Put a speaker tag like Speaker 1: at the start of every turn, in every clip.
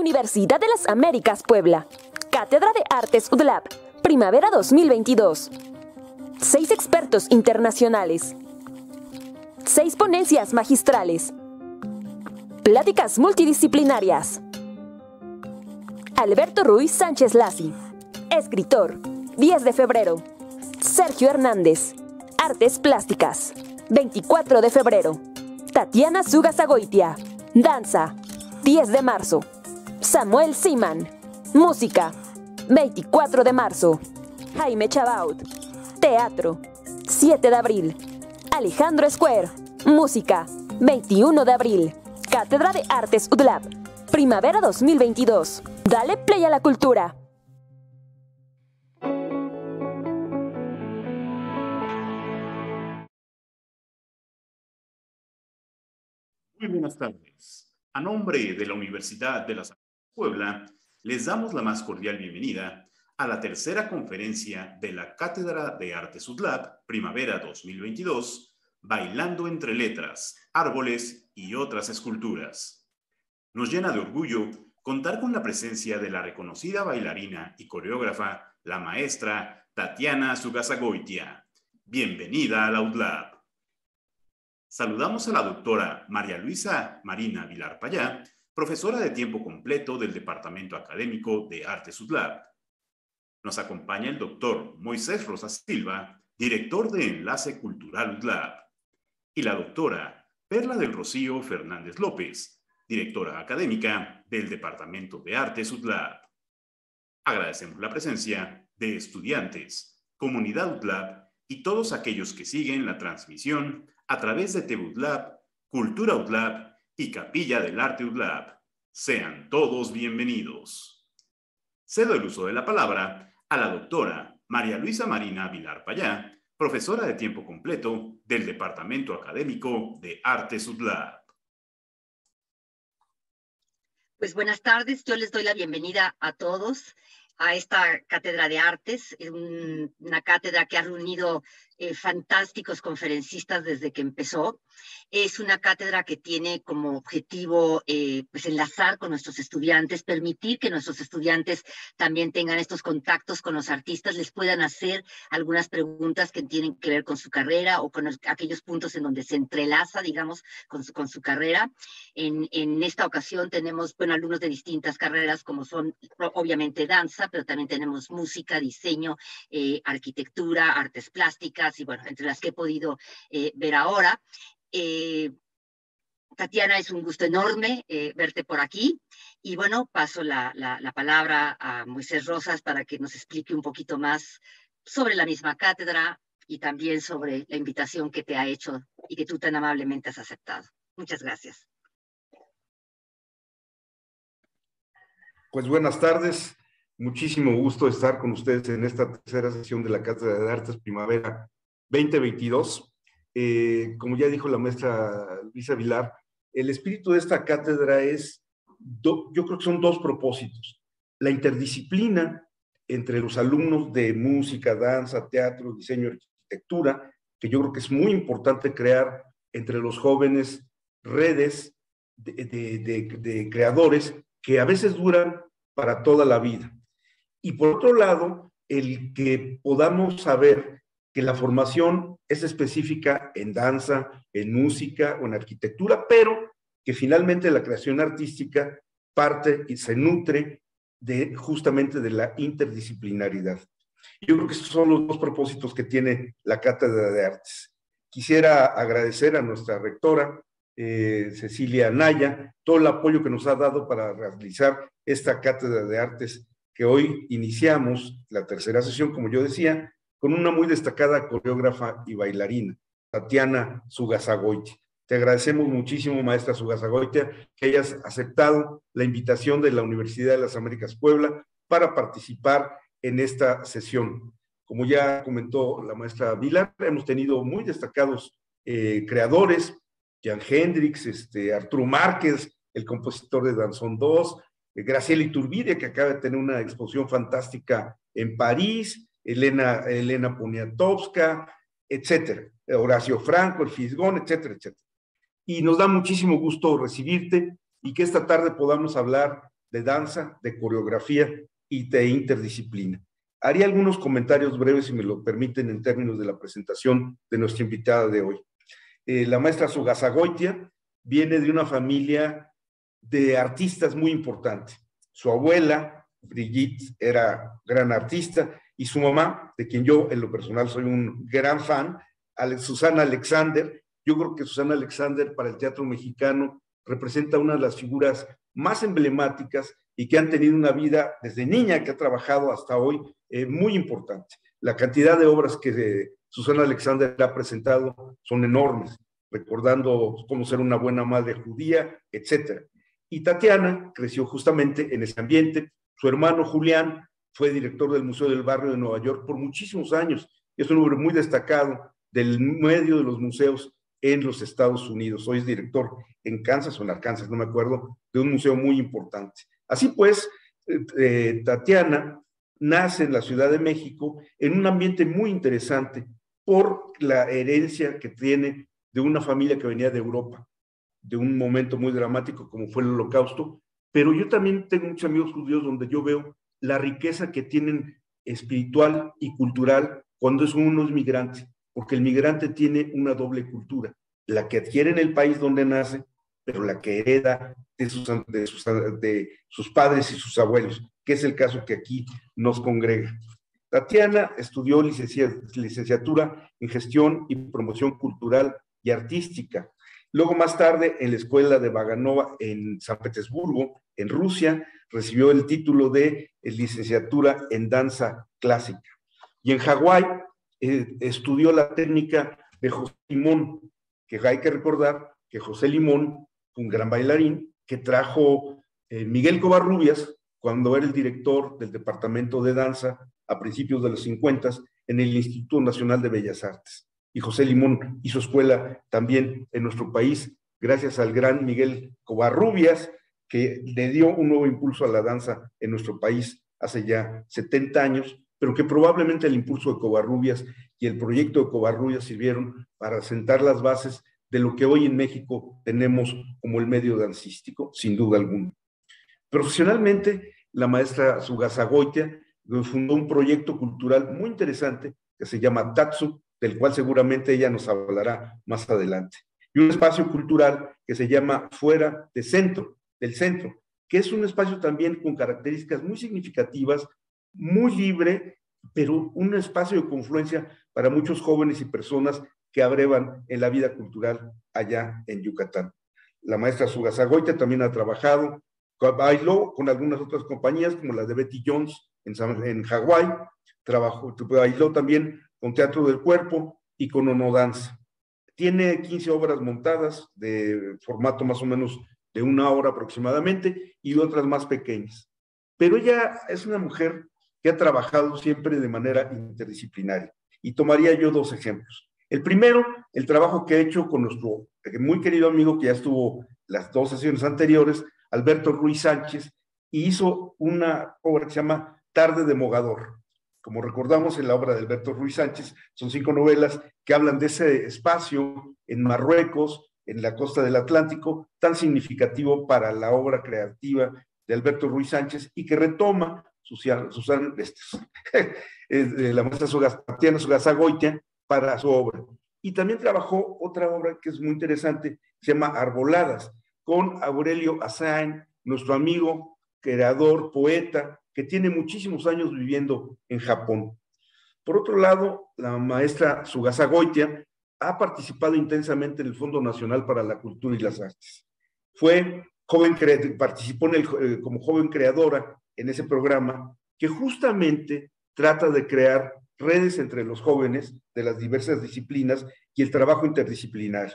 Speaker 1: Universidad de las Américas Puebla. Cátedra de Artes UDLAP. Primavera
Speaker 2: 2022. Seis expertos internacionales. Seis ponencias magistrales. Pláticas multidisciplinarias. Alberto Ruiz Sánchez Lassi, Escritor. 10 de febrero. Sergio Hernández. Artes Plásticas. 24 de febrero. Tatiana Zagoitia, Danza. 10 de marzo. Samuel Siman. Música. 24 de marzo. Jaime Chabaud. Teatro. 7 de abril. Alejandro Square. Música. 21 de abril. Cátedra de Artes UDLAB. Primavera 2022. Dale play a la cultura.
Speaker 3: Muy buenas tardes. A nombre de la Universidad de las Puebla, les damos la más cordial bienvenida a la tercera conferencia de la Cátedra de Artes Sudlab, Primavera 2022, Bailando entre letras, árboles y otras esculturas. Nos llena de orgullo contar con la presencia de la reconocida bailarina y coreógrafa, la maestra Tatiana Sugasagoitia. Bienvenida a la UDLAB. Saludamos a la doctora María Luisa Marina Vilar Payá, profesora de tiempo completo del Departamento Académico de Arte SUDLAB. Nos acompaña el doctor Moisés Rosa Silva, director de Enlace Cultural Utlab, y la doctora Perla del Rocío Fernández López, directora académica del Departamento de Arte SUDLAB. Agradecemos la presencia de estudiantes, comunidad Utlab y todos aquellos que siguen la transmisión a través de Tebutlab, Cultura Utlab y Capilla del Arte Lab. Sean todos bienvenidos. Cedo el uso de la palabra a la doctora María Luisa Marina Vilar Payá, profesora de tiempo completo del Departamento Académico de Arte UDLAB.
Speaker 1: Pues buenas tardes, yo les doy la bienvenida a todos a esta cátedra de artes, una cátedra que ha reunido eh, fantásticos conferencistas desde que empezó. Es una cátedra que tiene como objetivo eh, pues enlazar con nuestros estudiantes, permitir que nuestros estudiantes también tengan estos contactos con los artistas, les puedan hacer algunas preguntas que tienen que ver con su carrera o con aquellos puntos en donde se entrelaza, digamos, con su, con su carrera. En, en esta ocasión tenemos, bueno, alumnos de distintas carreras como son obviamente danza, pero también tenemos música, diseño, eh, arquitectura, artes plásticas y bueno, entre las que he podido eh, ver ahora. Eh, Tatiana, es un gusto enorme eh, verte por aquí. Y bueno, paso la, la, palabra a Moisés Rosas para que nos explique un poquito más sobre la misma cátedra y también sobre la invitación que te ha hecho y que tú tan amablemente has aceptado. Muchas gracias.
Speaker 4: Pues buenas tardes. Muchísimo gusto estar con ustedes en esta tercera sesión de la Cátedra de Artes Primavera 2022. Eh, como ya dijo la maestra Luisa Vilar, el espíritu de esta cátedra es, yo creo que son dos propósitos. La interdisciplina entre los alumnos de música, danza, teatro, diseño, arquitectura, que yo creo que es muy importante crear entre los jóvenes redes de creadores que a veces duran para toda la vida. Y por otro lado, el que podamos saber que la formación es específica en danza, en música o en arquitectura, pero que finalmente la creación artística parte y se nutre de, justamente de la interdisciplinaridad. Yo creo que estos son los dos propósitos que tiene la Cátedra de Artes. Quisiera agradecer a nuestra rectora, eh, Cecilia Anaya todo el apoyo que nos ha dado para realizar esta Cátedra de Artes que hoy iniciamos, la tercera sesión, como yo decía, con una muy destacada coreógrafa y bailarina, Tatiana Sugasagoite. Te agradecemos muchísimo, maestra Sugasagoite, que hayas aceptado la invitación de la Universidad de las Américas Puebla para participar en esta sesión. Como ya comentó la maestra Vilar, hemos tenido muy destacados eh, creadores, Jan Hendrix, este, Arturo Márquez, el compositor de Danzón 2, eh, Graciela Iturbide, que acaba de tener una exposición fantástica en París, Elena, Elena Poniatowska, etcétera, Horacio Franco, el Fisgón, etcétera, etcétera. Y nos da muchísimo gusto recibirte y que esta tarde podamos hablar de danza, de coreografía y de interdisciplina. Haría algunos comentarios breves, si me lo permiten, en términos de la presentación de nuestra invitada de hoy. Eh, la maestra Sugasagoitia viene de una familia de artistas muy importante. Su abuela, Brigitte, era gran artista y su mamá, de quien yo en lo personal soy un gran fan, Susana Alexander. Yo creo que Susana Alexander para el teatro mexicano representa una de las figuras más emblemáticas y que han tenido una vida desde niña que ha trabajado hasta hoy eh, muy importante. La cantidad de obras que eh, Susana Alexander ha presentado son enormes, recordando cómo ser una buena madre judía, etc. Y Tatiana creció justamente en ese ambiente. Su hermano Julián fue director del Museo del Barrio de Nueva York por muchísimos años. Es un hombre muy destacado del medio de los museos en los Estados Unidos. Hoy es director en Kansas o en Arkansas, no me acuerdo, de un museo muy importante. Así pues, eh, eh, Tatiana nace en la Ciudad de México en un ambiente muy interesante por la herencia que tiene de una familia que venía de Europa, de un momento muy dramático como fue el holocausto, pero yo también tengo muchos amigos judíos donde yo veo la riqueza que tienen espiritual y cultural cuando es unos migrante, porque el migrante tiene una doble cultura, la que adquiere en el país donde nace, pero la que hereda de sus, de sus padres y sus abuelos, que es el caso que aquí nos congrega. Tatiana estudió licenciatura en gestión y promoción cultural y artística. Luego más tarde en la escuela de Vaganova en San Petersburgo, en Rusia, recibió el título de eh, licenciatura en danza clásica. Y en Hawái eh, estudió la técnica de José Limón, que hay que recordar que José Limón fue un gran bailarín que trajo eh, Miguel Covarrubias cuando era el director del Departamento de Danza a principios de los 50 en el Instituto Nacional de Bellas Artes. Y José Limón hizo escuela también en nuestro país gracias al gran Miguel Covarrubias que le dio un nuevo impulso a la danza en nuestro país hace ya 70 años, pero que probablemente el impulso de Covarrubias y el proyecto de Covarrubias sirvieron para sentar las bases de lo que hoy en México tenemos como el medio dancístico, sin duda alguna. Profesionalmente, la maestra Sugasagoitia fundó un proyecto cultural muy interesante que se llama Tatsu, del cual seguramente ella nos hablará más adelante. Y un espacio cultural que se llama Fuera de Centro, del centro, que es un espacio también con características muy significativas, muy libre, pero un espacio de confluencia para muchos jóvenes y personas que abrevan en la vida cultural allá en Yucatán. La maestra Sugasagoita también ha trabajado bailó con algunas otras compañías, como la de Betty Jones en, en Hawái, bailó también con Teatro del Cuerpo y con Onodance. Tiene 15 obras montadas de formato más o menos de una hora aproximadamente y otras más pequeñas. Pero ella es una mujer que ha trabajado siempre de manera interdisciplinaria y tomaría yo dos ejemplos. El primero, el trabajo que he hecho con nuestro eh, muy querido amigo que ya estuvo las dos sesiones anteriores, Alberto Ruiz Sánchez, y hizo una obra que se llama Tarde de Mogador. Como recordamos en la obra de Alberto Ruiz Sánchez, son cinco novelas que hablan de ese espacio en Marruecos, en la costa del Atlántico, tan significativo para la obra creativa de Alberto Ruiz Sánchez y que retoma sus este, la maestra Tatiana para su obra. Y también trabajó otra obra que es muy interesante, se llama Arboladas, con Aurelio Azain, nuestro amigo, creador, poeta, que tiene muchísimos años viviendo en Japón. Por otro lado, la maestra Sugasagoitia ha participado intensamente en el Fondo Nacional para la Cultura y las Artes. Fue joven, participó eh, como joven creadora en ese programa que justamente trata de crear redes entre los jóvenes de las diversas disciplinas y el trabajo interdisciplinario.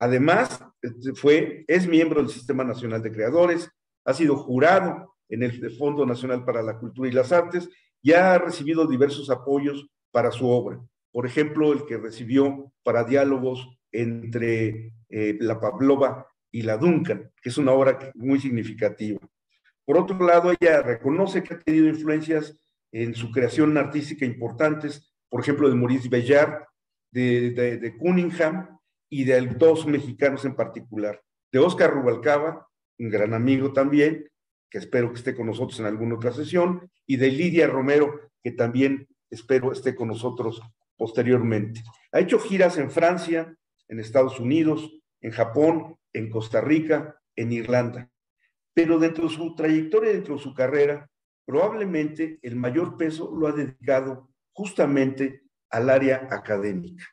Speaker 4: Además, este, fue, es miembro del Sistema Nacional de Creadores, ha sido jurado en el Fondo Nacional para la Cultura y las Artes y ha recibido diversos apoyos para su obra por ejemplo, el que recibió para diálogos entre eh, la Pavlova y la Duncan, que es una obra muy significativa. Por otro lado, ella reconoce que ha tenido influencias en su creación artística importantes, por ejemplo, de Maurice Bellard, de, Cunningham y de dos mexicanos en particular, de Oscar Rubalcaba, un gran amigo también, que espero que esté con nosotros en alguna otra sesión, y de Lidia Romero, que también espero esté con nosotros posteriormente. Ha hecho giras en Francia, en Estados Unidos, en Japón, en Costa Rica, en Irlanda. Pero dentro de su trayectoria, dentro de su carrera, probablemente el mayor peso lo ha dedicado justamente al área académica.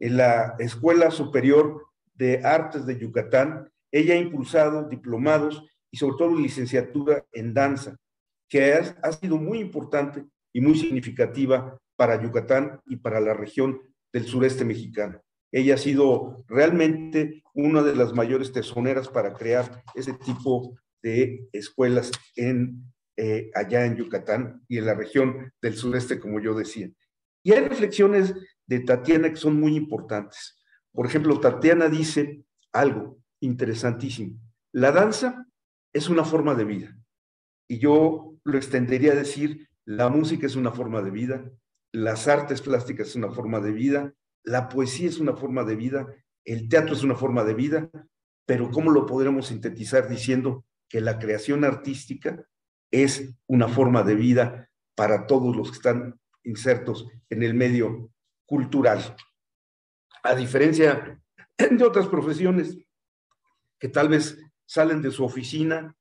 Speaker 4: En la Escuela Superior de Artes de Yucatán, ella ha impulsado diplomados y sobre todo licenciatura en danza, que ha, sido muy importante y muy significativa para Yucatán y para la región del sureste mexicano. Ella ha sido realmente una de las mayores tesoneras para crear ese tipo de escuelas en, eh, allá en Yucatán y en la región del sureste, como yo decía. Y hay reflexiones de Tatiana que son muy importantes. Por ejemplo, Tatiana dice algo interesantísimo. La danza es una forma de vida. Y yo lo extendería a decir, la música es una forma de vida, las artes plásticas es una forma de vida, la poesía es una forma de vida, el teatro es una forma de vida, pero ¿cómo lo podremos sintetizar diciendo que la creación artística es una forma de vida para todos los que están insertos en el medio cultural? A diferencia de otras profesiones que tal vez salen de su oficina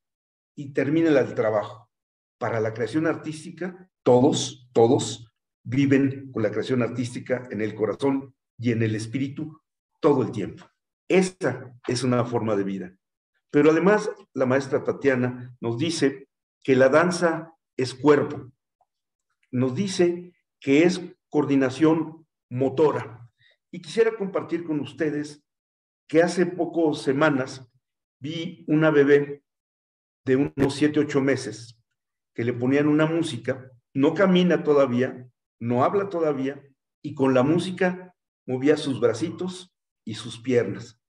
Speaker 4: y terminan el trabajo. Para la creación artística, todos, todos viven con la creación artística en el corazón y en el espíritu todo el tiempo. Esta es una forma de vida. Pero además, la maestra Tatiana nos dice que la danza es cuerpo, nos dice que es coordinación motora. Y quisiera compartir con ustedes que hace pocas semanas vi una bebé de unos 7, 8 meses que le ponían una música, no camina todavía, no habla todavía y con la música movía sus bracitos y sus piernas,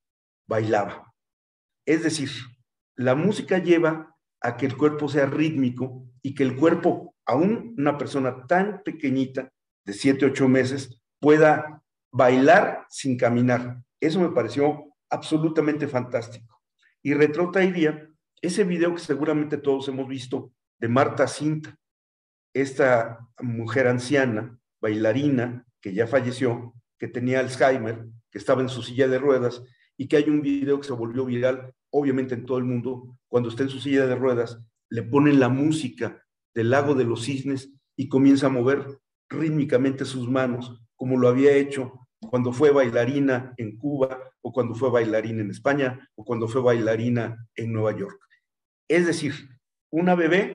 Speaker 4: bailaba. Es decir, la música lleva a que el cuerpo sea rítmico y que el cuerpo, aún una persona tan pequeñita, de 7, 8 meses, pueda bailar sin caminar. Eso me pareció absolutamente fantástico. Y retrotraería ese video que seguramente todos hemos visto de Marta Cinta, esta mujer anciana, bailarina, que ya falleció, que tenía Alzheimer, que estaba en su silla de ruedas y que hay un video que se volvió viral, obviamente en todo el mundo, cuando está en su silla de ruedas, le ponen la música del lago de los cisnes y comienza a mover rítmicamente sus manos, como lo había hecho cuando fue bailarina en Cuba o cuando fue bailarina en España o cuando fue bailarina en Nueva York. Es decir, una bebé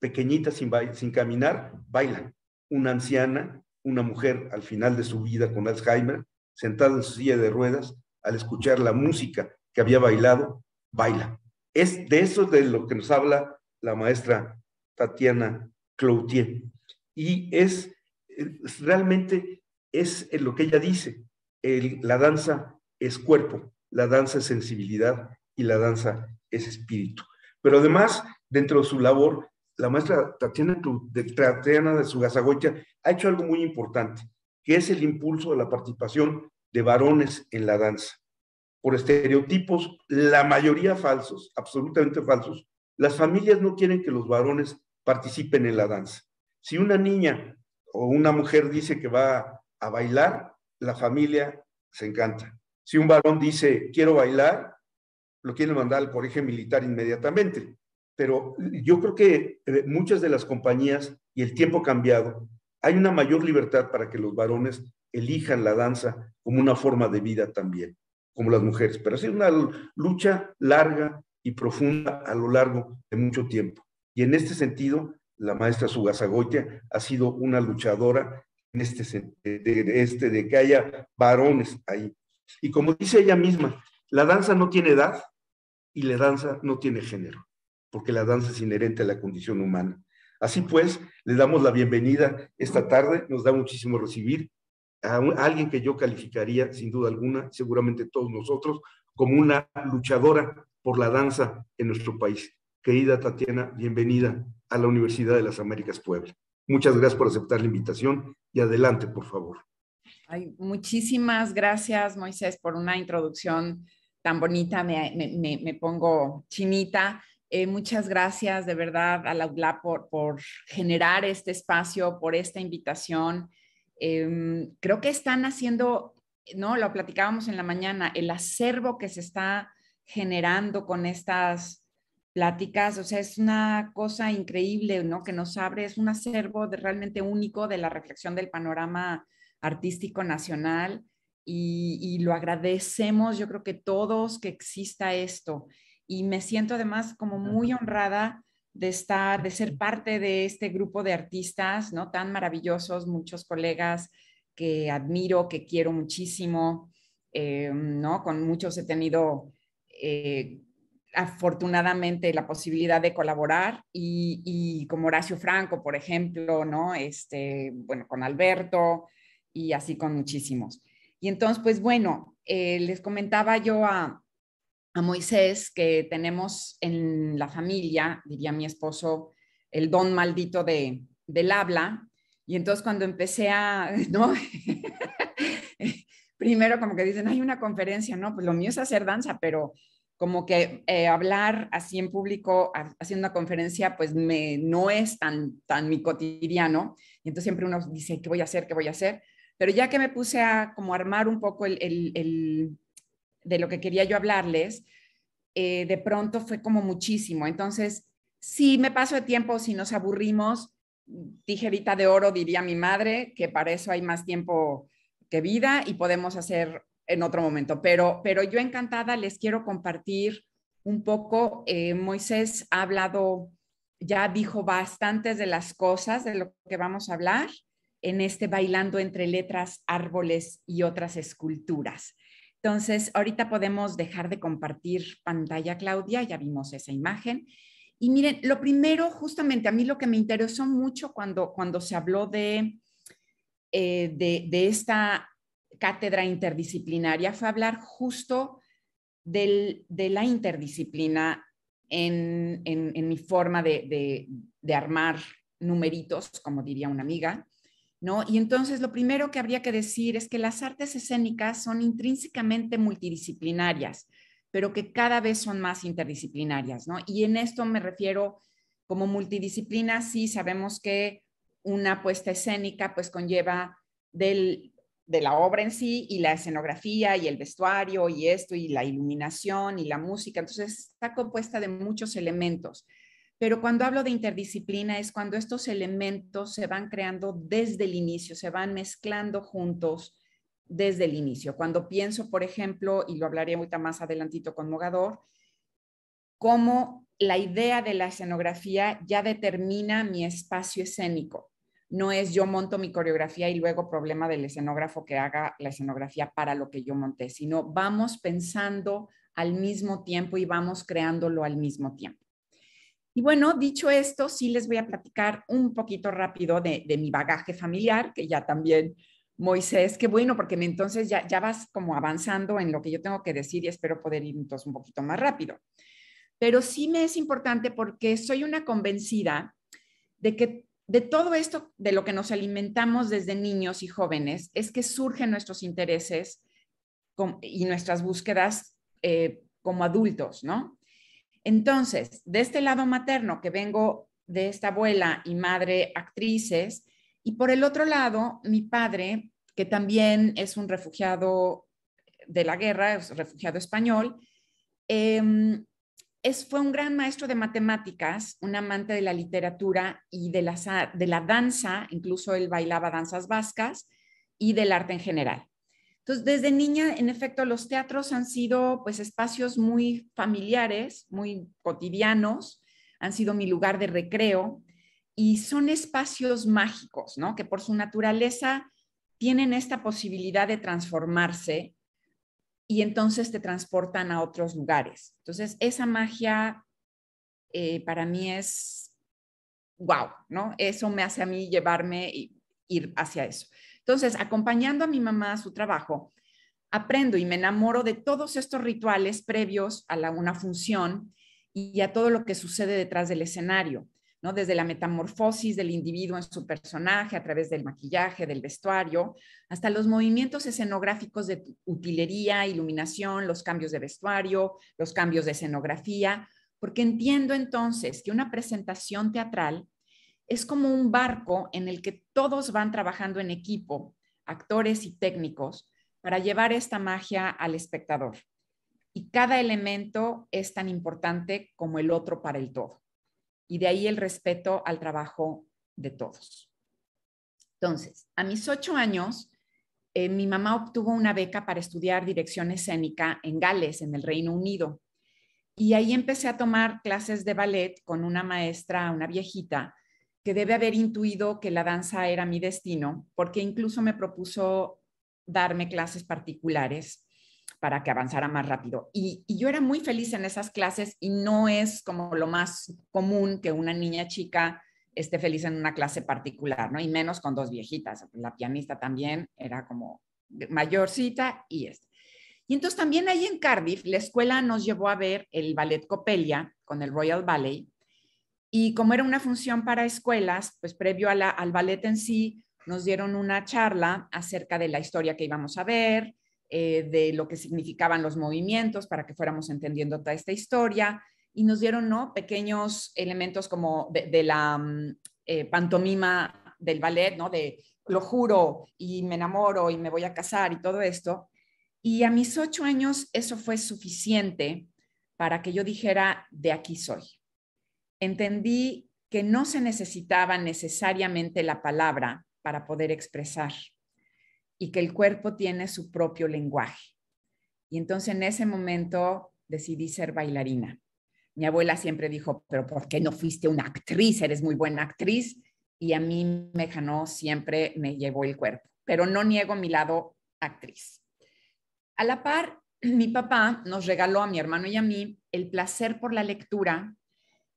Speaker 4: Pequeñita, sin, sin caminar, bailan. Una anciana, una mujer al final de su vida con Alzheimer, sentada en su silla de ruedas, al escuchar la música que había bailado, baila. Es de eso de lo que nos habla la maestra Tatiana Cloutier. Y es, realmente es lo que ella dice, el, la danza es cuerpo, la danza es sensibilidad y la danza es espíritu. Pero además, dentro de su labor, la maestra Tatiana de, su de ha hecho algo muy importante, que es el impulso de la participación de varones en la danza. Por estereotipos, la mayoría falsos, absolutamente falsos, las familias no quieren que los varones participen en la danza. Si una niña o una mujer dice que va a bailar, la familia se encanta. Si un varón dice quiero bailar, lo quiere mandar al colegio militar inmediatamente pero yo creo que eh, muchas de las compañías y el tiempo ha cambiado, hay una mayor libertad para que los varones elijan la danza como una forma de vida también, como las mujeres. Pero ha sido una lucha larga y profunda a lo largo de mucho tiempo. Y en este sentido, la maestra Sugasagoitia ha sido una luchadora en este de, este, de que haya varones ahí. Y como dice ella misma, la danza no tiene edad y la danza no tiene género porque la danza es inherente a la condición humana. Así pues, les damos la bienvenida esta tarde, nos da muchísimo recibir a, alguien que yo calificaría, sin duda alguna, seguramente todos nosotros, como una luchadora por la danza en nuestro país. Querida Tatiana, bienvenida a la Universidad de las Américas Puebla. Muchas gracias por aceptar la invitación y adelante, por favor.
Speaker 5: Hay muchísimas gracias, Moisés, por una introducción tan bonita. me pongo chinita. Eh, muchas gracias de verdad a la UDLA por, generar este espacio, por esta invitación. Em, creo que están haciendo, ¿no? Lo platicábamos en la mañana, el acervo que se está generando con estas pláticas, o sea, es una cosa increíble, ¿no? Que nos abre, es un acervo realmente único de la reflexión del panorama artístico nacional y lo agradecemos, yo creo que todos que exista esto y me siento además como muy honrada de estar, de ser parte de este grupo de artistas, ¿no? Tan maravillosos, muchos colegas que admiro, que quiero muchísimo, eh, ¿no? Con muchos he tenido eh, afortunadamente la posibilidad de colaborar y, y, como Horacio Franco, por ejemplo, ¿no? Este, bueno, con Alberto y así con muchísimos. Y entonces, pues bueno, eh, les comentaba yo a, Moisés que tenemos en la familia, diría mi esposo, el don maldito de, del habla. Y entonces cuando empecé a, ¿no? Primero como que dicen, hay una conferencia, no, pues lo mío es hacer danza, pero como que eh, hablar así en público, haciendo una conferencia, pues me, no es tan, tan mi cotidiano. Y entonces siempre uno dice, ¿qué voy a hacer? ¿Qué voy a hacer? Pero ya que me puse a como armar un poco el de lo que quería yo hablarles, eh, de pronto fue como muchísimo. Entonces, si me paso de tiempo, si nos aburrimos, tijerita de oro, diría mi madre, que para eso hay más tiempo que vida y podemos hacer en otro momento. Pero, pero yo encantada les quiero compartir un poco. Eh, Moisés ha hablado, ya dijo bastantes de las cosas de lo que vamos a hablar en este Bailando entre Letras, Árboles y otras esculturas. Entonces, ahorita podemos dejar de compartir pantalla, Claudia, ya vimos esa imagen. Y miren, lo primero, justamente a mí lo que me interesó mucho cuando, cuando se habló de, eh, de, esta cátedra interdisciplinaria fue hablar justo del, de la interdisciplina en, mi forma de, de armar numeritos, como diría una amiga, y entonces lo primero que habría que decir es que las artes escénicas son intrínsecamente multidisciplinarias, pero que cada vez son más interdisciplinarias, ¿no? Y en esto me refiero como multidisciplina, sí sabemos que una puesta escénica pues conlleva de la obra en sí y la escenografía y el vestuario y esto y la iluminación y la música, entonces está compuesta de muchos elementos pero cuando hablo de interdisciplina es cuando estos elementos se van creando desde el inicio, se van mezclando juntos desde el inicio. Cuando pienso, por ejemplo, y lo hablaré ahorita más adelantito con Mogador, cómo la idea de la escenografía ya determina mi espacio escénico. No es yo monto mi coreografía y luego problema del escenógrafo que haga la escenografía para lo que yo monté, sino vamos pensando al mismo tiempo y vamos creándolo al mismo tiempo. Y bueno, dicho esto, sí les voy a platicar un poquito rápido de, mi bagaje familiar, que ya también Moisés, qué bueno, porque entonces ya, vas como avanzando en lo que yo tengo que decir y espero poder ir entonces un poquito más rápido. Pero sí me es importante porque soy una convencida de que de todo esto, de lo que nos alimentamos desde niños y jóvenes, es que surgen nuestros intereses y nuestras búsquedas eh, como adultos, ¿no? Entonces, de este lado materno que vengo de esta abuela y madre actrices, y por el otro lado, mi padre, que también es un refugiado de la guerra, es refugiado español, em, fue un gran maestro de matemáticas, un amante de la literatura y de la danza, incluso él bailaba danzas vascas y del arte en general. Entonces, desde niña, en efecto, los teatros han sido pues espacios muy familiares, muy cotidianos, han sido mi lugar de recreo y son espacios mágicos, ¿no? Que por su naturaleza tienen esta posibilidad de transformarse y entonces te transportan a otros lugares. Entonces, esa magia eh, para mí es wow, ¿no? Eso me hace a mí llevarme y ir hacia eso. Entonces, acompañando a mi mamá a su trabajo, aprendo y me enamoro de todos estos rituales previos a la, una función y a todo lo que sucede detrás del escenario, ¿no? Desde la metamorfosis del individuo en su personaje a través del maquillaje, del vestuario, hasta los movimientos escenográficos de utilería, iluminación, los cambios de vestuario, los cambios de escenografía, porque entiendo entonces que una presentación teatral es como un barco en el que todos van trabajando en equipo, actores y técnicos, para llevar esta magia al espectador. Y cada elemento es tan importante como el otro para el todo. Y de ahí el respeto al trabajo de todos. Entonces, a mis ocho años, eh, mi mamá obtuvo una beca para estudiar dirección escénica en Gales, en el Reino Unido. Y ahí empecé a tomar clases de ballet con una maestra, una viejita, que debe haber intuido que la danza era mi destino, porque incluso me propuso darme clases particulares para que avanzara más rápido. Y, yo era muy feliz en esas clases y no es como lo más común que una niña chica esté feliz en una clase particular, ¿no? Y menos con dos viejitas. La pianista también era como mayorcita y esto. Y entonces también ahí en Cardiff, la escuela nos llevó a ver el ballet Copelia con el Royal Ballet y como era una función para escuelas, pues previo la, al ballet en sí, nos dieron una charla acerca de la historia que íbamos a ver, eh, de lo que significaban los movimientos para que fuéramos entendiendo toda esta historia. Y nos dieron ¿no? pequeños elementos como de, la mm, eh, pantomima del ballet, ¿no? de lo juro y me enamoro y me voy a casar y todo esto. Y a mis ocho años eso fue suficiente para que yo dijera, de aquí soy entendí que no se necesitaba necesariamente la palabra para poder expresar y que el cuerpo tiene su propio lenguaje. Y entonces en ese momento decidí ser bailarina. Mi abuela siempre dijo, pero ¿por qué no fuiste una actriz? Eres muy buena actriz. Y a mí me ganó, siempre me llevó el cuerpo, pero no niego mi lado actriz. A la par, mi papá nos regaló a mi hermano y a mí el placer por la lectura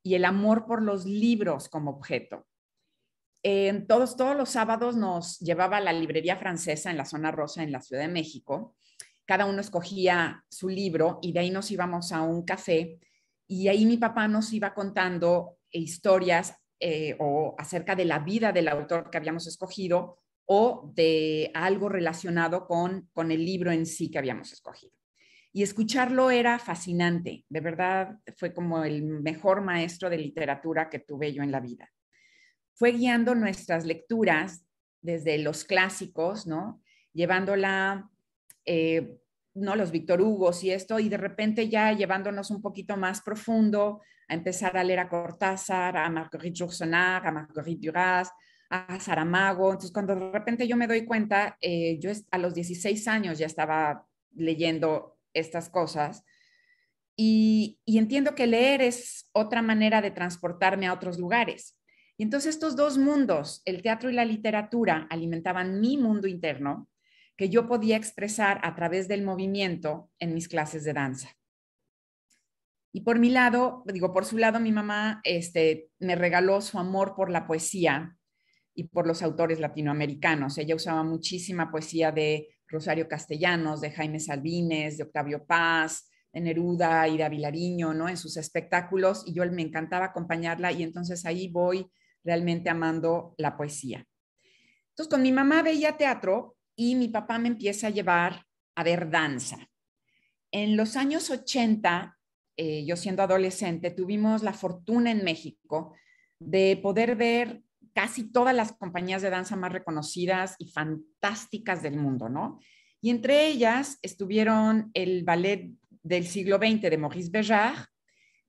Speaker 5: y el amor por los libros como objeto. En todos, todos los sábados nos llevaba a la librería francesa en la zona rosa en la Ciudad de México. Cada uno escogía su libro y de ahí nos íbamos a un café y ahí mi papá nos iba contando historias eh, o acerca de la vida del autor que habíamos escogido o de algo relacionado con, con el libro en sí que habíamos escogido y escucharlo era fascinante. De verdad, fue como el mejor maestro de literatura que tuve yo en la vida. Fue guiando nuestras lecturas desde los clásicos, ¿no? Llevándola, eh, ¿no? Los Victor Hugo y esto, y de repente ya llevándonos un poquito más profundo a empezar a leer a Cortázar, a Marguerite Yourcenar, a Marguerite Duras, a Saramago. Entonces, cuando de repente yo me doy cuenta, eh, yo a los 16 años ya estaba leyendo estas cosas. Y, entiendo que leer es otra manera de transportarme a otros lugares. Y entonces estos dos mundos, el teatro y la literatura, alimentaban mi mundo interno que yo podía expresar a través del movimiento en mis clases de danza. Y por mi lado, digo, por su lado, mi mamá este, me regaló su amor por la poesía y por los autores latinoamericanos. Ella usaba muchísima poesía de Rosario Castellanos, de Jaime Salvines, de Octavio Paz, de Neruda y de Avilariño, ¿no? En sus espectáculos y yo me encantaba acompañarla y entonces ahí voy realmente amando la poesía. Entonces con mi mamá veía teatro y mi papá me empieza a llevar a ver danza. En los años 80, eh, yo siendo adolescente, tuvimos la fortuna en México de poder ver casi todas las compañías de danza más reconocidas y fantásticas del mundo, ¿no? Y entre ellas estuvieron el ballet del siglo XX de Maurice Béjart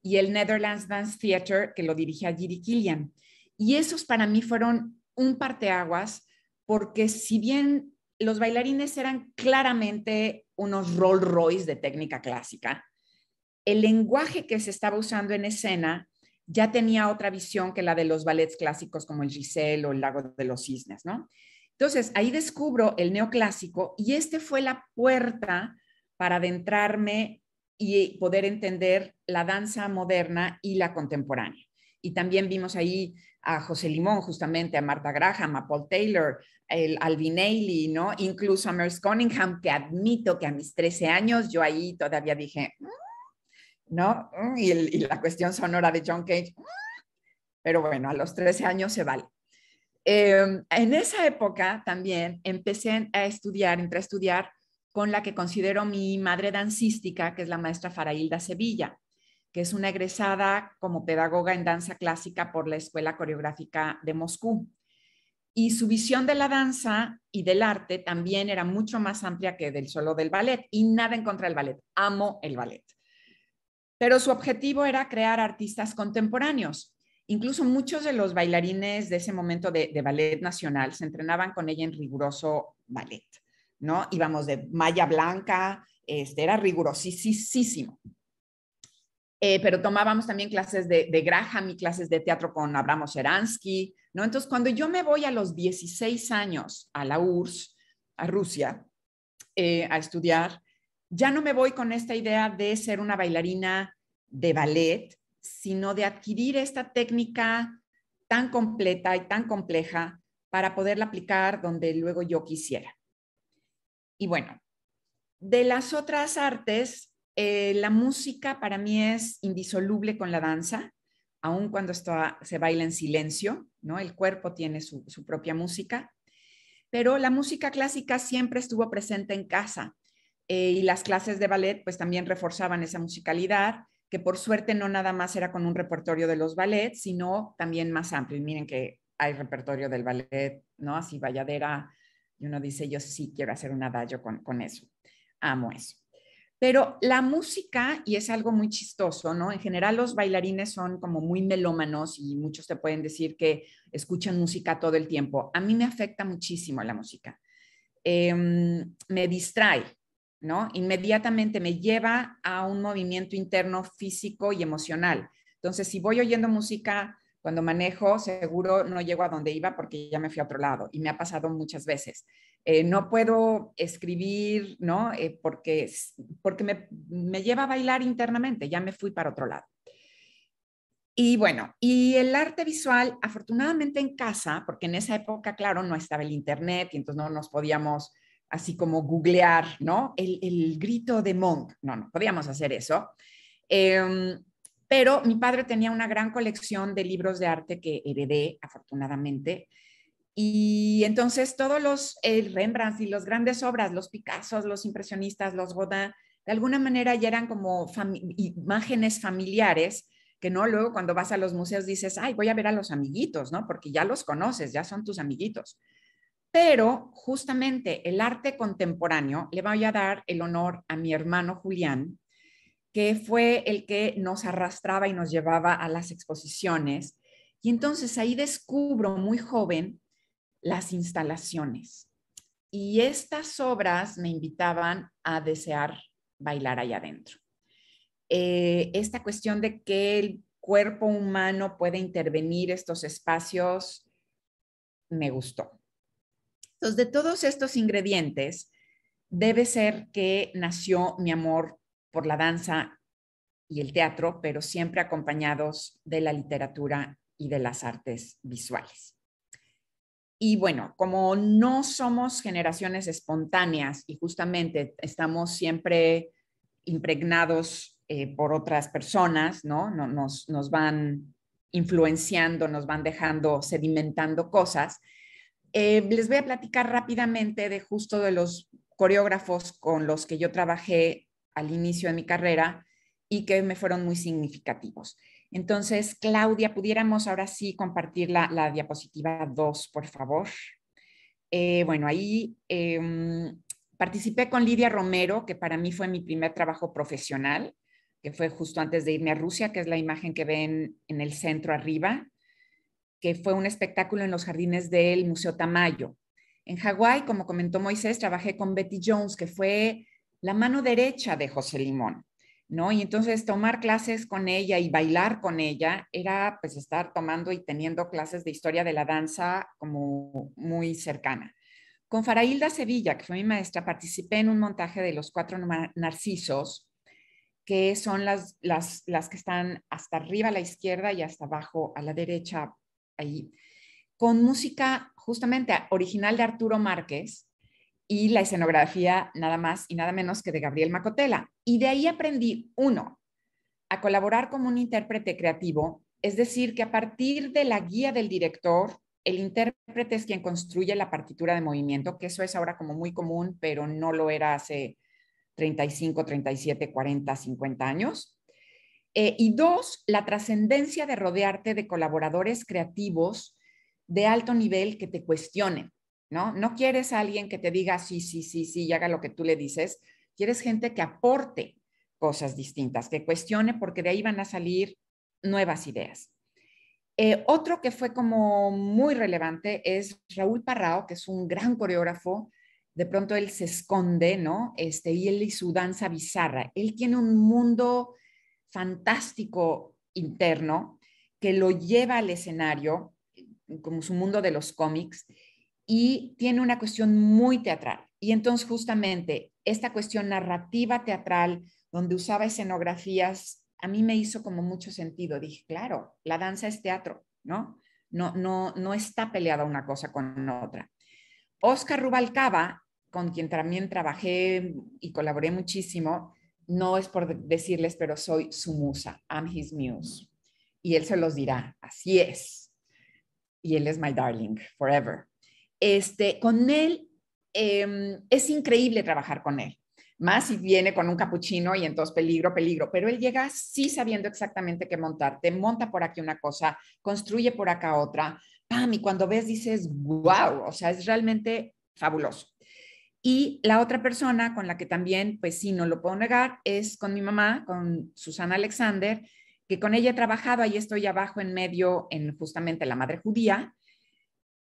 Speaker 5: y el Netherlands Dance Theater que lo dirigía Giri Killian. Y esos para mí fueron un parteaguas porque si bien los bailarines eran claramente unos Rolls Royce de técnica clásica, el lenguaje que se estaba usando en escena ya tenía otra visión que la de los ballets clásicos como el Giselle o el Lago de los Cisnes, ¿no? Entonces, ahí descubro el neoclásico y este fue la puerta para adentrarme y poder entender la danza moderna y la contemporánea. Y también vimos ahí a José Limón, justamente, a Marta Graham, a Paul Taylor, el Ailey, ¿no? Incluso a Merce Cunningham, que admito que a mis 13 años yo ahí todavía dije, mm, ¿no? Mm, y, la cuestión sonora de John Cage. Mm, pero bueno, a los 13 años se vale. Em, en esa época también empecé a estudiar, entre a estudiar con la que considero mi madre dancística, que es la maestra Farailda Sevilla, que es una egresada como pedagoga en danza clásica por la Escuela Coreográfica de Moscú. Y su visión de la danza y del arte también era mucho más amplia que del solo del ballet, y nada en contra del ballet. Amo el ballet pero su objetivo era crear artistas contemporáneos. Incluso muchos de los bailarines de ese momento de, ballet nacional se entrenaban con ella en riguroso ballet, ¿no? Íbamos de malla blanca, este, era rigurosísimo. Eh, pero tomábamos también clases de, Graham y clases de teatro con Abramo Seransky, ¿no? Entonces, cuando yo me voy a los 16 años a la URSS, a Rusia, eh, a estudiar, ya no me voy con esta idea de ser una bailarina de ballet, sino de adquirir esta técnica tan completa y tan compleja para poderla aplicar donde luego yo quisiera. Y bueno, de las otras artes, eh, la música para mí es indisoluble con la danza, aun cuando se baila en silencio, ¿no? El cuerpo tiene su propia música, pero la música clásica siempre estuvo presente en casa eh, y las clases de ballet pues también reforzaban esa musicalidad, que por suerte no nada más era con un repertorio de los ballets, sino también más amplio. Y miren que hay repertorio del ballet, ¿no? Así valladera, y uno dice, yo sí quiero hacer un adagio con, con eso, amo eso. Pero la música, y es algo muy chistoso, ¿no? En general los bailarines son como muy melómanos y muchos te pueden decir que escuchan música todo el tiempo. A mí me afecta muchísimo la música. Em, me distrae, Inmediatamente me lleva a un movimiento interno físico y emocional. Entonces, si voy oyendo música cuando manejo, seguro no llego a donde iba porque ya me fui a otro lado y me ha pasado muchas veces. Eh, no puedo escribir, ¿no? Eh, porque porque me, me lleva a bailar internamente, ya me fui para otro lado. Y bueno, y el arte visual, afortunadamente en casa, porque en esa época, claro, no estaba el internet y entonces no nos podíamos así como googlear, ¿no? El, grito de Monk. No, no podíamos hacer eso. Em, pero mi padre tenía una gran colección de libros de arte que heredé, afortunadamente. Y entonces todos los Rembrandt y las grandes obras, los Picassos, los impresionistas, los Godin, de alguna manera ya eran como imágenes familiares que no luego cuando vas a los museos dices, ay, voy a ver a los amiguitos, ¿no? Porque ya los conoces, ya son tus amiguitos pero justamente el arte contemporáneo le voy a dar el honor a mi hermano Julián, que fue el que nos arrastraba y nos llevaba a las exposiciones. Y entonces ahí descubro muy joven las instalaciones. Y estas obras me invitaban a desear bailar allá adentro. Eh, esta cuestión de que el cuerpo humano puede intervenir estos espacios me gustó. Entonces, de todos estos ingredientes, debe ser que nació mi amor por la danza y el teatro, pero siempre acompañados de la literatura y de las artes visuales. Y bueno, como no somos generaciones espontáneas y justamente estamos siempre impregnados eh, por otras personas, ¿no? nos van influenciando, nos van dejando, sedimentando cosas, eh, les voy a platicar rápidamente de justo de los coreógrafos con los que yo trabajé al inicio de mi carrera y que me fueron muy significativos. Entonces, Claudia, pudiéramos ahora sí compartir la, diapositiva 2, por favor. Eh, bueno, ahí em, participé con Lidia Romero, que para mí fue mi primer trabajo profesional, que fue justo antes de irme a Rusia, que es la imagen que ven en el centro arriba que fue un espectáculo en los jardines del Museo Tamayo. En Hawái, como comentó Moisés, trabajé con Betty Jones, que fue la mano derecha de José Limón, ¿no? Y entonces tomar clases con ella y bailar con ella era pues estar tomando y teniendo clases de historia de la danza como muy cercana. Con Farahilda Sevilla, que fue mi maestra, participé en un montaje de los cuatro narcisos, que son las, las, las que están hasta arriba a la izquierda y hasta abajo a la derecha con música justamente original de Arturo Márquez y la escenografía nada más y nada menos que de Gabriel Macotela. Y de ahí aprendí, uno, a colaborar como un intérprete creativo, es decir, que a partir de la guía del director, el intérprete es quien construye la partitura de movimiento, que eso es ahora como muy común, pero no lo era hace 35, 37, 40, 50 años. Eh, y dos, la trascendencia de rodearte de colaboradores creativos de alto nivel que te cuestionen, ¿no? No quieres a alguien que te diga sí, sí, sí, sí y haga lo que tú le dices. Quieres gente que aporte cosas distintas, que cuestione, porque de ahí van a salir nuevas ideas. Eh, otro que fue como muy relevante es Raúl Parrao, que es un gran coreógrafo. De pronto él se esconde, ¿no? Este, y él y su danza bizarra. Él tiene un mundo fantástico interno que lo lleva al escenario, como su mundo de los cómics, y tiene una cuestión muy teatral. Y entonces justamente esta cuestión narrativa teatral, donde usaba escenografías, a mí me hizo como mucho sentido. Dije, claro, la danza es teatro, ¿no? No, no, no está peleada una cosa con otra. Oscar Rubalcaba, con quien también trabajé y colaboré muchísimo, no es por decirles, pero soy su musa, I'm his muse. Mm. Y él se los dirá, así es. Y él es my darling, forever. Este, con él, em, es increíble trabajar con él. Más si viene con un capuchino y entonces peligro, peligro. Pero él llega sí sabiendo exactamente qué montar. Te monta por aquí una cosa, construye por acá otra. Pam, y cuando ves dices, wow, o sea, es realmente fabuloso. Y la otra persona con la que también, pues sí, no lo puedo negar, es con mi mamá, con Susana Alexander, que con ella he trabajado, ahí estoy abajo en medio, en justamente la madre judía,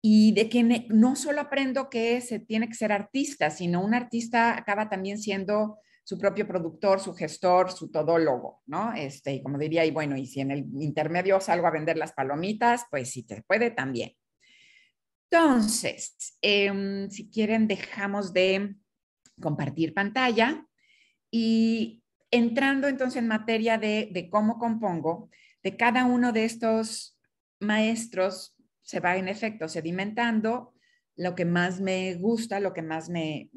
Speaker 5: y de que no solo aprendo que se tiene que ser artista, sino un artista acaba también siendo su propio productor, su gestor, su todólogo, ¿no? Este, y como diría, y bueno, y si en el intermedio salgo a vender las palomitas, pues sí, te puede también. Entonces, em, si quieren, dejamos de compartir pantalla y entrando entonces en materia de, cómo compongo, de cada uno de estos maestros se va en efecto sedimentando lo que más me gusta, lo que más me,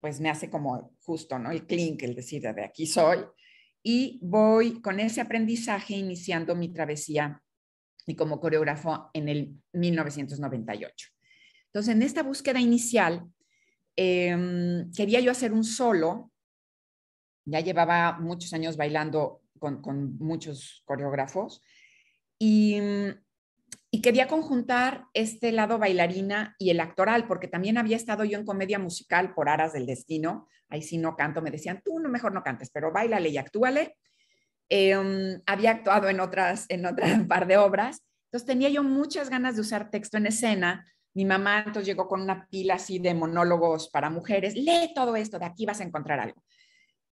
Speaker 5: pues me hace como justo, ¿no? El clink, el decir de aquí soy. Y voy con ese aprendizaje iniciando mi travesía y como coreógrafo en el 1998. Entonces, en esta búsqueda inicial, em, quería yo hacer un solo. Ya llevaba muchos años bailando con, muchos coreógrafos y, quería conjuntar este lado bailarina y el actoral, porque también había estado yo en comedia musical por aras del destino. Ahí sí no canto, me decían, tú no, mejor no cantes, pero bailale y actúale. Em, había actuado en otras, en otras par de obras, entonces tenía yo muchas ganas de usar texto en escena. Mi mamá entonces llegó con una pila así de monólogos para mujeres, lee todo esto, de aquí vas a encontrar algo.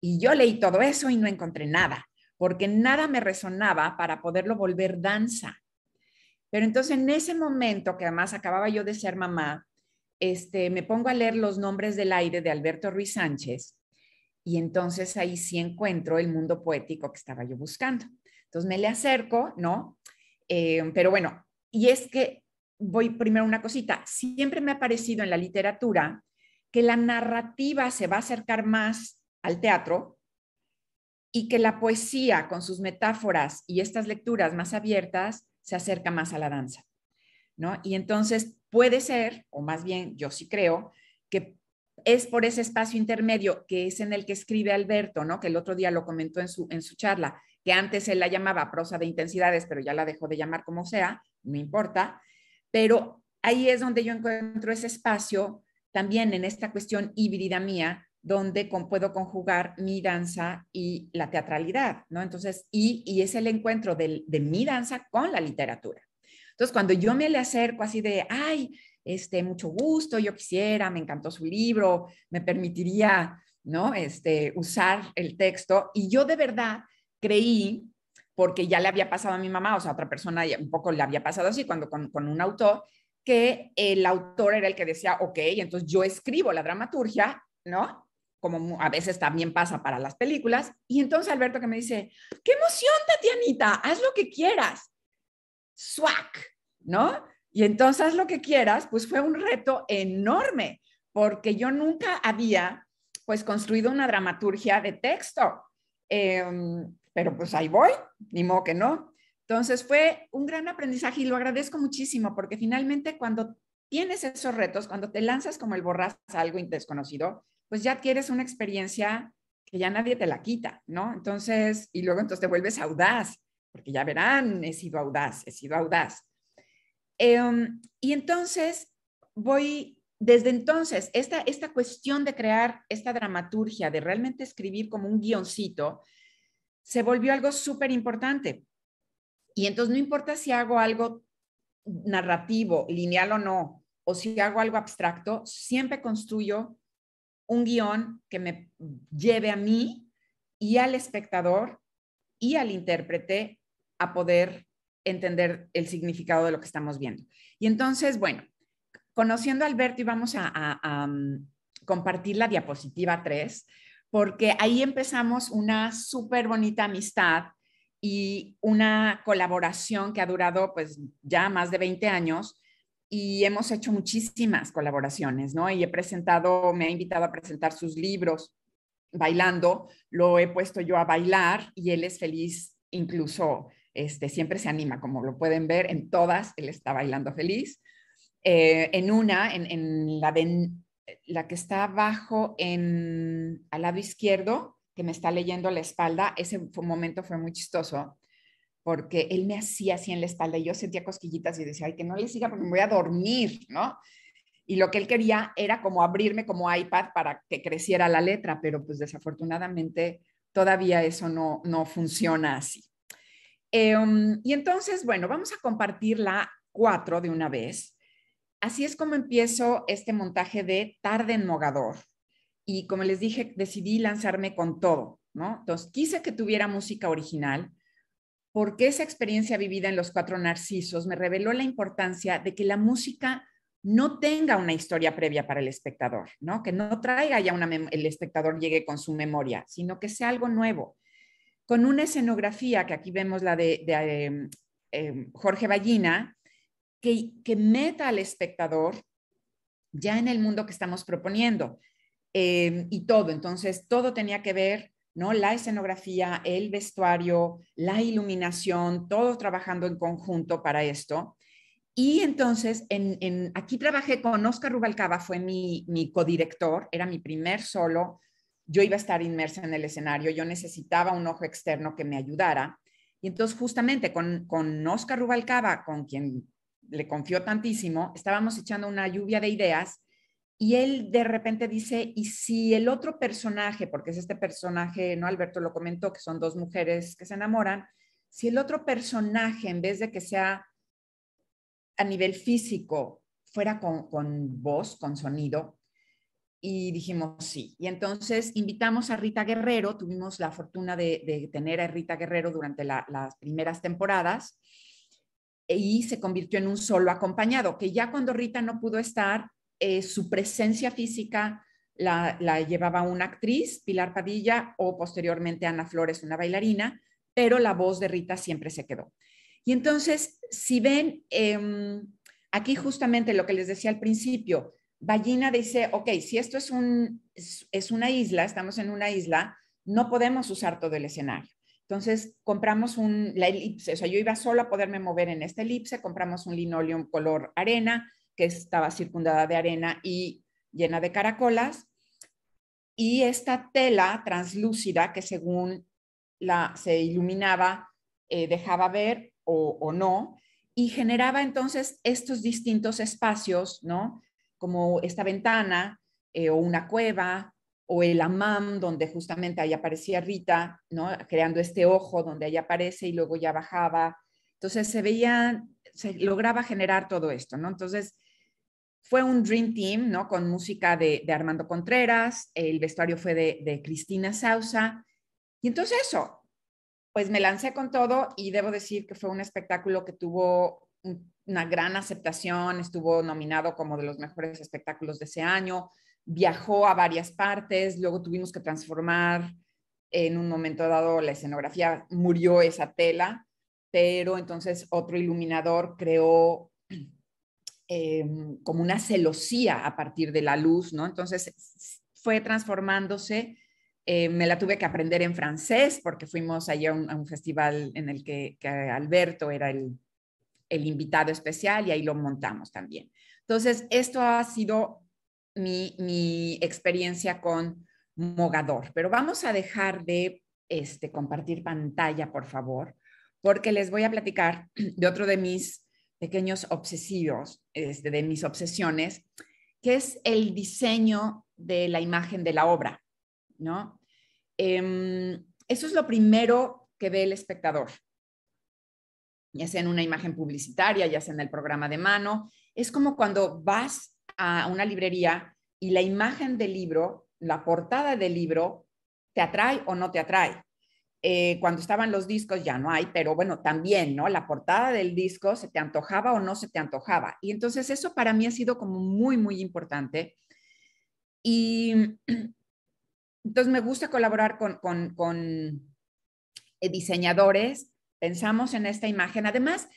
Speaker 5: Y yo leí todo eso y no encontré nada, porque nada me resonaba para poderlo volver danza. Pero entonces en ese momento, que además acababa yo de ser mamá, este, me pongo a leer Los nombres del aire de Alberto Ruiz Sánchez y entonces ahí sí encuentro el mundo poético que estaba yo buscando. Entonces me le acerco, ¿no? Eh, pero bueno, y es que voy primero una cosita. Siempre me ha parecido en la literatura que la narrativa se va a acercar más al teatro y que la poesía con sus metáforas y estas lecturas más abiertas se acerca más a la danza, ¿no? Y entonces puede ser, o más bien yo sí creo, que es por ese espacio intermedio que es en el que escribe Alberto, ¿no? Que el otro día lo comentó en su, charla, que antes él la llamaba prosa de intensidades, pero ya la dejó de llamar como sea, no importa. Pero ahí es donde yo encuentro ese espacio también en esta cuestión híbrida mía, donde puedo conjugar mi danza y la teatralidad, ¿no? Entonces, y, y es el encuentro de mi danza con la literatura. Entonces, cuando yo me le acerco así de, ay, este, mucho gusto, yo quisiera, me encantó su libro, me permitiría, ¿no? Este, usar el texto. Y yo de verdad creí, porque ya le había pasado a mi mamá, o sea, a otra persona un poco le había pasado así, cuando con, un autor, que el autor era el que decía, ok, entonces yo escribo la dramaturgia, ¿no? como a veces también pasa para las películas. Y entonces Alberto que me dice, qué emoción, Tatianita, haz lo que quieras. Swack, ¿no? Y entonces lo que quieras, pues fue un reto enorme, porque yo nunca había pues construido una dramaturgia de texto. Em, pero pues ahí voy, ni modo que no. Entonces fue un gran aprendizaje y lo agradezco muchísimo porque finalmente cuando tienes esos retos, cuando te lanzas como el borras a algo desconocido, pues ya tienes una experiencia que ya nadie te la quita, ¿no? Entonces, y luego entonces te vuelves audaz, porque ya verán, he sido audaz, he sido audaz. Em, y entonces voy, desde entonces, esta, esta cuestión de crear esta dramaturgia, de realmente escribir como un guioncito, se volvió algo súper importante. Y entonces no importa si hago algo narrativo, lineal o no, o si hago algo abstracto, siempre construyo un guión que me lleve a mí y al espectador y al intérprete a poder entender el significado de lo que estamos viendo. Y entonces, bueno, conociendo a Alberto y vamos a, mm, compartir la diapositiva 3, porque ahí empezamos una súper bonita amistad y una colaboración que ha durado pues ya más de 20 años y hemos hecho muchísimas colaboraciones, ¿no? Y he presentado, me ha invitado a presentar sus libros bailando, lo he puesto yo a bailar y él es feliz incluso este, siempre se anima, como lo pueden ver, en todas él está bailando feliz. Eh, en una, en, la, la que está abajo en, al lado izquierdo, que me está leyendo la espalda, ese momento fue muy chistoso, porque él me hacía así en la espalda y yo sentía cosquillitas y decía, ay, que no le siga porque me voy a dormir, ¿no? Y lo que él quería era como abrirme como iPad para que creciera la letra, pero pues desafortunadamente todavía eso no, no funciona así. Em, y entonces, bueno, vamos a compartir la cuatro de una vez. Así es como empiezo este montaje de Tarde en Mogador. Y como les dije, decidí lanzarme con todo, ¿no? Entonces, quise que tuviera música original porque esa experiencia vivida en los cuatro narcisos me reveló la importancia de que la música no tenga una historia previa para el espectador, ¿no? Que no traiga ya una el espectador llegue con su memoria, sino que sea algo nuevo con una escenografía que aquí vemos la de, em, em, Jorge Ballina, que, meta al espectador ya en el mundo que estamos proponiendo em, y todo. Entonces, todo tenía que ver, ¿no? La escenografía, el vestuario, la iluminación, todo trabajando en conjunto para esto. Y entonces, aquí trabajé con Oscar Rubalcaba, fue mi, mi codirector, era mi primer solo, yo iba a estar inmersa en el escenario, yo necesitaba un ojo externo que me ayudara. Y entonces justamente con, con Oscar Rubalcaba, con quien le confió tantísimo, estábamos echando una lluvia de ideas y él de repente dice, ¿y si el otro personaje, porque es este personaje, no Alberto lo comentó, que son dos mujeres que se enamoran, si el otro personaje, en vez de que sea a nivel físico, fuera con, con voz, con sonido, y dijimos sí. Y entonces invitamos a Rita Guerrero, tuvimos la fortuna de, de tener a Rita Guerrero durante las primeras temporadas e, y se convirtió en un solo acompañado, que ya cuando Rita no pudo estar, eh, su presencia física la, llevaba una actriz, Pilar Padilla, o posteriormente Ana Flores, una bailarina, pero la voz de Rita siempre se quedó. Y entonces, si ven, em, aquí justamente lo que les decía al principio, Ballina dice, ok, si esto es, un, es una isla, estamos en una isla, no podemos usar todo el escenario. Entonces compramos un, la elipse, o sea, yo iba solo a poderme mover en esta elipse, compramos un linoleum color arena, que estaba circundada de arena y llena de caracolas, y esta tela translúcida que según la, se iluminaba, eh, dejaba ver o, o no, y generaba entonces estos distintos espacios, ¿no? como esta ventana eh, o una cueva o el amam, donde justamente ahí aparecía Rita, ¿no? creando este ojo donde ahí aparece y luego ya bajaba. Entonces se veía, se lograba generar todo esto, ¿no? Entonces fue un Dream Team, ¿no? Con música de, Armando Contreras, el vestuario fue de, Cristina Sausa. Y entonces eso, pues me lancé con todo y debo decir que fue un espectáculo que tuvo un una gran aceptación, estuvo nominado como de los mejores espectáculos de ese año, viajó a varias partes, luego tuvimos que transformar en un momento dado la escenografía, murió esa tela, pero entonces otro iluminador creó em, como una celosía a partir de la luz, ¿no? Entonces fue transformándose. Eh, me la tuve que aprender en francés porque fuimos allá a un, festival en el que Alberto era el el invitado especial y ahí lo montamos también. Entonces, esto ha sido mi, experiencia con Mogador, pero vamos a dejar de este, compartir pantalla, por favor, porque les voy a platicar de otro de mis pequeños obsesivos, este, de mis obsesiones, que es el diseño de la imagen de la obra, ¿no? Em, eso es lo primero que ve el espectador ya sea en una imagen publicitaria, ya sea en el programa de mano. Es como cuando vas a una librería y la imagen del libro, la portada del libro, te atrae o no te atrae. Eh, cuando estaban los discos ya no hay, pero bueno, también, ¿no? La portada del disco se te antojaba o no se te antojaba. Y entonces eso para mí ha sido como muy, muy importante. Y entonces me gusta colaborar con, con eh, diseñadores Pensamos en esta imagen. Además,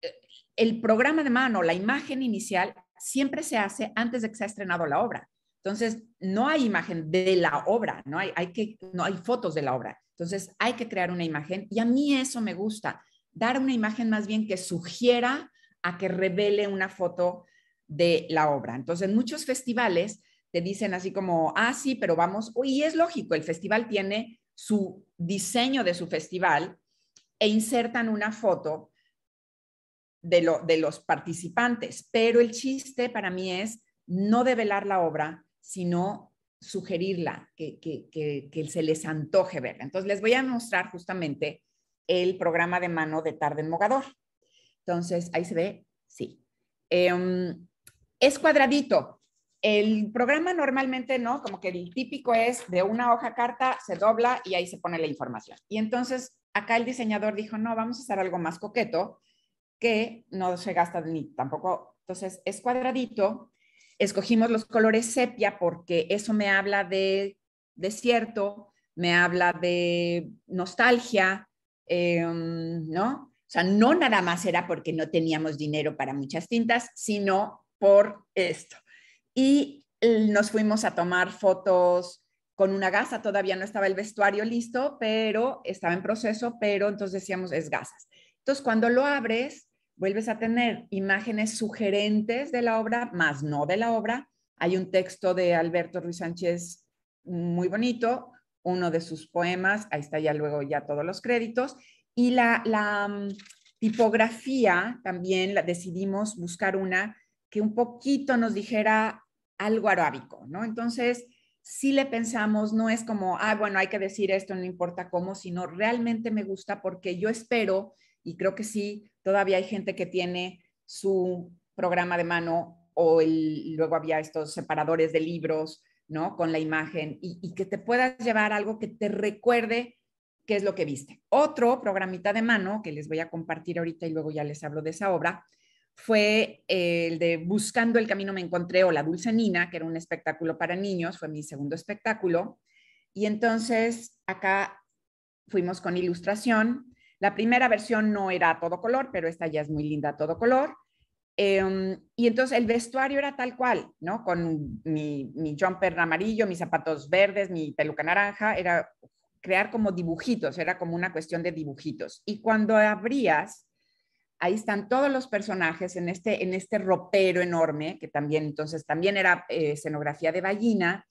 Speaker 5: eh, el programa de mano, la imagen inicial, siempre se hace antes de que se ha estrenado la obra. Entonces, no hay imagen de la obra, no hay, que, no hay fotos de la obra. Entonces, hay que crear una imagen y a mí eso me gusta, dar una imagen más bien que sugiera a que revele una foto de la obra. Entonces, muchos festivales te dicen así como, ah, sí, pero vamos, y es lógico, el festival tiene su diseño de su festival e insertan una foto de, lo, de los participantes. Pero el chiste para mí es no develar la obra, sino sugerirla, que, que, que, se les antoje verla. Entonces, les voy a mostrar justamente el programa de mano de Tarde en Mogador. Entonces, ahí se ve, sí. Em, es cuadradito, el programa normalmente no, como que el típico es de una hoja carta, se dobla y ahí se pone la información. Y entonces acá el diseñador dijo, no, vamos a hacer algo más coqueto que no se gasta ni tampoco. Entonces es cuadradito. Escogimos los colores sepia porque eso me habla de desierto, me habla de nostalgia, em, ¿no? O sea, no nada más era porque no teníamos dinero para muchas tintas, sino por esto y nos fuimos a tomar fotos con una gasa, todavía no estaba el vestuario listo, pero estaba en proceso, pero entonces decíamos es gasas. Entonces cuando lo abres, vuelves a tener imágenes sugerentes de la obra, más no de la obra. Hay un texto de Alberto Ruiz Sánchez muy bonito, uno de sus poemas, ahí está ya luego ya todos los créditos, y la, la mm, tipografía también la decidimos buscar una que un poquito nos dijera algo arábico, ¿no? Entonces, si le pensamos, no es como, ah, bueno, hay que decir esto, no importa cómo, sino realmente me gusta porque yo espero, y creo que sí, todavía hay gente que tiene su programa de mano o luego había estos separadores de libros, ¿no? Con la imagen y, y que te puedas llevar algo que te recuerde qué es lo que viste. Otro programita de mano que les voy a compartir ahorita y luego ya les hablo de esa obra, fue el de Buscando el Camino Me Encontré o La Dulce Nina, que era un espectáculo para niños, fue mi segundo espectáculo. Y entonces acá fuimos con ilustración. La primera versión no era a todo color, pero esta ya es muy linda a todo color. Em, y entonces el vestuario era tal cual, ¿no? Con mi, mi jumper amarillo, mis zapatos verdes, mi peluca naranja, era crear como dibujitos, era como una cuestión de dibujitos. Y cuando abrías, ahí están todos los personajes en este, en este ropero enorme, que también entonces también era eh, escenografía de ballina,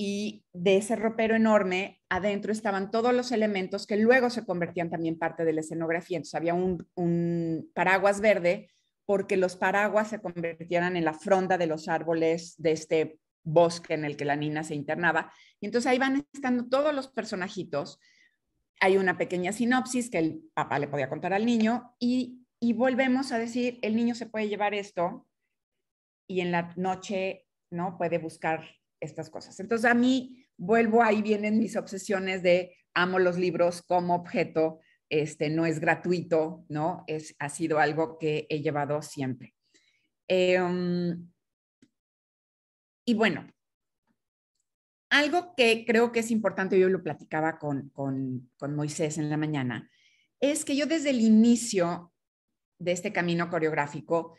Speaker 5: y de ese ropero enorme adentro estaban todos los elementos que luego se convertían también parte de la escenografía. Entonces había un, paraguas verde porque los paraguas se convertían en la fronda de los árboles de este bosque en el que la nina se internaba. Y entonces ahí van estando todos los personajitos hay una pequeña sinopsis que el papá le podía contar al niño y, volvemos a decir, el niño se puede llevar esto y en la noche no puede buscar estas cosas. Entonces a mí vuelvo, ahí vienen mis obsesiones de amo los libros como objeto, este no es gratuito, ¿no? Es, ha sido algo que he llevado siempre. Em, y bueno, algo que creo que es importante, yo lo platicaba con, con, Moisés en la mañana, es que yo desde el inicio de este camino coreográfico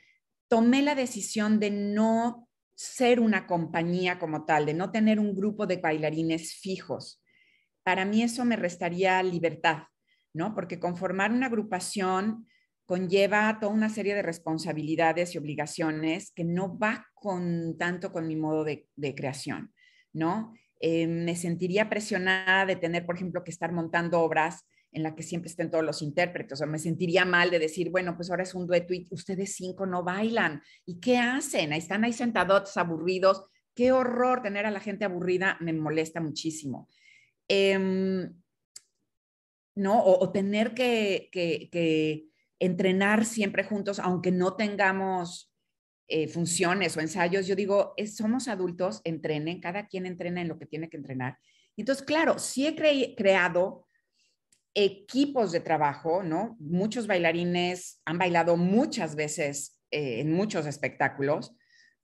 Speaker 5: tomé la decisión de no ser una compañía como tal, de no tener un grupo de bailarines fijos. Para mí eso me restaría libertad, ¿no? Porque conformar una agrupación conlleva toda una serie de responsabilidades y obligaciones que no va con tanto con mi modo de creación. ¿no? Eh, me sentiría presionada de tener, por ejemplo, que estar montando obras en la que siempre estén todos los intérpretes, o me sentiría mal de decir, bueno, pues ahora es un dueto y ustedes cinco no bailan. ¿Y qué hacen? Ahí están ahí sentados, aburridos. Qué horror tener a la gente aburrida, me molesta muchísimo. Em, ¿No? O, tener que entrenar siempre juntos, aunque no tengamos eh, funciones o ensayos, yo digo, somos adultos, entrenen, cada quien entrena en lo que tiene que entrenar. Entonces, claro, sí he creado equipos de trabajo, ¿no? Muchos bailarines han bailado muchas veces eh, en muchos espectáculos,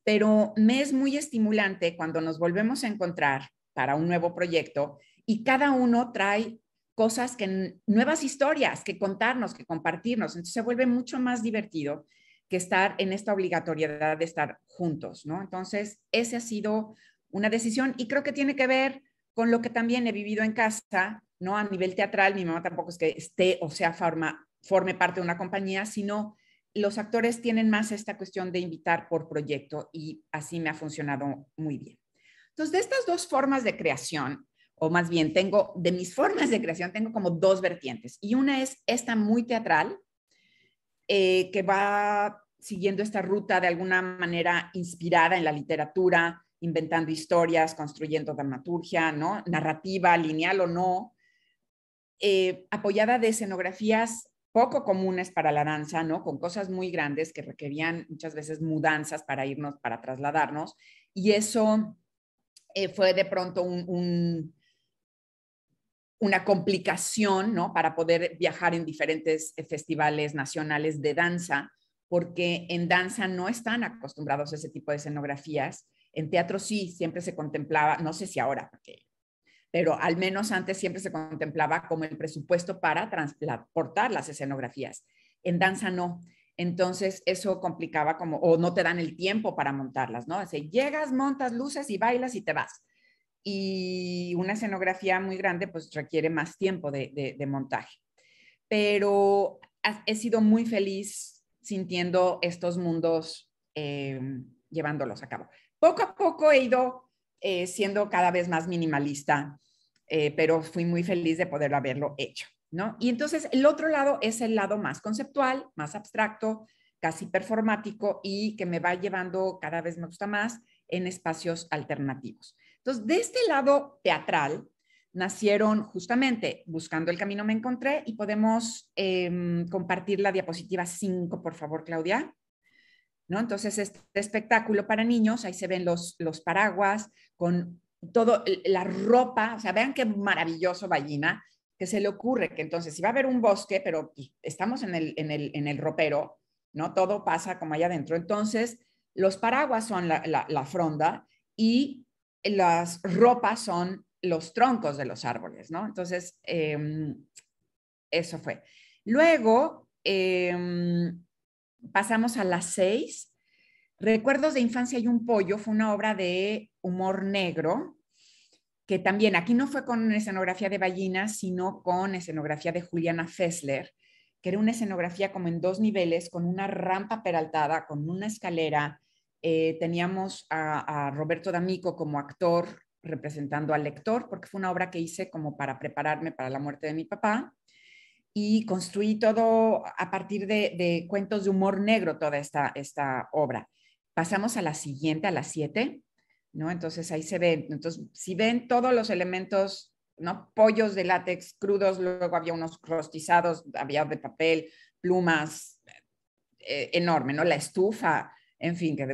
Speaker 5: pero me es muy estimulante cuando nos volvemos a encontrar para un nuevo proyecto y cada uno trae cosas que, nuevas historias que contarnos, que compartirnos. Entonces se vuelve mucho más divertido que estar en esta obligatoriedad de estar juntos, ¿no? Entonces, esa ha sido una decisión y creo que tiene que ver con lo que también he vivido en casa, ¿no? A nivel teatral, mi mamá tampoco es que esté o sea forma, forme parte de una compañía, sino los actores tienen más esta cuestión de invitar por proyecto y así me ha funcionado muy bien. Entonces, de estas dos formas de creación, o más bien tengo, de mis formas de creación, tengo como dos vertientes. Y una es esta muy teatral, eh, que va siguiendo esta ruta de alguna manera inspirada en la literatura, inventando historias, construyendo dramaturgia, ¿no? narrativa, lineal o no, eh, apoyada de escenografías poco comunes para la danza, ¿no? con cosas muy grandes que requerían muchas veces mudanzas para irnos, para trasladarnos, y eso eh, fue de pronto un una complicación, ¿no? Para poder viajar en diferentes eh, festivales nacionales de danza, porque en danza no están acostumbrados a ese tipo de escenografías. En teatro sí, siempre se contemplaba, no sé si ahora, pero al menos antes siempre se contemplaba como el presupuesto para transportar las escenografías. En danza no. Entonces eso complicaba como, o no te dan el tiempo para montarlas, ¿no? llegas, montas luces y bailas y te vas y una escenografía muy grande pues requiere más tiempo de, de, montaje. Pero he sido muy feliz sintiendo estos mundos, eh, llevándolos a cabo. Poco a poco he ido eh, siendo cada vez más minimalista, eh, pero fui muy feliz de poder haberlo hecho, ¿no? Y entonces el otro lado es el lado más conceptual, más abstracto, casi performático y que me va llevando cada vez me gusta más en espacios alternativos. Entonces, de este lado teatral nacieron justamente Buscando el Camino Me Encontré y podemos em, compartir la diapositiva 5, por favor, Claudia. ¿No? Entonces, este espectáculo para niños, ahí se ven los, los paraguas con todo, la ropa, o sea, vean qué maravilloso ballina, que se le ocurre que entonces, si va a haber un bosque, pero pues, estamos en el, en el, en el ropero, ¿no? Todo pasa como allá adentro. Entonces, los paraguas son la fronda y las ropas son los troncos de los árboles, ¿no? Entonces, em, eso fue. Luego, em, pasamos a las seis. Recuerdos de infancia y un pollo fue una obra de humor negro, que también aquí no fue con escenografía de ballinas, sino con escenografía de Juliana Fessler, que era una escenografía como en dos niveles, con una rampa peraltada, con una escalera, eh, teníamos a, Roberto D'Amico como actor representando al lector, porque fue una obra que hice como para prepararme para la muerte de mi papá. Y construí todo a partir de, cuentos de humor negro, toda esta, esta obra. Pasamos a la siguiente, a las siete, ¿no? Entonces ahí se ven entonces si ven todos los elementos ¿no? Pollos de látex crudos, luego había unos rostizados, había de papel, plumas, eh, enorme, ¿no? La estufa, en fin, que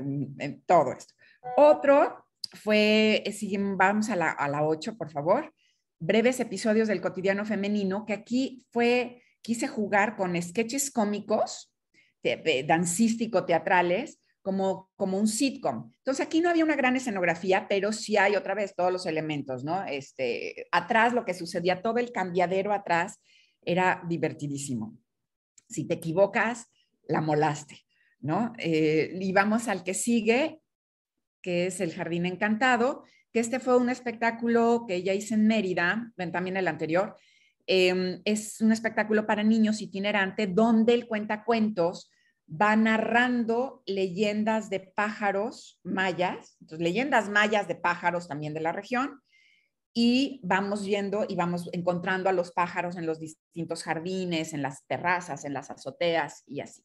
Speaker 5: todo esto. Otro fue, eh, si vamos a la, a 8, por favor, breves episodios del cotidiano femenino, que aquí fue, quise jugar con sketches cómicos, danzístico, eh, dancístico, teatrales, como, como un sitcom. Entonces aquí no había una gran escenografía, pero sí hay otra vez todos los elementos, ¿no? Este, atrás lo que sucedía, todo el cambiadero atrás era divertidísimo. Si te equivocas, la molaste. ¿no? Eh, y vamos al que sigue, que es El Jardín Encantado, que este fue un espectáculo que ya hice en Mérida, ven también el anterior. Em, es un espectáculo para niños itinerante donde el cuentos va narrando leyendas de pájaros mayas, leyendas mayas de pájaros también de la región, y vamos viendo y vamos encontrando a los pájaros en los distintos jardines, en las terrazas, en las azoteas y así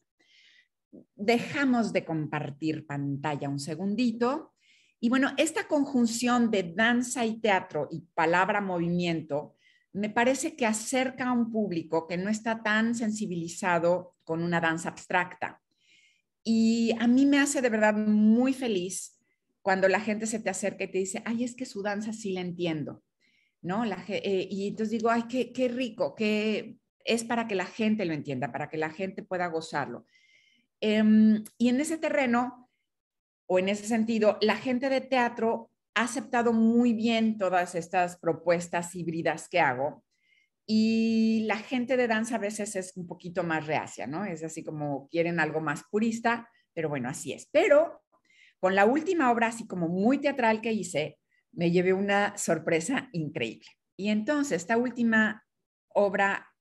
Speaker 5: dejamos de compartir pantalla un segundito. Y bueno, esta conjunción de danza y teatro y palabra movimiento me parece que acerca a un público que no está tan sensibilizado con una danza abstracta. Y a mí me hace de verdad muy feliz cuando la gente se te acerca y te dice, ay, es que su danza sí la entiendo, ¿no? Eh, y entonces digo, ay, qué, qué rico, que es para que la gente lo entienda, para que la gente pueda gozarlo. Em, y en ese terreno, o en ese sentido, la gente de teatro ha aceptado muy bien todas estas propuestas híbridas que hago. Y la gente de danza a veces es un poquito más reacia, ¿no? Es así como quieren algo más purista, pero bueno, así es. Pero con la última obra, así como muy teatral que hice, me llevé una sorpresa increíble. Y entonces, esta última obra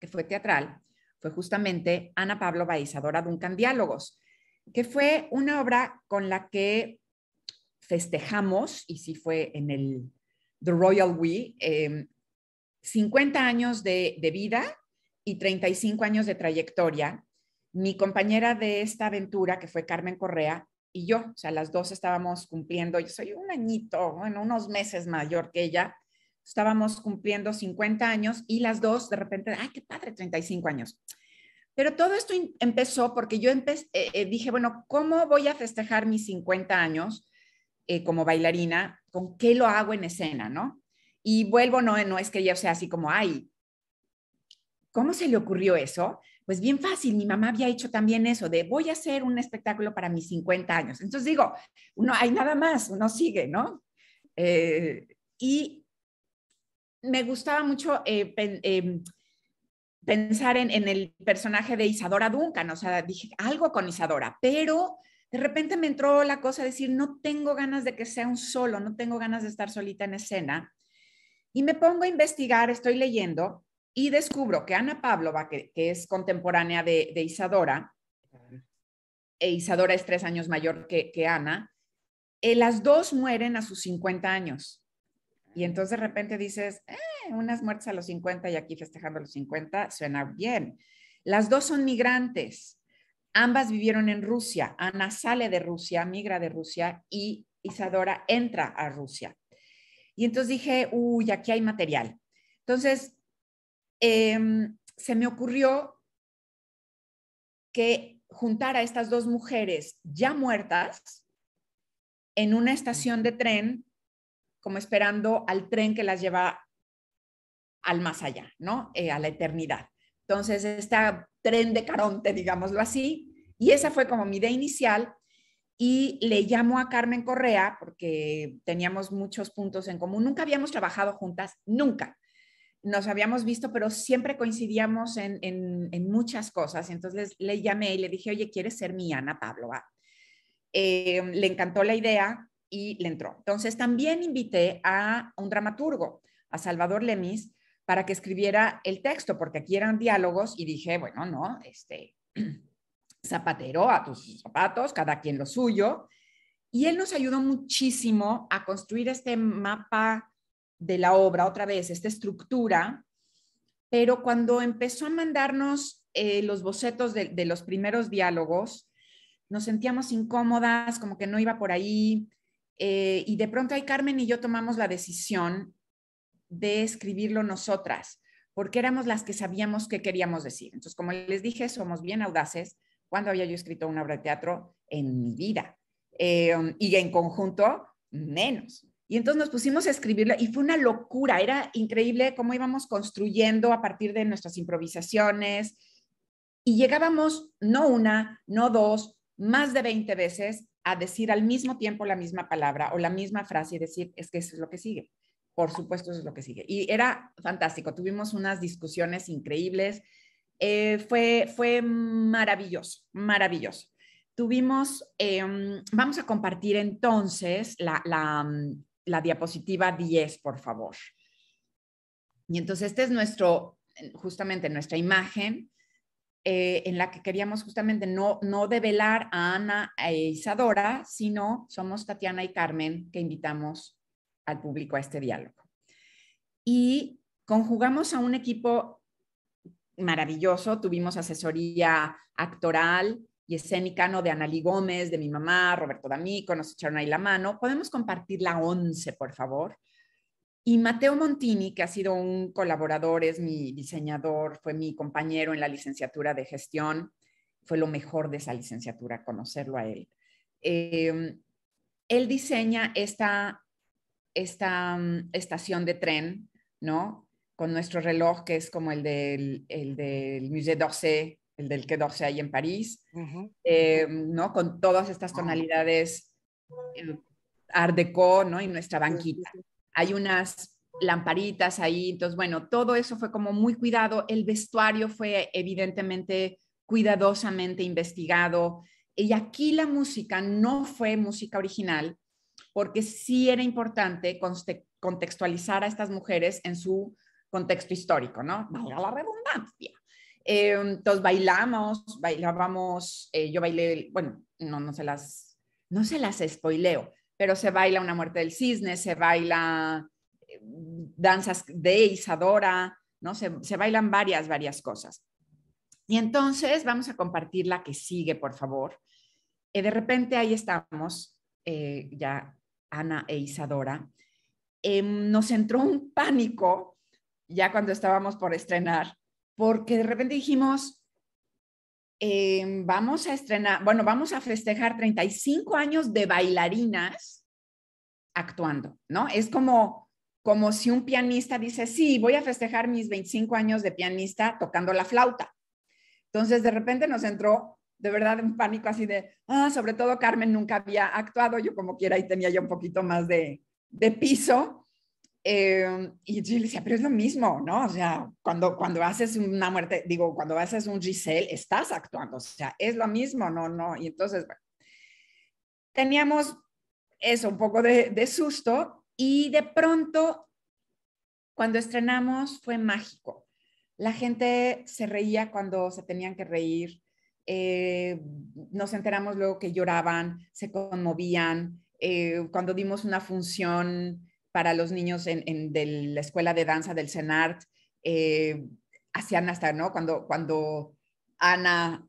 Speaker 5: que fue teatral, fue justamente Ana Pablo Baizadora Duncan Diálogos, que fue una obra con la que festejamos, y sí fue en el The Royal We, 50 eh, años de, de vida y 35 años de trayectoria. Mi compañera de esta aventura, que fue Carmen Correa, y yo, o sea, las dos estábamos cumpliendo, yo soy un añito, bueno, unos meses mayor que ella, estábamos cumpliendo 50 años y las dos de repente, ay, qué padre, 35 años. Pero todo esto empezó porque yo eh, eh, dije, bueno, ¿cómo voy a festejar mis 50 años eh, como bailarina? ¿Con qué lo hago en escena, no? Y vuelvo, no, no es que ya sea así como, ay, ¿cómo se le ocurrió eso? Pues bien fácil, mi mamá había hecho también eso de voy a hacer un espectáculo para mis 50 años. Entonces digo, uno hay nada más, uno sigue, ¿no? y me gustaba mucho eh, em, pensar en, el personaje de Isadora Duncan, o sea, dije algo con Isadora, pero de repente me entró la cosa de decir, no tengo ganas de que sea un solo, no tengo ganas de estar solita en escena. Y me pongo a investigar, estoy leyendo y descubro que Ana Pavlova, que, es contemporánea de, Isadora, e Isadora es tres años mayor que, Ana, eh, las dos mueren a sus 50 años. Y entonces de repente dices, eh, unas muertes a los 50 y aquí festejando los 50, suena bien. Las dos son migrantes. Ambas vivieron en Rusia. Ana sale de Rusia, migra de Rusia y Isadora entra a Rusia. Y entonces dije, uy, aquí hay material. Entonces, em, se me ocurrió que juntar a estas dos mujeres ya muertas en una estación de tren como esperando al tren que las lleva al más allá, ¿no? Eh, a la eternidad. Entonces, este tren de Caronte, digámoslo así, y esa fue como mi idea inicial. Y le llamo a Carmen Correa porque teníamos muchos puntos en común. Nunca habíamos trabajado juntas, nunca. Nos habíamos visto, pero siempre coincidíamos en, muchas cosas. Entonces le llamé y le dije, oye, ¿quieres ser mi Ana Pablo? Eh, le encantó la idea y le entró. Entonces también invité a un dramaturgo, a Salvador Lemis, para que escribiera el texto, porque aquí eran diálogos y dije, bueno, no, este, zapatero a tus zapatos, cada quien lo suyo. Y él nos ayudó muchísimo a construir este mapa de la obra, otra vez, esta estructura, pero cuando empezó a mandarnos eh, los bocetos de los primeros diálogos, nos sentíamos incómodas, como que no iba por ahí, eh, y de pronto ahí Carmen y yo tomamos la decisión de escribirlo nosotras, porque éramos las que sabíamos qué queríamos decir. Entonces, como les dije, somos bien audaces. ¿Cuándo había yo escrito una obra de teatro? En mi vida. Eh, y en conjunto, menos. Y entonces nos pusimos a escribirla y fue una locura, era increíble cómo íbamos construyendo a partir de nuestras improvisaciones y llegábamos no una, no dos, más de 20 veces a decir al mismo tiempo la misma palabra o la misma frase y decir, es que eso es lo que sigue. Por supuesto, eso es lo que sigue. Y era fantástico. Tuvimos unas discusiones increíbles. Eh, fue, maravilloso, maravilloso. Tuvimos, em, vamos a compartir entonces la, la mm, diapositiva 10, por favor. Y entonces este es nuestro, justamente nuestra imagen eh, en la que queríamos justamente no, no develar a Ana e Isadora, sino somos Tatiana y Carmen que invitamos al público a este diálogo. Y conjugamos a un equipo maravilloso, tuvimos asesoría actoral y escénica ¿no? de anali Gómez, de mi mamá, Roberto D'Amico, nos echaron ahí la mano. ¿Podemos compartir la 11, por favor? Y Mateo Montini, que ha sido un colaborador, es mi diseñador, fue mi compañero en la licenciatura de gestión, fue lo mejor de esa licenciatura, conocerlo a él. Em, él diseña esta, esta mm, estación de tren, ¿no? Con nuestro reloj, que es como el del, el del Musée d'Orsay, el del que d'Orsay hay en París, em, ¿no? Con todas estas tonalidades em, art déco, ¿no? Y nuestra banquita hay unas lamparitas ahí, entonces bueno, todo eso fue como muy cuidado, el vestuario fue evidentemente cuidadosamente investigado y aquí la música no fue música original porque sí era importante contextualizar a estas mujeres en su contexto histórico, ¿no? Vaya la redundancia. Eh, entonces bailamos, bailábamos, eh, yo bailé, bueno, no, no se las, no se las spoileo, pero se baila Una muerte del cisne, se baila eh, danzas de Isadora, ¿no? Se, bailan varias, varias cosas. Y entonces vamos a compartir la que sigue, por favor. Eh, de repente ahí estamos, eh, ya Ana e Isadora. Em, nos entró un pánico ya cuando estábamos por estrenar, porque de repente dijimos, Em, vamos a estrenar, bueno, vamos a festejar 35 años de bailarinas actuando, ¿no? Es como, como si un pianista dice, sí, voy a festejar mis 25 años de pianista tocando la flauta. Entonces, de repente nos entró de verdad un pánico así de, ah, sobre todo Carmen nunca había actuado, yo como quiera y tenía yo un poquito más de, de piso, eh, y yo le decía, pero es lo mismo, ¿no? O sea, cuando, cuando haces una muerte, digo, cuando haces un Giselle, estás actuando, o sea, es lo mismo, no, no. Y entonces, bueno, teníamos eso, un poco de, susto y de pronto, cuando estrenamos, fue mágico. La gente se reía cuando se tenían que reír, eh, nos enteramos luego que lloraban, se conmovían, eh, cuando dimos una función para los niños en, de la escuela de danza del Senart eh, hacían hasta, ¿no? Cuando, cuando Ana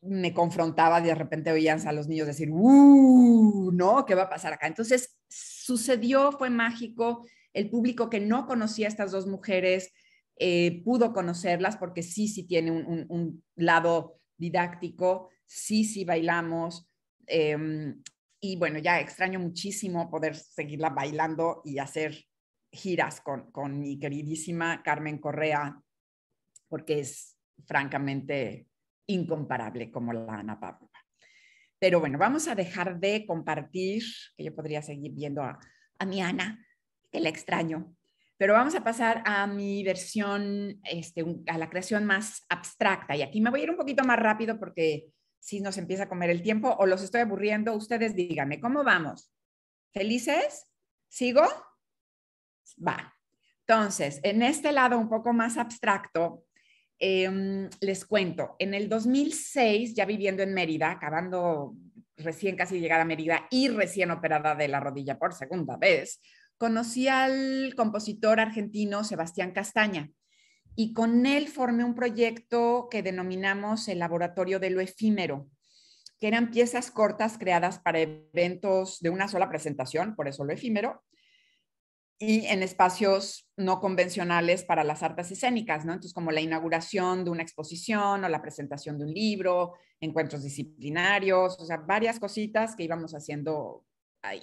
Speaker 5: me confrontaba, de repente oían a los niños decir, ¡uh! ¿No? ¿Qué va a pasar acá? Entonces sucedió, fue mágico. El público que no conocía a estas dos mujeres eh, pudo conocerlas porque sí, sí tiene un, lado didáctico, sí, sí bailamos. Eh, y bueno, ya extraño muchísimo poder seguirla bailando y hacer giras con, mi queridísima Carmen Correa, porque es francamente incomparable como la Ana Pablo. Pero bueno, vamos a dejar de compartir, que yo podría seguir viendo a, mi Ana, que la extraño. Pero vamos a pasar a mi versión, este, a la creación más abstracta. Y aquí me voy a ir un poquito más rápido porque si nos empieza a comer el tiempo o los estoy aburriendo. Ustedes díganme, ¿cómo vamos? ¿Felices? ¿Sigo? Va. Entonces, en este lado un poco más abstracto, em, les cuento, en el 2006, ya viviendo en Mérida, acabando recién casi llegada a Mérida y recién operada de la rodilla por segunda vez, conocí al compositor argentino Sebastián Castaña y con él formé un proyecto que denominamos el Laboratorio de lo Efímero, que eran piezas cortas creadas para eventos de una sola presentación, por eso lo efímero, y en espacios no convencionales para las artes escénicas, ¿no? Entonces, como la inauguración de una exposición o la presentación de un libro, encuentros disciplinarios, o sea, varias cositas que íbamos haciendo ahí.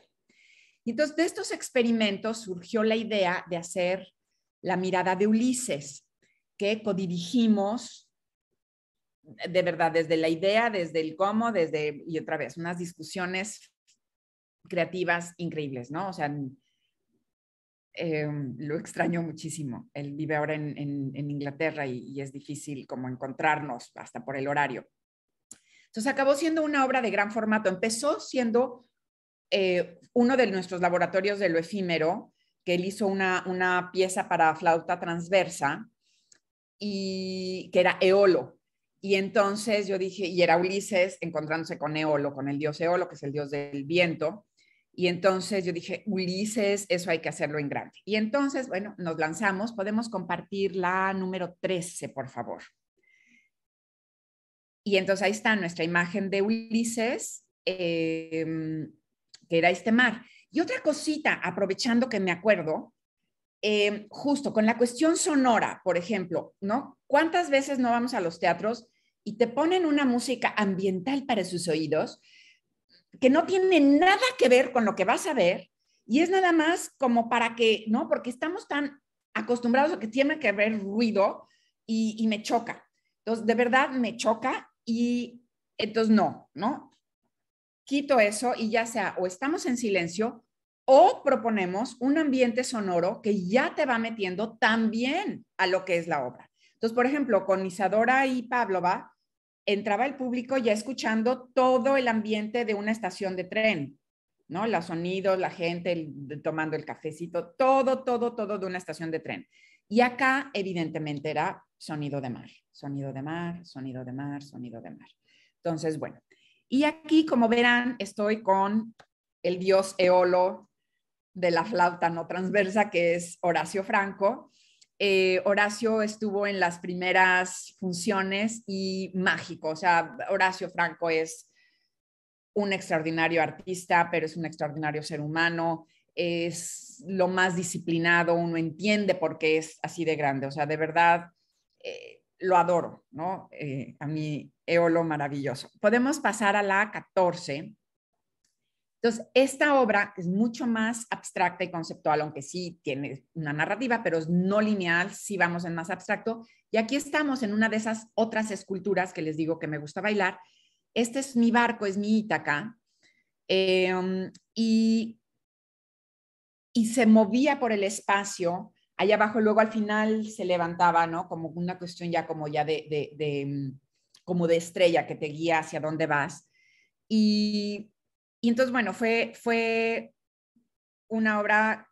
Speaker 5: Y entonces, de estos experimentos surgió la idea de hacer la mirada de Ulises, que codirigimos de verdad desde la idea, desde el cómo, desde, y otra vez, unas discusiones creativas increíbles, ¿no? O sea, em, lo extraño muchísimo. Él vive ahora en, Inglaterra y, es difícil como encontrarnos hasta por el horario. Entonces acabó siendo una obra de gran formato. Empezó siendo eh, uno de nuestros laboratorios de lo efímero, que él hizo una pieza para flauta transversa, y que era Eolo. Y entonces yo dije, y era Ulises encontrándose con Eolo, con el dios Eolo, que es el dios del viento. Y entonces yo dije, Ulises, eso hay que hacerlo en grande. Y entonces, bueno, nos lanzamos. Podemos compartir la número 13, por favor. Y entonces ahí está nuestra imagen de Ulises, eh, que era este mar. Y otra cosita, aprovechando que me acuerdo, eh, justo con la cuestión sonora, por ejemplo, ¿no? ¿Cuántas veces no vamos a los teatros y te ponen una música ambiental para sus oídos que no tiene nada que ver con lo que vas a ver y es nada más como para que, ¿no? Porque estamos tan acostumbrados a que tiene que haber ruido y, y me choca. Entonces, de verdad me choca y entonces no, ¿no? Quito eso y ya sea o estamos en silencio o proponemos un ambiente sonoro que ya te va metiendo también a lo que es la obra. Entonces, por ejemplo, con Isadora y Pavlova, entraba el público ya escuchando todo el ambiente de una estación de tren, ¿no? Los sonidos, la gente tomando el cafecito, todo, todo, todo de una estación de tren. Y acá, evidentemente, era sonido de mar, sonido de mar, sonido de mar, sonido de mar. Entonces, bueno, y aquí, como verán, estoy con el dios Eolo de la flauta no transversa, que es Horacio Franco. Eh, Horacio estuvo en las primeras funciones y mágico, o sea, Horacio Franco es un extraordinario artista, pero es un extraordinario ser humano, es lo más disciplinado, uno entiende por qué es así de grande, o sea, de verdad, eh, lo adoro, ¿no? Eh, a mí, Eolo maravilloso. Podemos pasar a la 14 entonces, esta obra es mucho más abstracta y conceptual, aunque sí tiene una narrativa, pero es no lineal, sí vamos en más abstracto. Y aquí estamos en una de esas otras esculturas que les digo que me gusta bailar. Este es mi barco, es mi Ítaca. Em, y, y se movía por el espacio. Allá abajo, luego al final se levantaba, ¿no? Como una cuestión ya como ya de, de, de mm, como de estrella que te guía hacia dónde vas. Y y entonces, bueno, fue, fue una obra,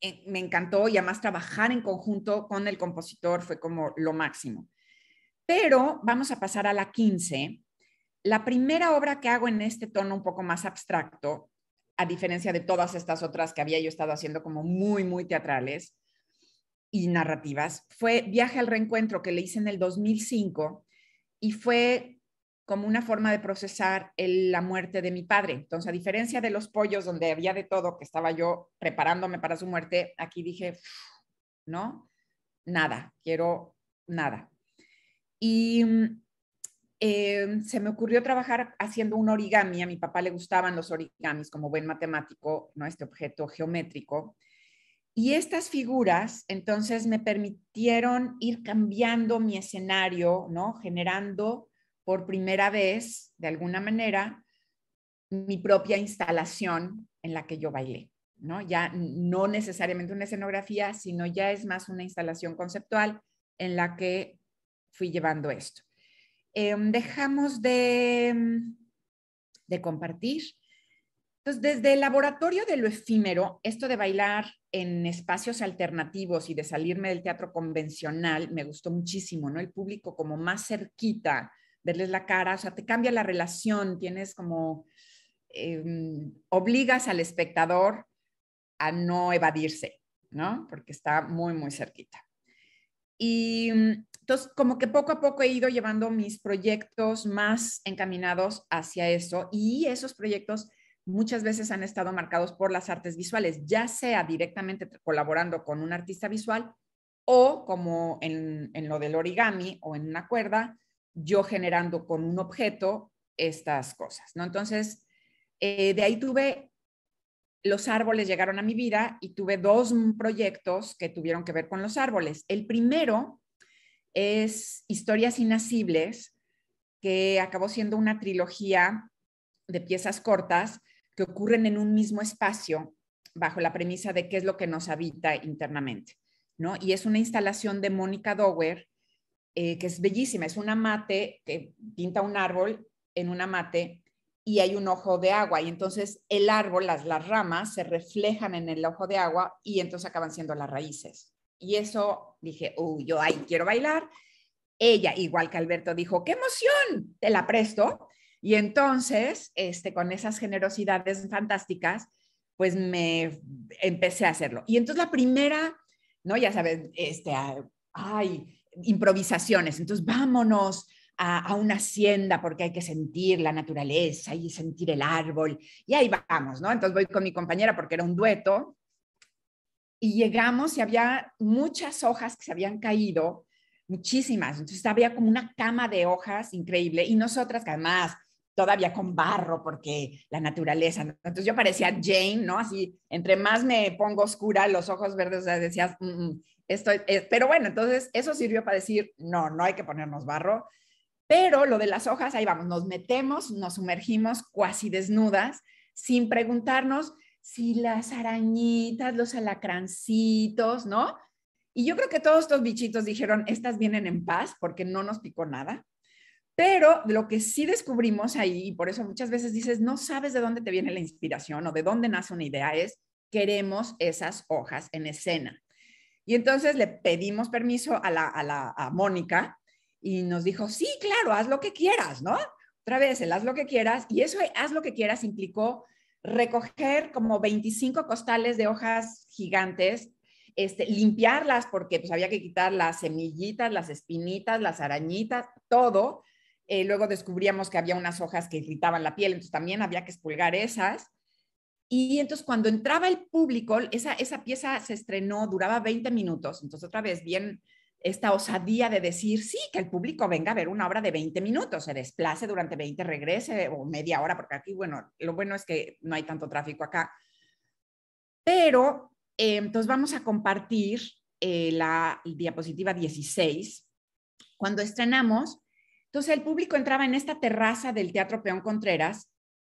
Speaker 5: eh, me encantó y además trabajar en conjunto con el compositor fue como lo máximo. Pero vamos a pasar a la 15. La primera obra que hago en este tono un poco más abstracto, a diferencia de todas estas otras que había yo estado haciendo como muy, muy teatrales, y narrativas fue Viaje al Reencuentro, que le hice en el 2005, y fue como una forma de procesar la muerte de mi padre. Entonces, a diferencia de los pollos donde había de todo, que estaba yo preparándome para su muerte, aquí dije, no, nada, quiero nada. Y mm, eh, se me ocurrió trabajar haciendo un origami. A mi papá le gustaban los origamis como buen matemático, ¿no? este objeto geométrico. Y estas figuras, entonces, me permitieron ir cambiando mi escenario, ¿no? Generando por primera vez, de alguna manera, mi propia instalación en la que yo bailé. ¿no? Ya no necesariamente una escenografía, sino ya es más una instalación conceptual en la que fui llevando esto. Em, dejamos de, de compartir. Entonces, desde el laboratorio de lo efímero, esto de bailar en espacios alternativos y de salirme del teatro convencional me gustó muchísimo, ¿no? El público como más cerquita verles la cara, o sea, te cambia la relación, tienes como, em, obligas al espectador a no evadirse, ¿no? Porque está muy, muy cerquita. Y mm, entonces, como que poco a poco he ido llevando mis proyectos más encaminados hacia eso y esos proyectos muchas veces han estado marcados por las artes visuales, ya sea directamente colaborando con un artista visual o como en, en lo del origami o en una cuerda, yo generando con un objeto estas cosas, ¿no? Entonces, eh, de ahí tuve, los árboles llegaron a mi vida y tuve dos proyectos que tuvieron que ver con los árboles. El primero es Historias Inacibles, que acabó siendo una trilogía de piezas cortas que ocurren en un mismo espacio bajo la premisa de qué es lo que nos habita internamente, ¿no? Y es una instalación de Mónica Dower eh, que es bellísima, es una mate que pinta un árbol en una mate y hay un ojo de agua y entonces el árbol, las, las ramas se reflejan en el ojo de agua y entonces acaban siendo las raíces. Y eso dije, uy, yo ahí quiero bailar. Ella, igual que Alberto, dijo, qué emoción, te la presto. Y entonces, este, con esas generosidades fantásticas, pues me empecé a hacerlo. Y entonces la primera, ¿no? Ya saben este, ay, improvisaciones. Entonces, vámonos a, una hacienda porque hay que sentir la naturaleza y sentir el árbol. Y ahí vamos, ¿no? Entonces voy con mi compañera porque era un dueto. Y llegamos y había muchas hojas que se habían caído, muchísimas. Entonces había como una cama de hojas increíble. Y nosotras, que además todavía con barro porque la naturaleza. Entonces yo parecía Jane, ¿no? Así, entre más me pongo oscura, los ojos verdes, o sea, decías, mm, mm, eh, pero bueno, entonces eso sirvió para decir, no, no hay que ponernos barro. Pero lo de las hojas, ahí vamos, nos metemos, nos sumergimos cuasi desnudas, sin preguntarnos si las arañitas, los alacrancitos, ¿no? Y yo creo que todos estos bichitos dijeron, estas vienen en paz porque no nos picó nada. Pero lo que sí descubrimos ahí, y por eso muchas veces dices, no sabes de dónde te viene la inspiración o de dónde nace una idea, es queremos esas hojas en escena. Y entonces le pedimos permiso a la, Mónica y nos dijo, sí, claro, haz lo que quieras, ¿no? Otra vez, el haz lo que quieras. Y eso, haz lo que quieras, implicó recoger como 25 costales de hojas gigantes, este, limpiarlas porque pues, había que quitar las semillitas, las espinitas, las arañitas, todo. Eh, luego descubríamos que había unas hojas que irritaban la piel, entonces también había que expulgar esas. Y entonces cuando entraba el público, esa, esa pieza se estrenó, duraba 20 minutos, entonces otra vez bien esta osadía de decir, sí, que el público venga a ver una obra de 20 minutos, se desplace durante 20, regrese o media hora, porque aquí, bueno, lo bueno es que no hay tanto tráfico acá. Pero eh, entonces vamos a compartir eh, la diapositiva 16. Cuando estrenamos, entonces el público entraba en esta terraza del Teatro Peón Contreras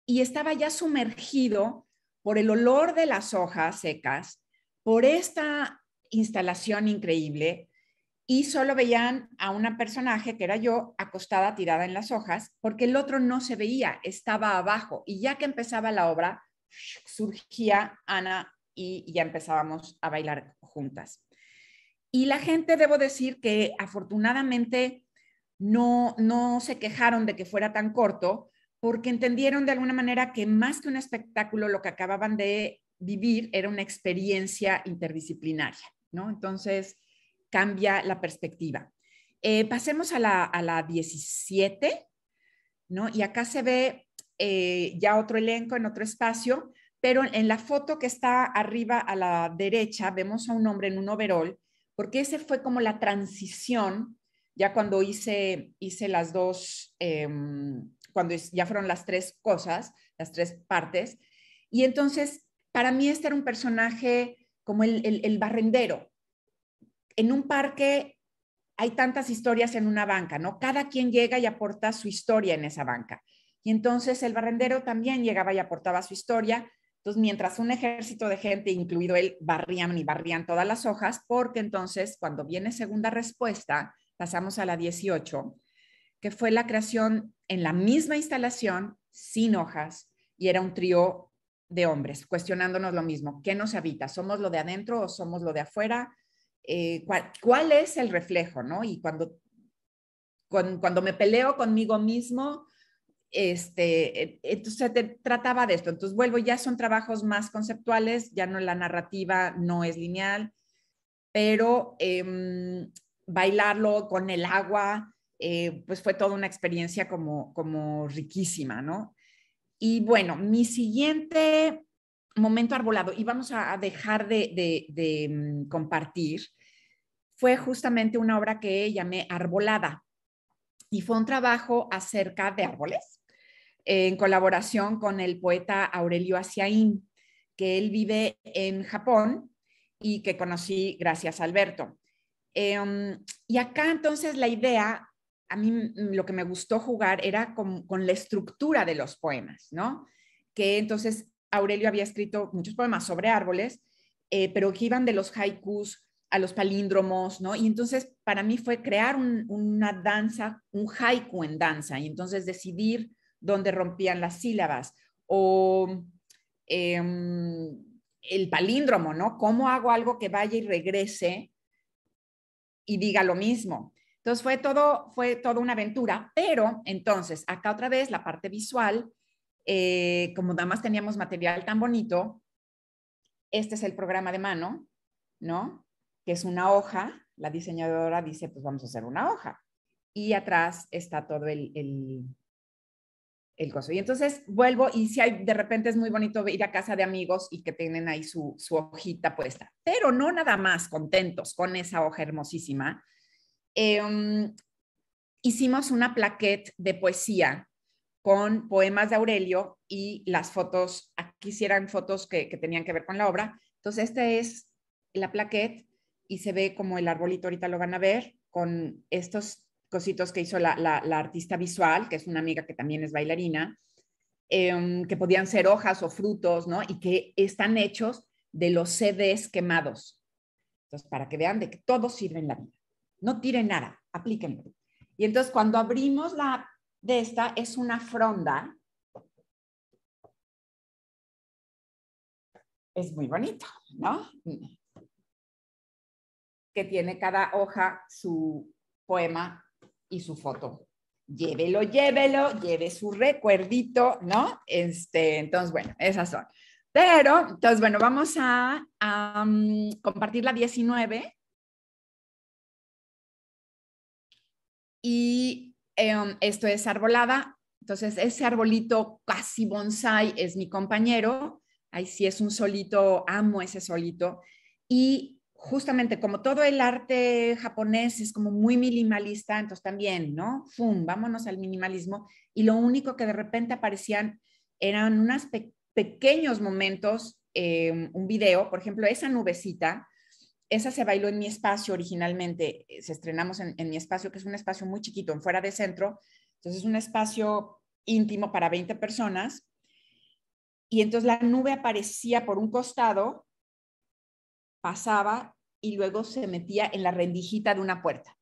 Speaker 5: y estaba ya sumergido por el olor de las hojas secas, por esta instalación increíble, y solo veían a una personaje, que era yo, acostada tirada en las hojas, porque el otro no se veía, estaba abajo. Y ya que empezaba la obra, surgía Ana y ya empezábamos a bailar juntas. Y la gente, debo decir que afortunadamente no, no se quejaron de que fuera tan corto, porque entendieron de alguna manera que más que un espectáculo, lo que acababan de vivir era una experiencia interdisciplinaria, ¿no? Entonces cambia la perspectiva. Eh, pasemos a la, a la 17, ¿no? Y acá se ve eh, ya otro elenco en otro espacio, pero en la foto que está arriba a la derecha vemos a un hombre en un overall, porque ese fue como la transición, ya cuando hice, hice las dos, em, cuando ya fueron las tres cosas, las tres partes. Y entonces, para mí este era un personaje como el, barrendero. En un parque hay tantas historias en una banca, ¿no? Cada quien llega y aporta su historia en esa banca. Y entonces el barrendero también llegaba y aportaba su historia. Entonces, mientras un ejército de gente, incluido él, barrían y barrían todas las hojas, porque entonces cuando viene segunda respuesta, pasamos a la 18, que fue la creación en la misma instalación, sin hojas, y era un trío de hombres, cuestionándonos lo mismo, ¿qué nos habita? ¿Somos lo de adentro o somos lo de afuera? Eh, ¿cuál, es el reflejo? ¿no? Y cuando, cuando me peleo conmigo mismo, este, entonces trataba de esto. Entonces vuelvo, ya son trabajos más conceptuales, ya no la narrativa no es lineal, pero em, bailarlo con el agua, eh, pues fue toda una experiencia como, riquísima, ¿no? Y bueno, mi siguiente momento arbolado, y vamos a dejar de, mm, compartir, fue justamente una obra que llamé Arbolada. Y fue un trabajo acerca de árboles, eh, en colaboración con el poeta Aurelio Asiaín, que él vive en Japón y que conocí gracias a Alberto. Em, y acá entonces la idea a mí lo que me gustó jugar era con, la estructura de los poemas, ¿no? Que entonces Aurelio había escrito muchos poemas sobre árboles, eh, pero que iban de los haikus a los palíndromos, ¿no? Y entonces para mí fue crear una danza, un haiku en danza, y entonces decidir dónde rompían las sílabas o em, el palíndromo, ¿no? ¿Cómo hago algo que vaya y regrese y diga lo mismo? Entonces fue todo, fue toda una aventura, pero entonces acá otra vez la parte visual, eh, como nada más teníamos material tan bonito, este es el programa de mano, ¿no? Que es una hoja, la diseñadora dice, pues vamos a hacer una hoja. Y atrás está todo el, el, el coso. Y entonces vuelvo y si hay, de repente es muy bonito ir a casa de amigos y que tienen ahí su, su hojita puesta, pero no nada más contentos con esa hoja hermosísima, Em, hicimos una plaquette de poesía con poemas de Aurelio y las fotos, aquí hicieron fotos que, tenían que ver con la obra. Entonces, esta es la plaquette y se ve como el arbolito, ahorita lo van a ver, con estos cositos que hizo la, artista visual, que es una amiga que también es bailarina, em, que podían ser hojas o frutos, ¿no? Y que están hechos de los CDs quemados. Entonces, para que vean de que todo sirve la vida no tiren nada, aplíquenlo. Y entonces cuando abrimos la de esta es una fronda.
Speaker 1: Es muy bonito, ¿no? Que tiene cada hoja su
Speaker 5: poema y su foto. Llévelo, llévelo, lleve su recuerdito, ¿no? Este, entonces, bueno, esas son. Pero, entonces, bueno, vamos a, compartir la 19 y em, esto es arbolada. Entonces, ese arbolito casi bonsai es mi compañero. Ahí sí es un solito, amo ese solito. Y justamente como todo el arte japonés es como muy minimalista, entonces también, ¿no? ¡Fum! Vámonos al minimalismo. Y lo único que de repente aparecían eran unos pequeños momentos, em, un video, por ejemplo, esa nubecita esa se bailó en mi espacio originalmente, eh, se estrenamos en, mi espacio, que es un espacio muy chiquito, en fuera de centro, entonces es un espacio íntimo para 20 personas, y entonces la nube aparecía por un costado, pasaba y luego se metía en la rendijita de una puerta.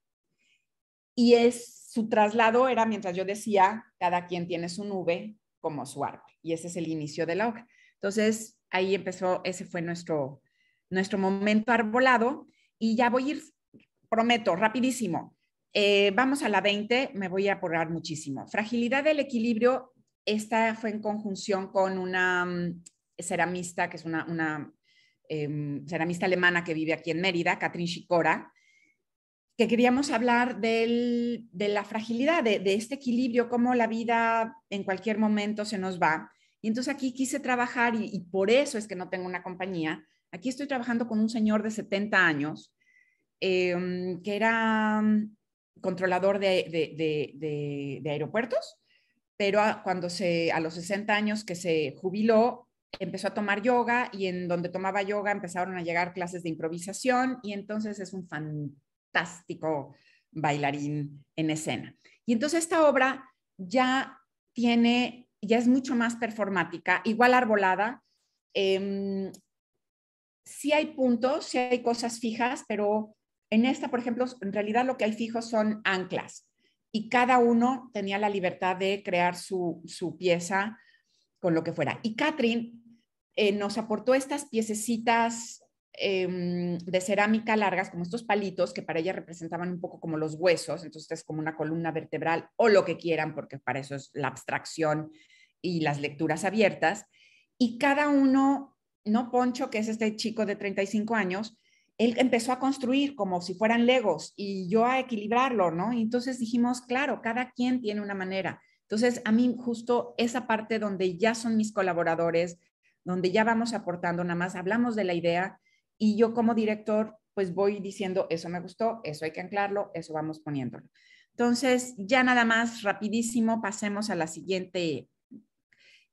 Speaker 5: Y es, su traslado era mientras yo decía, cada quien tiene su nube como su árbol. Y ese es el inicio de la obra. Entonces, ahí empezó, ese fue nuestro, nuestro momento arbolado y ya voy a ir, prometo, rapidísimo. Eh, vamos a la 20, me voy a apurar muchísimo. Fragilidad del equilibrio, esta fue en conjunción con una mm, ceramista, que es una, em, ceramista alemana que vive aquí en Mérida, Katrin Shikora, que queríamos hablar de la fragilidad, de, este equilibrio, cómo la vida en cualquier momento se nos va. Y entonces aquí quise trabajar, y por eso es que no tengo una compañía, Aquí estoy trabajando con un señor de 70 años em, que era mm, controlador de, aeropuertos, pero a, cuando se, a los 60 años que se jubiló, empezó a tomar yoga y en donde tomaba yoga empezaron a llegar clases de improvisación y entonces es un fantástico bailarín en escena. Y entonces esta obra ya tiene, ya es mucho más performática, igual arbolada, em, sí hay puntos, sí hay cosas fijas, pero en esta, por ejemplo, en realidad lo que hay fijos son anclas y cada uno tenía la libertad de crear su, pieza con lo que fuera. Y Catherine eh, nos aportó estas piececitas em, de cerámica largas, como estos palitos que para ella representaban un poco como los huesos, entonces es como una columna vertebral o lo que quieran, porque para eso es la abstracción y las lecturas abiertas. Y cada uno no Poncho, que es este chico de 35 años, él empezó a construir como si fueran legos y yo a equilibrarlo, ¿no? entonces dijimos, claro, cada quien tiene una manera. Entonces, a mí justo esa parte donde ya son mis colaboradores, donde ya vamos aportando, nada más hablamos de la idea y yo como director, pues voy diciendo, eso me gustó, eso hay que anclarlo, eso vamos poniéndolo. Entonces, ya nada más, rapidísimo, pasemos a la siguiente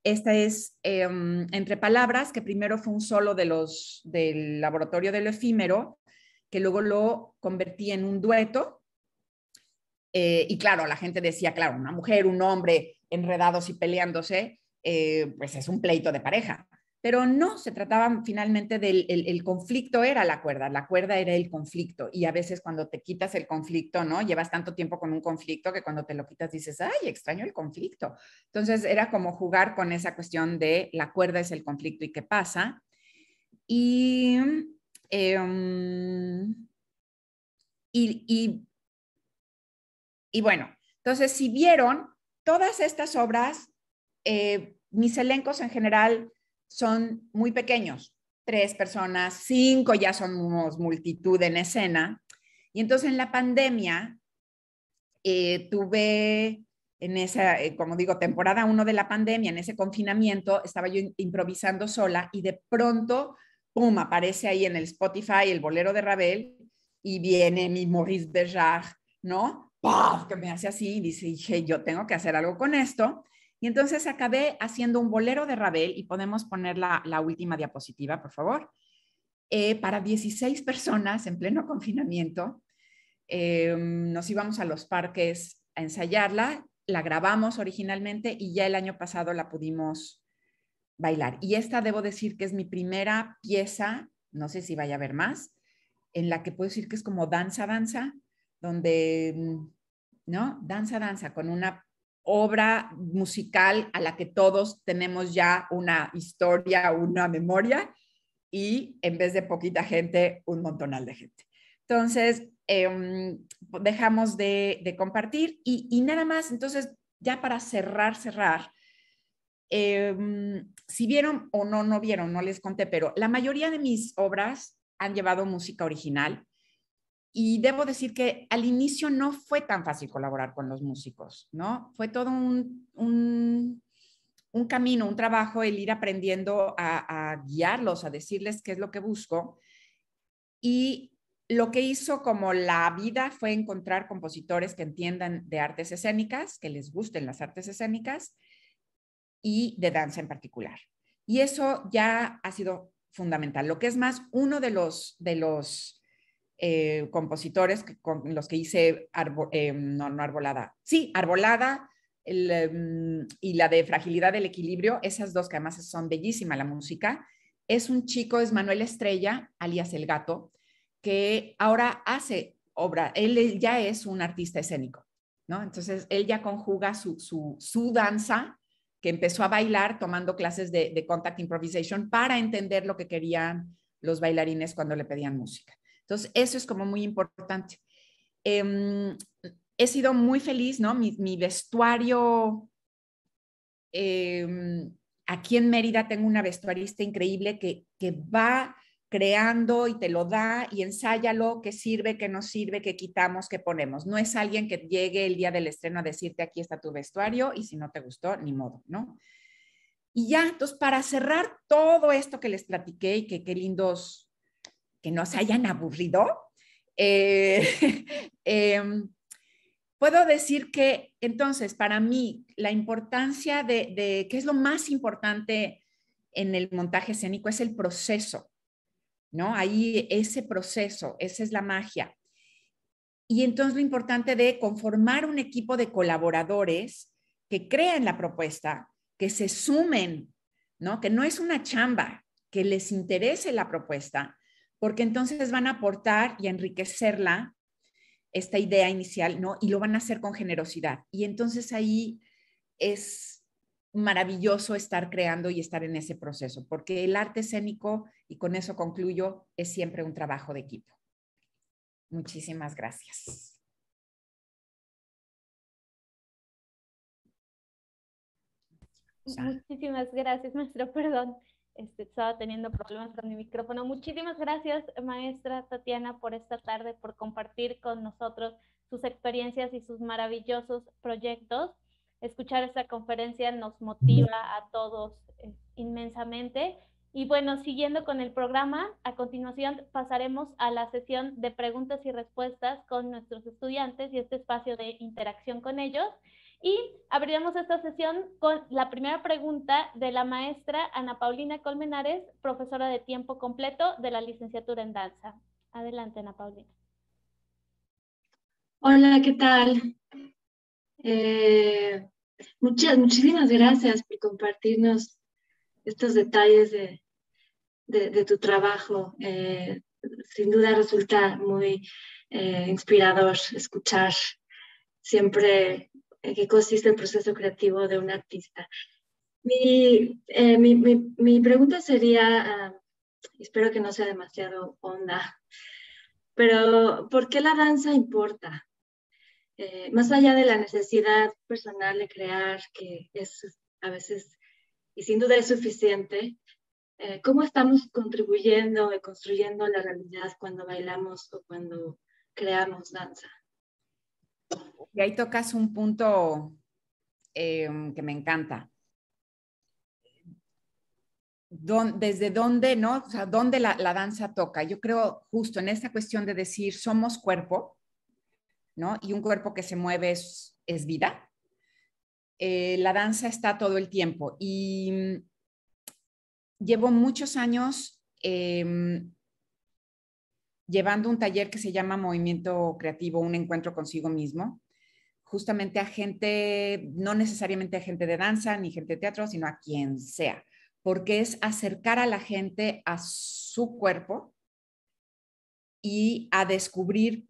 Speaker 5: esta es em, Entre Palabras, que primero fue un solo de los, del laboratorio del efímero, que luego lo convertí en un dueto. Eh, y claro, la gente decía, claro, una mujer, un hombre enredados y peleándose, eh, pues es un pleito de pareja. Pero no, se trataba finalmente del el, conflicto era la cuerda, la cuerda era el conflicto. Y a veces cuando te quitas el conflicto, ¿no? Llevas tanto tiempo con un conflicto que cuando te lo quitas dices, ay, extraño el conflicto. Entonces era como jugar con esa cuestión de la cuerda es el conflicto y qué pasa. Y, em, y, y, bueno, entonces si vieron todas estas obras, eh, mis elencos en general son muy pequeños, tres personas, cinco ya somos multitud en escena. Y entonces en la pandemia eh, tuve, en esa, eh, como digo, temporada uno de la pandemia, en ese confinamiento, estaba yo improvisando sola y de pronto, ¡pum!, aparece ahí en el Spotify el bolero de Ravel y viene mi Maurice Berger, ¿no? ¡Paf! Que me hace así y dice, dije, yo tengo que hacer algo con esto. Y entonces acabé haciendo un bolero de Ravel y podemos poner la, última diapositiva, por favor, eh, para 16 personas en pleno confinamiento. Em, nos íbamos a los parques a ensayarla, la grabamos originalmente y ya el año pasado la pudimos bailar. Y esta debo decir que es mi primera pieza, no sé si vaya a haber más, en la que puedo decir que es como danza, danza, donde, mm, ¿no? Danza, danza, con una obra musical a la que todos tenemos ya una historia, una memoria y en vez de poquita gente, un montonal de gente. Entonces, em, dejamos de, compartir y, nada más, entonces, ya para cerrar, cerrar, em, si vieron o no, no vieron, no les conté, pero la mayoría de mis obras han llevado música original y debo decir que al inicio no fue tan fácil colaborar con los músicos, ¿no? Fue todo un, un, camino, un trabajo el ir aprendiendo a, guiarlos, a decirles qué es lo que busco. Y lo que hizo como la vida fue encontrar compositores que entiendan de artes escénicas, que les gusten las artes escénicas y de danza en particular. Y eso ya ha sido fundamental. Lo que es más, uno de los, de los eh, compositores con los que hice eh, no, arbolada, sí, arbolada em, y la de fragilidad del equilibrio, esas dos que además son bellísima la música, es un chico, es Manuel Estrella, alias El Gato, que ahora hace obra, él ya es un artista escénico, ¿no? Entonces, él ya conjuga su, danza que empezó a bailar tomando clases de, de contact improvisation para entender lo que querían los bailarines cuando le pedían música. Entonces, eso es como muy importante. Em, he sido muy feliz, ¿no? Mi, vestuario, em, aquí en Mérida tengo una vestuarista increíble que, va creando y te lo da y ensáyalo, qué sirve, qué no sirve, qué quitamos, qué ponemos. No es alguien que llegue el día del estreno a decirte aquí está tu vestuario y si no te gustó, ni modo, ¿no? Y ya, entonces, para cerrar todo esto que les platiqué y que qué lindos que se hayan aburrido, eh, em, puedo decir que entonces para mí la importancia de, de qué es lo más importante en el montaje escénico es el proceso, ¿no? Ahí ese proceso, esa es la magia. Y entonces lo importante de conformar un equipo de colaboradores que crean la propuesta, que se sumen, ¿no? Que no es una chamba, que les interese la propuesta porque entonces van a aportar y enriquecerla esta idea inicial, ¿no? Y lo van a hacer con generosidad. Y entonces ahí es maravilloso estar creando y estar en ese proceso, porque el arte escénico, y con eso concluyo,
Speaker 1: es siempre un trabajo de equipo. Muchísimas gracias.
Speaker 2: Muchísimas gracias, maestro. Perdón. Este, estaba teniendo problemas con mi micrófono. Muchísimas gracias, maestra Tatiana, por esta tarde, por compartir con nosotros sus experiencias y sus maravillosos proyectos. Escuchar esta conferencia nos motiva a todos eh, inmensamente. Y bueno, siguiendo con el programa, a continuación pasaremos a la sesión de preguntas y respuestas con nuestros estudiantes y este espacio de interacción con ellos. Y abriremos esta sesión con la primera pregunta de la maestra Ana Paulina Colmenares, profesora de tiempo completo de la licenciatura en danza. Adelante, Ana Paulina. Hola, ¿qué tal? Eh, muchas, muchísimas gracias por compartirnos estos detalles de, tu trabajo. Eh, sin duda resulta muy eh, inspirador escuchar siempre en qué consiste el proceso creativo de un artista. Mi, eh, mi, mi, pregunta sería, ah, espero que no sea demasiado honda, pero ¿por qué la danza importa? Eh, más allá de la necesidad personal de crear, que es a veces y sin duda es suficiente, eh, ¿cómo estamos contribuyendo y construyendo la realidad cuando bailamos o cuando creamos danza?
Speaker 5: Y ahí tocas un punto em, que me encanta. desde dónde, ¿no? O sea, dónde la, danza toca. Yo creo justo en esta cuestión de decir somos cuerpo, ¿no? Y un cuerpo que se mueve es, vida. Eh, la danza está todo el tiempo y mm, llevo muchos años em, llevando un taller que se llama Movimiento Creativo, un encuentro consigo mismo, justamente a gente, no necesariamente a gente de danza ni gente de teatro, sino a quien sea, porque es acercar a la gente a su cuerpo y a descubrir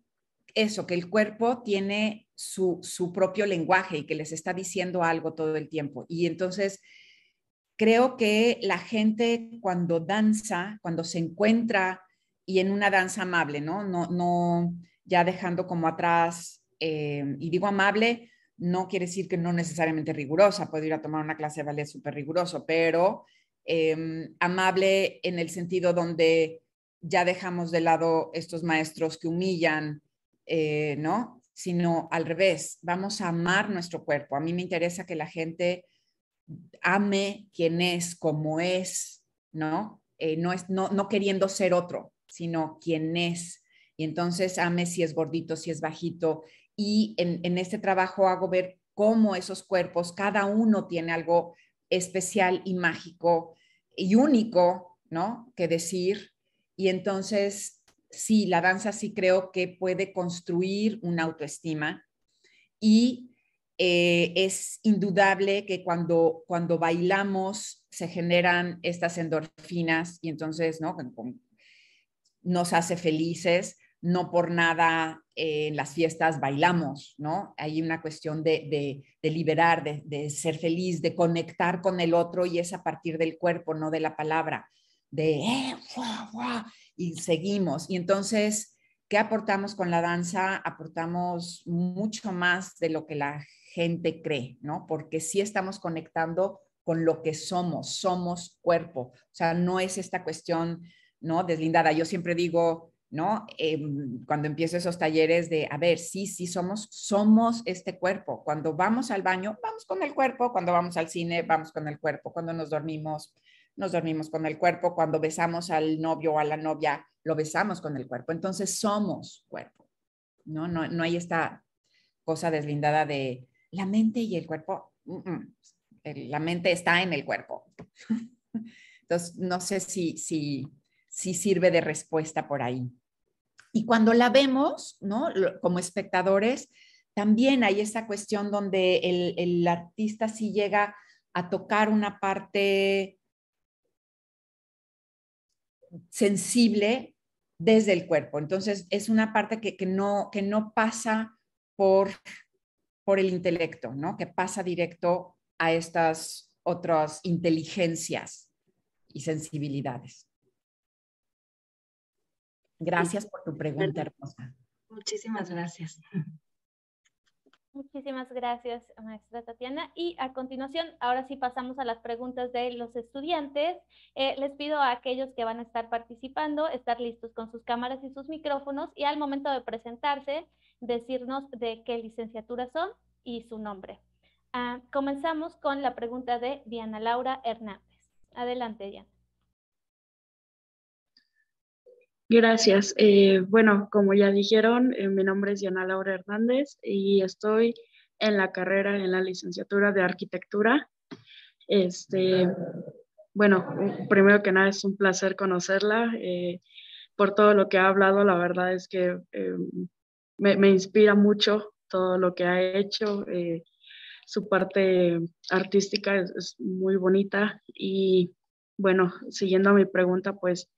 Speaker 5: eso, que el cuerpo tiene su, su propio lenguaje y que les está diciendo algo todo el tiempo. Y entonces creo que la gente cuando danza, cuando se encuentra y en una danza amable, ¿no? No, no ya dejando como atrás, eh, y digo amable, no quiere decir que no necesariamente rigurosa, puedo ir a tomar una clase de ballet súper riguroso, pero eh, amable en el sentido donde ya dejamos de lado estos maestros que humillan, eh, ¿no? Sino al revés, vamos a amar nuestro cuerpo. A mí me interesa que la gente ame quien es, como es, ¿no? no, es no, no queriendo ser otro, sino quién es. Y entonces ame si es gordito, si es bajito. Y en, este trabajo hago ver cómo esos cuerpos, cada uno tiene algo especial y mágico y único, ¿no? Que decir. Y entonces, sí, la danza sí creo que puede construir una autoestima y eh, es indudable que cuando, cuando bailamos se generan estas endorfinas y entonces, ¿no? nos hace felices, no por nada eh, en las fiestas bailamos, ¿no? Hay una cuestión de, de, liberar, de, ser feliz, de conectar con el otro y es a partir del cuerpo, no de la palabra, de eh, y seguimos. Y entonces, ¿qué aportamos con la danza? Aportamos mucho más de lo que la gente cree, ¿no? Porque sí estamos conectando con lo que somos, somos cuerpo, o sea, no es esta cuestión ¿no? Deslindada. Yo siempre digo, ¿no? Em, cuando empiezo esos talleres de, a ver, sí, sí, somos, somos este cuerpo. Cuando vamos al baño, vamos con el cuerpo. Cuando vamos al cine, vamos con el cuerpo. Cuando nos dormimos, nos dormimos con el cuerpo. Cuando besamos al novio o a la novia, lo besamos con el cuerpo. Entonces somos cuerpo, ¿no? No, hay esta cosa deslindada de la mente y el cuerpo. La mente está en el cuerpo. Entonces, no sé si, si sí sirve de respuesta por ahí. Y cuando la vemos, ¿no? Como espectadores, también hay esa cuestión donde el, artista sí llega a tocar una parte sensible desde el cuerpo. Entonces, es una parte que, que, no, pasa por, por el intelecto, ¿no? Que pasa directo a estas otras
Speaker 1: inteligencias y sensibilidades. Gracias por tu pregunta, hermosa. Muchísimas gracias.
Speaker 2: Muchísimas gracias, maestra Tatiana. Y a continuación, ahora sí pasamos a las preguntas de los estudiantes. Eh, les pido a aquellos que van a estar participando estar listos con sus cámaras y sus micrófonos y al momento de presentarse, decirnos de qué licenciatura son y su nombre. Ah, comenzamos con la pregunta de Diana Laura Hernández. Adelante, Diana. Gracias. Eh, bueno, como ya dijeron, eh, mi nombre es Diana Laura Hernández y
Speaker 5: estoy en la carrera, en la licenciatura de arquitectura. Este, bueno, primero que nada es un placer conocerla. Eh,
Speaker 2: por todo lo que ha hablado, la verdad es que me, inspira mucho todo lo que ha hecho. su parte artística es, es muy
Speaker 5: bonita y bueno, siguiendo mi pregunta, pues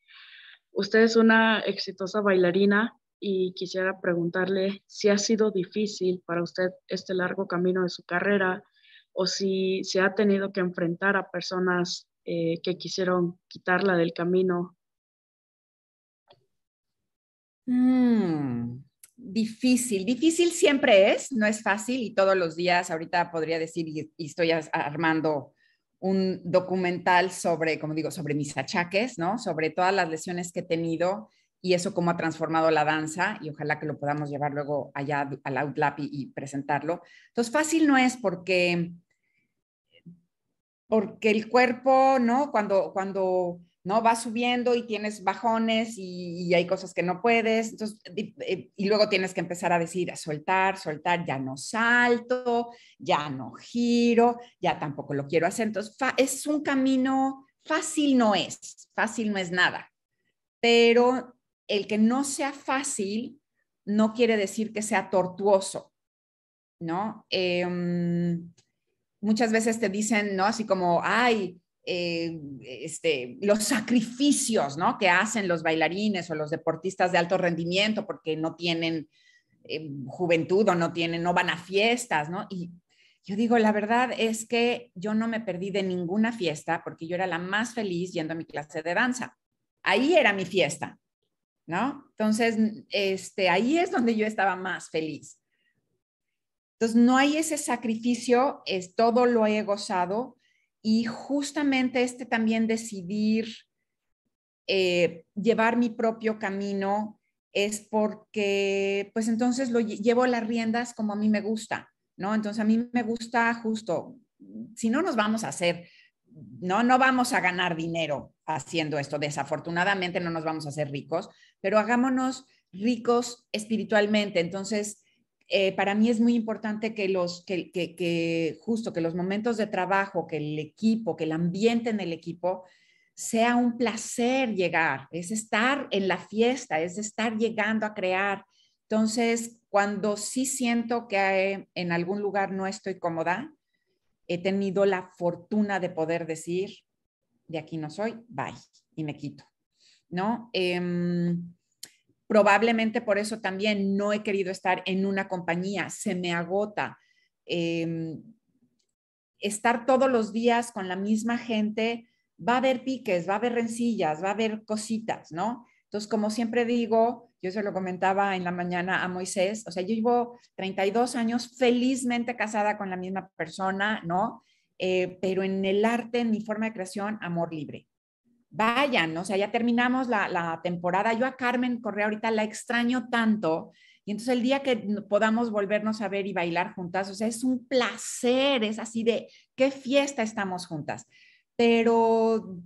Speaker 5: Usted es una exitosa bailarina y quisiera preguntarle si ha sido difícil para usted este largo camino de su carrera o si se ha tenido que enfrentar a personas eh, que quisieron quitarla del camino.
Speaker 1: Mm,
Speaker 5: difícil, difícil siempre es, no es fácil y todos los días ahorita podría decir y estoy armando un documental sobre, como digo, sobre mis achaques, ¿no? Sobre todas las lesiones que he tenido y eso cómo ha transformado la danza y ojalá que lo podamos llevar luego allá al Outlap y, y presentarlo. Entonces, fácil no es porque, porque el cuerpo, ¿no? Cuando, cuando ¿no? Vas subiendo y tienes bajones y, hay cosas que no puedes, eh, y, luego tienes que empezar a decir, a soltar, soltar, ya no salto, ya no giro, ya tampoco lo quiero hacer. Entonces, es un camino fácil, no es, fácil no es nada, pero el que no sea fácil no quiere decir que sea tortuoso, ¿no? Em, muchas veces te dicen, ¿no? Así como, ay, eh, este, los sacrificios ¿no? que hacen los bailarines o los deportistas de alto rendimiento porque no tienen eh, juventud o no, tienen, no van a fiestas, ¿no? Y yo digo, la verdad es que yo no me perdí de ninguna fiesta porque yo era la más feliz yendo a mi clase de danza. Ahí era mi fiesta, ¿no? Entonces, este, ahí es donde yo estaba más feliz. Entonces, no hay ese sacrificio, es todo lo he gozado y justamente este también decidir eh, llevar mi propio camino es porque pues entonces lo llevo las riendas como a mí me gusta, ¿no? Entonces a mí me gusta justo, si no nos vamos a hacer, no, no vamos a ganar dinero haciendo esto, desafortunadamente no nos vamos a hacer ricos, pero hagámonos ricos espiritualmente, entonces eh, para mí es muy importante que los, que, que, que, justo, que los momentos de trabajo, que el equipo, que el ambiente en el equipo sea un placer llegar, es estar en la fiesta, es estar llegando a crear. Entonces, cuando sí siento que en algún lugar no estoy cómoda, he tenido la fortuna de poder decir, de aquí no soy, bye, y me quito, ¿no? Em, Probablemente por eso también no he querido estar en una compañía, se me agota. Em, estar todos los días con la misma gente, va a haber piques, va a haber rencillas, va a haber cositas, ¿no? Entonces, como siempre digo, yo se lo comentaba en la mañana a Moisés, o sea, yo llevo 32 años felizmente casada con la misma persona, ¿no? Eh, pero en el arte, en mi forma de creación, amor libre vayan, o sea, ya terminamos la, temporada. Yo a Carmen Correa ahorita la extraño tanto. Y entonces el día que podamos volvernos a ver y bailar juntas, o sea, es un placer, es así de qué fiesta estamos juntas. Pero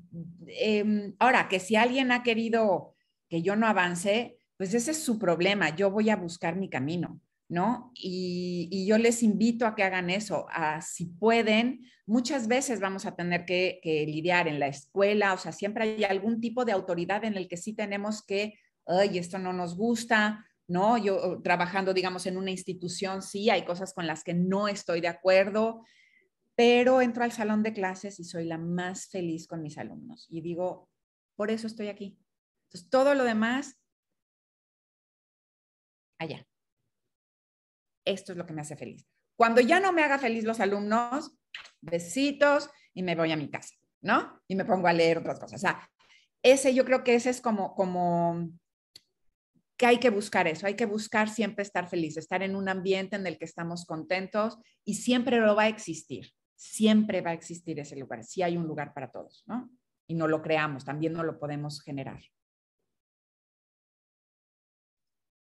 Speaker 5: em, ahora que si alguien ha querido que yo no avance, pues ese es su problema, yo voy a buscar mi camino. ¿no? Y, yo les invito a que hagan eso, si pueden, muchas veces vamos a tener que, que, lidiar en la escuela, o sea, siempre hay algún tipo de autoridad en el que sí tenemos que, ay, esto no nos gusta, ¿no? Yo trabajando, digamos, en una institución, sí, hay cosas con las que no estoy de acuerdo, pero entro al salón de clases y soy la más feliz con mis alumnos y digo, por eso estoy aquí. Entonces, todo lo demás, allá esto es lo que me hace feliz. Cuando ya no me haga feliz los alumnos, besitos y me voy a mi casa, ¿no? Y me pongo a leer otras cosas. O sea, ese yo creo que ese es como, como que hay que buscar eso, hay que buscar siempre estar feliz, estar en un ambiente en el que estamos contentos y siempre lo va a existir, siempre va a existir ese lugar, si hay un lugar para todos, ¿no? Y no lo creamos, también no lo podemos generar.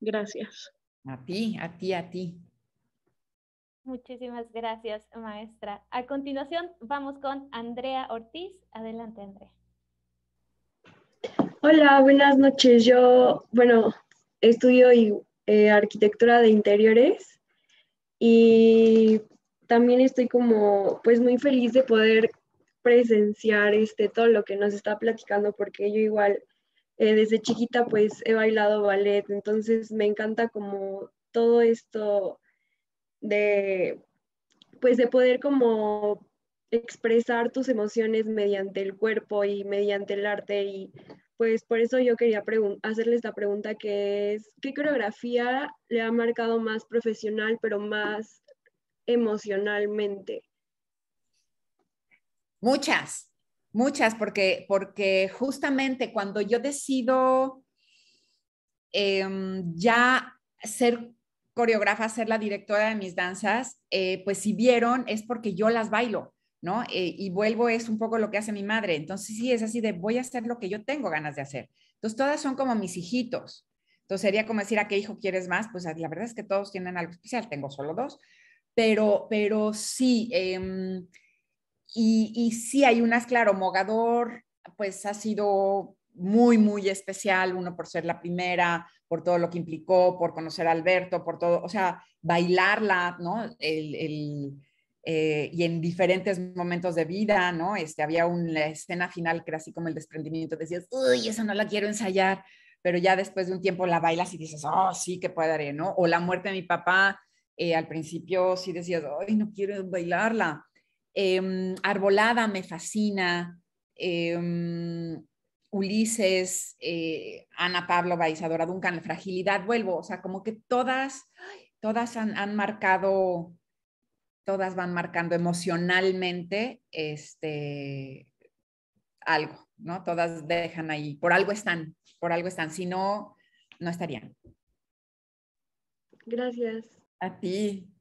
Speaker 1: Gracias. A ti, a ti, a ti.
Speaker 2: Muchísimas gracias, maestra. A continuación, vamos con Andrea Ortiz. Adelante, Andrea.
Speaker 1: Hola, buenas noches.
Speaker 2: Yo, bueno, estudio eh, arquitectura de interiores y también estoy como, pues, muy feliz de poder presenciar este, todo lo que nos está platicando porque yo igual eh, desde chiquita pues he bailado ballet, entonces me encanta como todo esto de, pues de poder como expresar tus emociones mediante el cuerpo y mediante el arte y pues por eso yo quería hacerle esta pregunta que es, ¿qué coreografía le ha marcado más profesional pero más emocionalmente?
Speaker 5: Muchas, Muchas, porque, porque justamente cuando yo decido em, ya ser coreógrafa, ser la directora de mis danzas, eh, pues si vieron es porque yo las bailo, ¿no? Eh, y vuelvo es un poco lo que hace mi madre. Entonces sí, es así de voy a hacer lo que yo tengo ganas de hacer. Entonces todas son como mis hijitos. Entonces sería como decir, ¿a qué hijo quieres más? Pues la verdad es que todos tienen algo especial, tengo solo dos, pero, pero sí em, y, y sí hay unas, claro, Mogador, pues ha sido muy, muy especial, uno por ser la primera, por todo lo que implicó, por conocer a Alberto, por todo, o sea, bailarla, ¿no? Eh, y en diferentes momentos de vida, ¿no? Este, había una escena final que era así como el desprendimiento, decías, uy, eso no la quiero ensayar, pero ya después de un tiempo la bailas y dices, oh, sí, que puede ¿no? O la muerte de mi papá, eh, al principio sí decías, uy, no quiero bailarla, Em, arbolada me fascina. Em, Ulises, eh, Ana Pablo, Isadora Duncan, La Fragilidad, vuelvo, o sea, como que todas, todas han, han marcado, todas van marcando emocionalmente este, algo, ¿no? Todas dejan ahí, por algo están, por algo están, si no, no estarían. Gracias. A ti.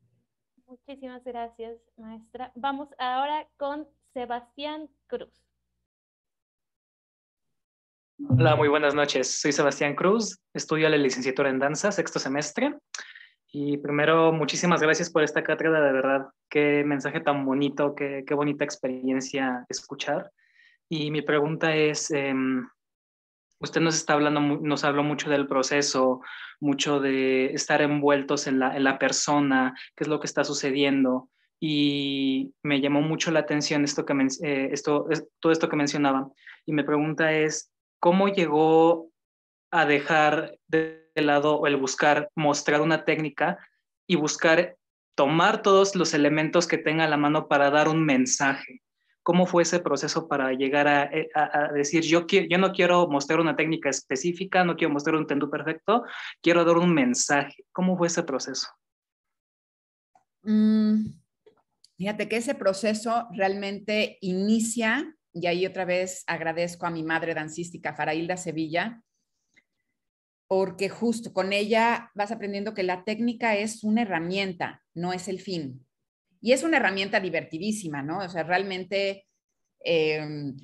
Speaker 2: Muchísimas gracias, maestra. Vamos ahora con Sebastián Cruz.
Speaker 1: Hola, muy buenas noches. Soy Sebastián
Speaker 2: Cruz, estudio la licenciatura en danza, sexto semestre. Y primero, muchísimas gracias por esta cátedra, de verdad, qué mensaje tan bonito, qué, bonita experiencia escuchar. Y mi pregunta es, em, usted nos está hablando, nos habló
Speaker 5: mucho del proceso, mucho de estar envueltos en la, persona, qué es lo que está sucediendo. Y me llamó mucho la atención esto que eh, esto,
Speaker 2: todo esto que mencionaba. Y mi pregunta es, ¿cómo llegó a dejar de lado el buscar mostrar una técnica y buscar tomar todos los elementos que tenga a la mano para dar un mensaje? ¿Cómo fue ese proceso para llegar a, eh, decir, yo, yo no quiero mostrar una técnica específica, no quiero mostrar un tendú perfecto, quiero dar un mensaje? ¿Cómo fue ese proceso?
Speaker 5: Mm, fíjate que ese proceso realmente inicia, y ahí otra vez agradezco a mi madre dancística, Farahilda Sevilla, porque justo con ella vas aprendiendo que la técnica es una herramienta, no es el fin. Y es una herramienta divertidísima, ¿no? O sea, realmente em,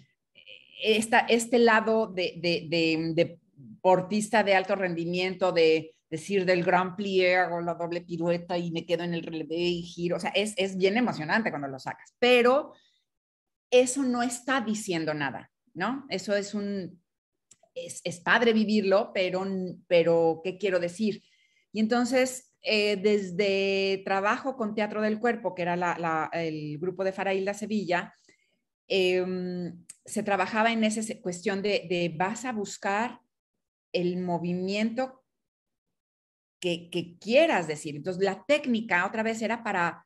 Speaker 5: este lado de, de, deportista de alto rendimiento, de decir del grand plié, o la doble pirueta y me quedo en el relevé y giro, o sea, es, bien emocionante cuando lo sacas, pero eso no está diciendo nada, ¿no? Eso es un, es, es padre vivirlo, pero, pero ¿qué quiero decir? Y entonces, eh, desde trabajo con Teatro del Cuerpo, que era el grupo de Farailda Sevilla, em, se trabajaba en esa cuestión de, vas a buscar el movimiento que, quieras decir. Entonces, la técnica otra vez era para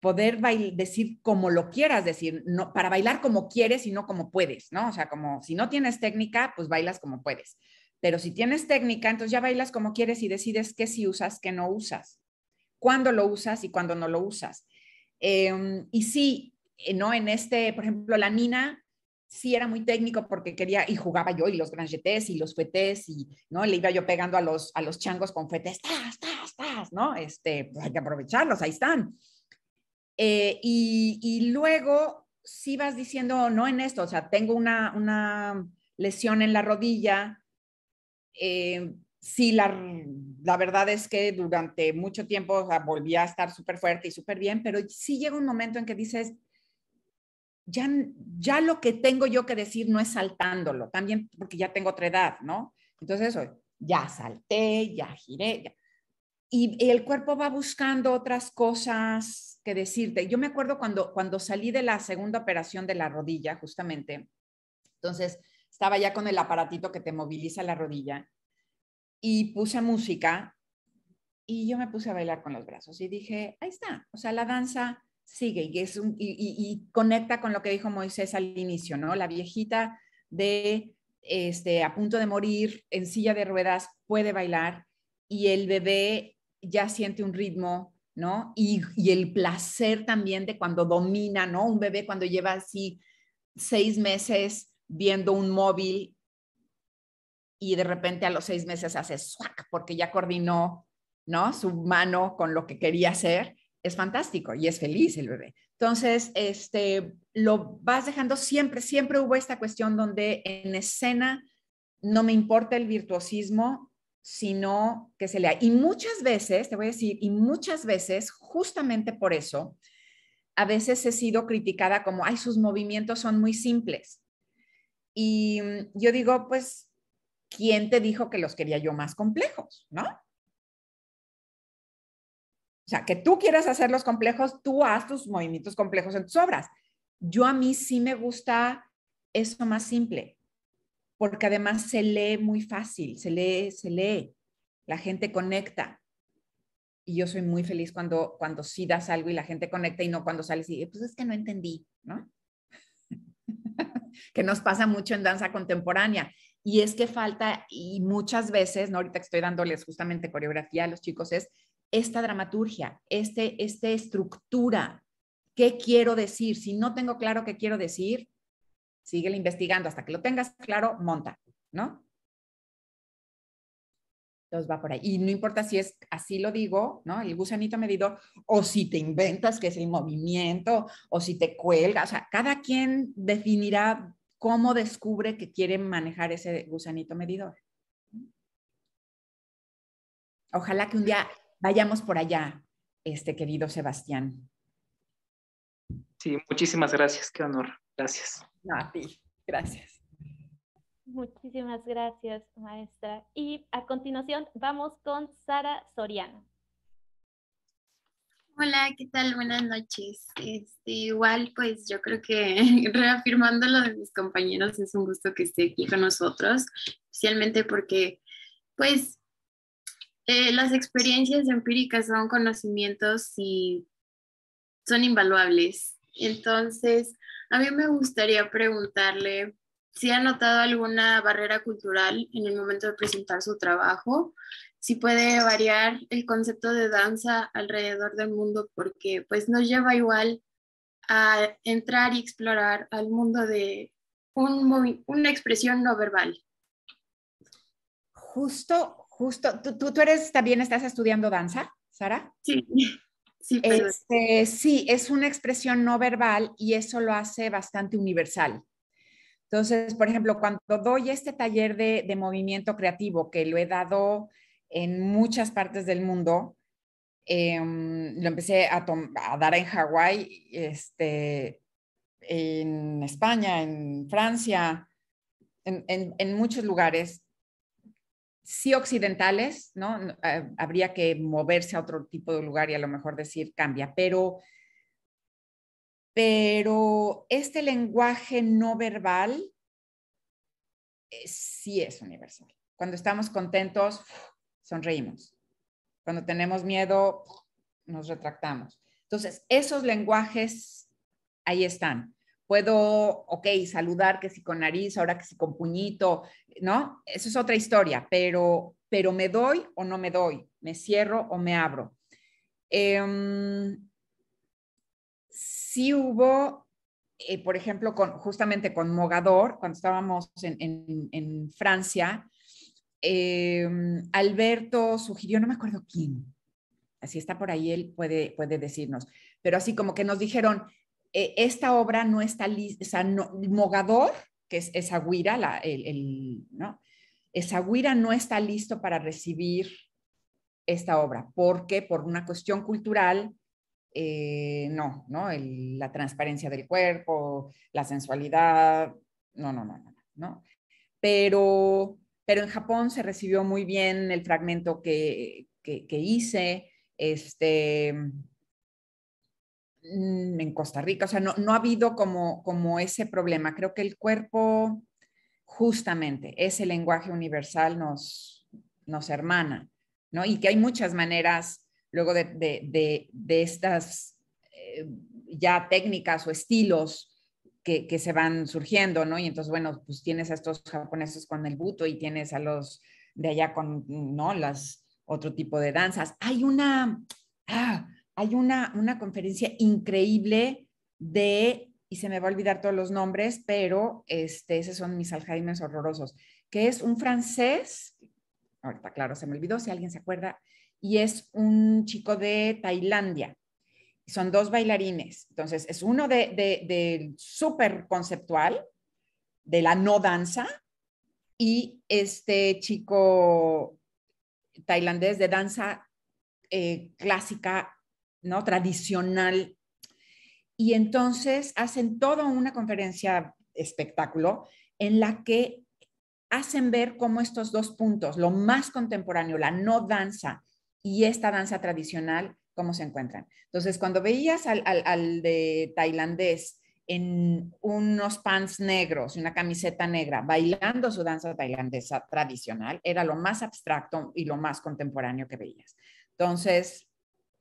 Speaker 5: poder decir como lo quieras decir, no, para bailar como quieres y no como puedes, ¿no? O sea, como si no tienes técnica, pues bailas como puedes. Pero si tienes técnica, entonces ya bailas como quieres y decides qué sí usas, qué no usas, cuándo lo usas y cuándo no lo usas. Em, y sí, eh, ¿no? En este, por ejemplo, la Nina sí era muy técnico porque quería y jugaba yo y los granjetés y los fuetés y, ¿no? Le iba yo pegando a los, a los changos con fuetés, ¡tas, estás, estás, estás, ¿no? Este, pues, hay que aprovecharlos, ahí están. Eh, y, luego sí vas diciendo, no en esto, o sea, tengo una, una lesión en la rodilla, eh, sí, la, la, verdad es que durante mucho tiempo volví a estar súper fuerte y súper bien, pero sí llega un momento en que dices, ya, ya lo que tengo yo que decir no es saltándolo, también porque ya tengo otra edad, ¿no? Entonces, eso, ya salté, ya giré, ya. Y, y el cuerpo va buscando otras cosas que decirte. Yo me acuerdo cuando, cuando salí de la segunda operación de la rodilla, justamente. Entonces, estaba ya con el aparatito que te moviliza la rodilla y puse música y yo me puse a bailar con los brazos y dije, ahí está, o sea, la danza sigue y, es y, y conecta con lo que dijo Moisés al inicio, ¿no? La viejita de este, a punto de morir en silla de ruedas puede bailar y el bebé ya siente un ritmo, ¿no? Y, y, el placer también de cuando domina, ¿no? Un bebé cuando lleva así seis meses viendo un móvil y de repente a los seis meses hace swag porque ya coordinó ¿no? su mano con lo que quería hacer, es fantástico y es feliz el bebé. Entonces, este, lo vas dejando siempre, siempre hubo esta cuestión donde en escena no me importa el virtuosismo, sino que se lea. Y muchas veces, te voy a decir, y muchas veces, justamente por eso, a veces he sido criticada como, ay, sus movimientos son muy simples. Y mm, yo digo, pues, ¿quién te dijo que los quería yo más complejos? ¿No? O sea, que tú quieras hacerlos complejos, tú haz tus movimientos complejos en tus obras. Yo a mí sí me gusta eso más simple, porque además se lee muy fácil, se lee, se lee, la gente conecta. Y yo soy muy feliz cuando, cuando sí das algo y la gente conecta y no cuando sales y, pues es que no entendí, ¿no? que nos pasa mucho en danza contemporánea. Y es que falta, y muchas veces, ¿no? ahorita que estoy dándoles justamente coreografía a los chicos, es esta dramaturgia, este, esta estructura. ¿Qué quiero decir? Si no tengo claro qué quiero decir, sigue investigando hasta que lo tengas claro, monta, ¿no? Entonces va por ahí. Y no importa si es así lo digo, ¿no? El gusanito medidor, o si te inventas que es el movimiento, o si te cuelga, o sea, cada quien definirá cómo descubre que quiere manejar ese gusanito medidor. Ojalá que un día vayamos por allá, este querido Sebastián.
Speaker 1: Sí, muchísimas gracias, qué honor.
Speaker 5: Gracias. a ti, gracias.
Speaker 2: Muchísimas gracias, maestra. Y a continuación vamos con Sara Soriano. Hola, ¿qué tal? Buenas noches. Este, igual, pues yo creo que reafirmando lo de mis compañeros, es un gusto que esté aquí con nosotros, especialmente porque, pues, eh, las experiencias empíricas son conocimientos y son invaluables. Entonces, a mí me gustaría preguntarle si ha notado alguna barrera cultural en el momento de presentar su trabajo, si puede variar el concepto de danza alrededor del mundo porque pues nos lleva igual a entrar y explorar al
Speaker 5: mundo de una expresión no verbal. Justo, justo, ¿Tú, tú, eres, también estás estudiando danza, Sara? Sí. Sí, este, sí, es una expresión no verbal y eso lo hace bastante universal, entonces, por ejemplo, cuando doy este taller de, movimiento creativo, que lo he dado en muchas partes del mundo, em, lo empecé a, dar en Hawái, este, en España, en Francia, en, muchos lugares, sí occidentales, ¿no? Eh, habría que moverse a otro tipo de lugar y a lo mejor decir cambia, pero pero este lenguaje no verbal eh, sí es universal. Cuando estamos contentos, sonreímos. Cuando tenemos miedo, nos retractamos. Entonces, esos lenguajes ahí están. Puedo, ok, saludar que si con nariz, ahora que sí con puñito, ¿no? Eso es otra historia, pero, pero me doy o no me doy, me cierro o me abro. Eh, sí hubo, eh, por ejemplo, con, justamente con Mogador, cuando estábamos en, Francia, em, Alberto sugirió, no me acuerdo quién, así está por ahí, él puede, puede decirnos, pero así como que nos dijeron, eh, esta obra no está lista, Mogador, que es esa guira, el, Esa guira no está listo para recibir esta obra, porque por una cuestión cultural eh, no, ¿no? la transparencia del cuerpo, la sensualidad, no, no, no, no, Pero, pero en Japón se recibió muy bien el fragmento que, que, que hice, este, mm, en Costa Rica, o sea, no, ha habido como, como ese problema. Creo que el cuerpo, justamente, ese lenguaje universal nos, nos hermana, ¿no? Y que hay muchas maneras luego de, estas eh, ya técnicas o estilos que, se van surgiendo, ¿no? Y entonces, bueno, pues tienes a estos japoneses con el buto y tienes a los de allá con, ¿no? Las otro tipo de danzas. Hay una, ah, hay una, conferencia increíble de, y se me va a olvidar todos los nombres, pero este, esos son mis Alzheimer's horrorosos, que es un francés, ahorita claro, se me olvidó, si alguien se acuerda, y es un chico de Tailandia. Son dos bailarines. Entonces, es uno de, súper conceptual, de la no danza, y este chico tailandés de danza eh, clásica, ¿no? Tradicional. Y entonces hacen toda una conferencia espectáculo en la que hacen ver cómo estos dos puntos, lo más contemporáneo, la no danza y esta danza tradicional, cómo se encuentran. Entonces, cuando veías al, al, al de tailandés en unos pants negros una camiseta negra, bailando su danza tailandesa tradicional, era lo más abstracto y lo más contemporáneo que veías. Entonces,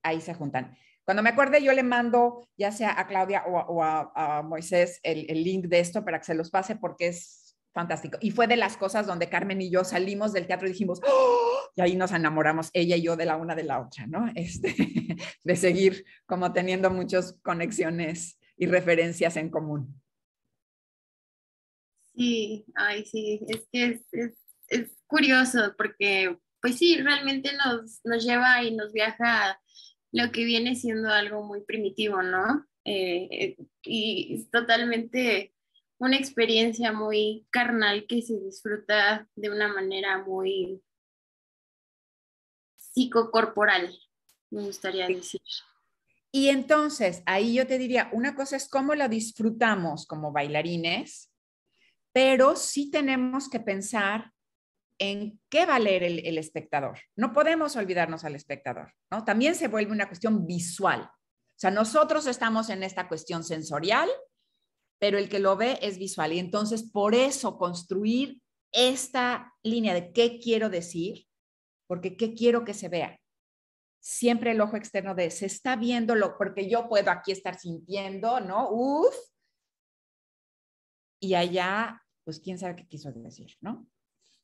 Speaker 5: ahí se juntan. Cuando me acuerde, yo le mando ya sea a Claudia o a, Moisés el, el, link de esto para que se los pase porque es Fantástico. Y fue de las cosas donde Carmen y yo salimos del teatro y dijimos, ¡Oh! y ahí nos enamoramos ella y yo de la una de la otra, ¿no? Este, de seguir como teniendo muchas conexiones y referencias en común.
Speaker 1: Sí, ay, sí, es que es, es, curioso
Speaker 2: porque, pues sí, realmente nos, nos lleva y nos viaja lo que viene siendo algo muy primitivo, ¿no? Eh, eh, y es totalmente una experiencia muy carnal que se disfruta de una manera muy
Speaker 5: psicocorporal, me gustaría decir. Y entonces, ahí yo te diría, una cosa es cómo la disfrutamos como bailarines, pero sí tenemos que pensar en qué va a leer el, el, espectador. No podemos olvidarnos al espectador, ¿no? También se vuelve una cuestión visual. O sea, nosotros estamos en esta cuestión sensorial pero el que lo ve es visual. Y entonces, por eso construir esta línea de qué quiero decir, porque qué quiero que se vea. Siempre el ojo externo de se está viéndolo, porque yo puedo aquí estar sintiendo, ¿no? Uf. Y allá, pues quién sabe qué quiso decir, ¿no?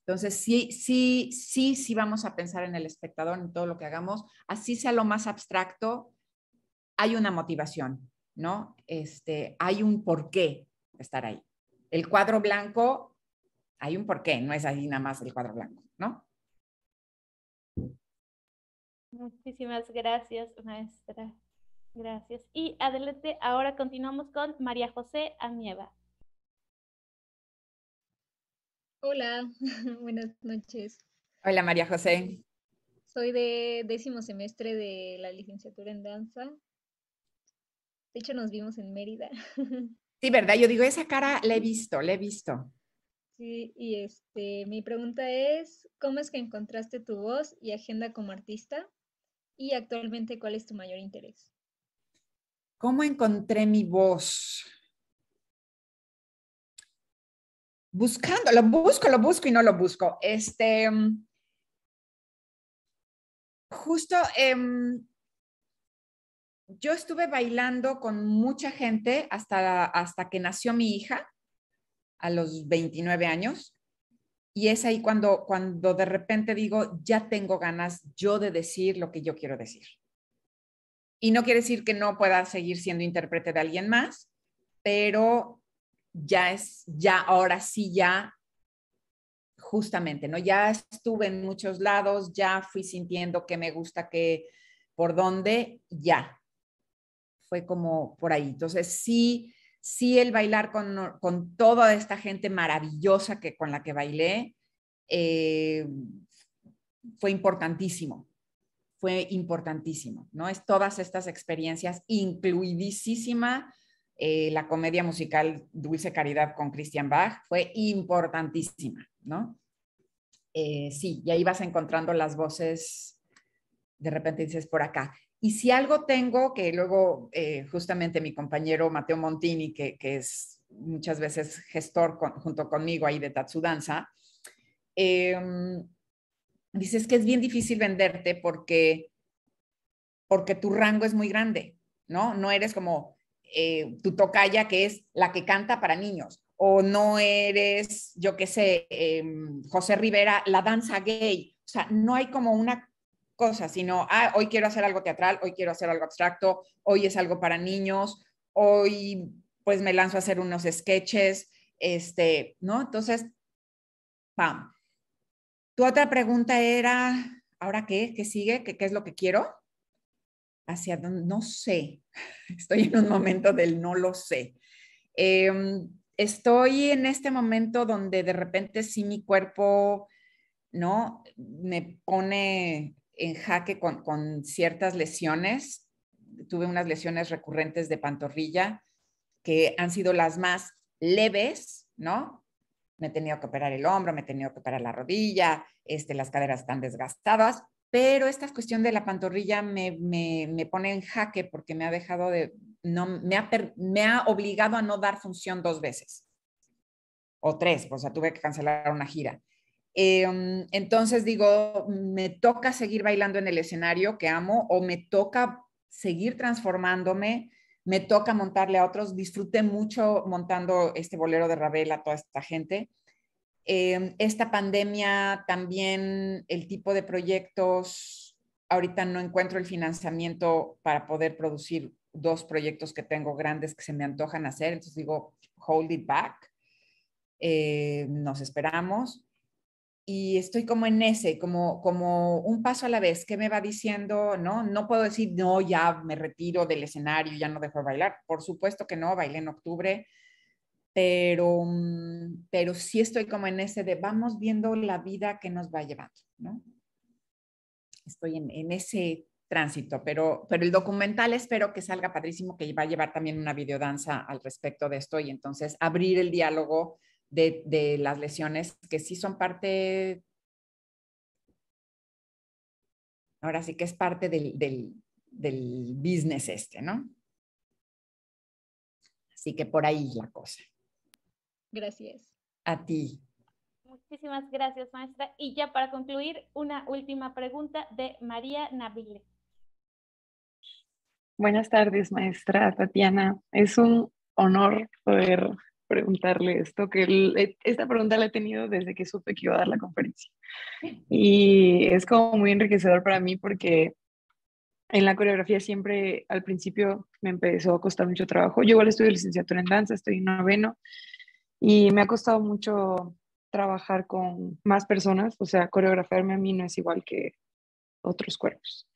Speaker 5: Entonces, sí, sí, sí, sí vamos a pensar en el espectador, en todo lo que hagamos, así sea lo más abstracto, hay una motivación. ¿no? Este, hay un porqué estar ahí. El cuadro blanco, hay un porqué, no es ahí nada más el cuadro blanco, ¿no?
Speaker 2: Muchísimas gracias, maestra. Gracias. Y adelante, ahora continuamos con María José Amieva. Hola, buenas noches.
Speaker 5: Hola, María José.
Speaker 2: Soy de décimo semestre de la licenciatura en danza de hecho, nos vimos en Mérida. Sí, ¿verdad? Yo digo, esa cara la he visto,
Speaker 5: la he visto.
Speaker 2: Sí, y este, mi pregunta es, ¿cómo es que encontraste tu voz y agenda como artista? Y actualmente, ¿cuál es tu mayor
Speaker 5: interés? ¿Cómo encontré mi voz?
Speaker 1: Buscando, lo busco, lo busco y no lo busco. Este, mm, justo... Em,
Speaker 5: yo estuve bailando con mucha gente hasta, hasta que nació mi hija, a los 29 años. Y es ahí cuando, cuando de repente digo, ya tengo ganas yo de decir lo que yo quiero decir. Y no quiere decir que no pueda seguir siendo intérprete de alguien más, pero ya es, ya ahora sí, ya justamente, ¿no? Ya estuve en muchos lados, ya fui sintiendo que me gusta, que por dónde, ya fue como por ahí. Entonces, sí, sí el bailar con, toda esta gente maravillosa que, con la que bailé eh, fue importantísimo, fue importantísimo, ¿no? Es todas estas experiencias, incluidísima eh, la comedia musical Dulce Caridad con Christian Bach, fue importantísima, ¿no? Eh, sí, y ahí vas encontrando las voces, de repente dices por acá. Y si algo tengo, que luego eh, justamente mi compañero Mateo Montini, que, que es muchas veces gestor junto conmigo ahí de Tatsudanza, eh, em, que es bien difícil venderte porque, porque tu rango es muy grande, ¿no? No eres como eh, tu tocaya que es la que canta para niños, o no eres, yo qué sé, em, José Rivera, la danza gay. O sea, no hay como una cosas, sino, ah, hoy quiero hacer algo teatral, hoy quiero hacer algo abstracto, hoy es algo para niños, hoy pues me lanzo a hacer unos sketches, este, ¿no? Entonces, pam. Tu otra pregunta era, ¿ahora qué? ¿Qué sigue? ¿Qué, qué es lo que quiero? Hacia dónde, no sé. Estoy en un momento del no lo sé. Em, estoy en este momento donde de repente sí mi cuerpo, ¿no? Me pone en jaque con, ciertas lesiones. Tuve unas lesiones recurrentes de pantorrilla que han sido las más leves, ¿no? Me he tenido que operar el hombro, me he tenido que operar la rodilla, este, las caderas están desgastadas, pero esta cuestión de la pantorrilla me, pone en jaque porque me ha dejado de, no, me ha, me ha obligado a no dar función dos veces o tres, pues, o sea, tuve que cancelar una gira. Em, entonces digo, me toca seguir bailando en el escenario que amo o me toca seguir transformándome, me toca montarle a otros. Disfruté mucho montando este bolero de Ravel a toda esta gente. Em, esta pandemia también, el tipo de proyectos, ahorita no encuentro el financiamiento para poder producir dos proyectos que tengo grandes que se me antojan hacer, entonces digo, hold it back, eh, nos esperamos y estoy como en ese, como, como un paso a la vez, ¿qué me va diciendo? No, no puedo decir, no, ya me retiro del escenario, ya no dejo de bailar. Por supuesto que no, bailé en octubre, pero, mm, pero sí estoy como en ese de vamos viendo la vida que nos va llevando, ¿no? Estoy en, en ese tránsito, pero, pero el documental espero que salga padrísimo, que va a llevar también una videodanza al respecto de esto y entonces abrir el diálogo de, las lesiones que sí son parte,
Speaker 1: ahora sí que es parte del, del business este, ¿no? Así que por ahí la cosa. Gracias. A ti.
Speaker 2: Muchísimas gracias, maestra. Y ya para concluir, una última pregunta de María Navile. Buenas tardes, maestra Tatiana. Es un honor poder preguntarle esto, que e, esta pregunta la he tenido desde que supe que iba a dar la conferencia.
Speaker 5: Y es como muy enriquecedor para mí porque en la coreografía siempre al principio me empezó a costar mucho trabajo. Yo igual estudio licenciatura en danza, estoy en noveno y me ha costado mucho trabajar con más personas, o sea, coreografiarme a mí no es igual que otros cuerpos.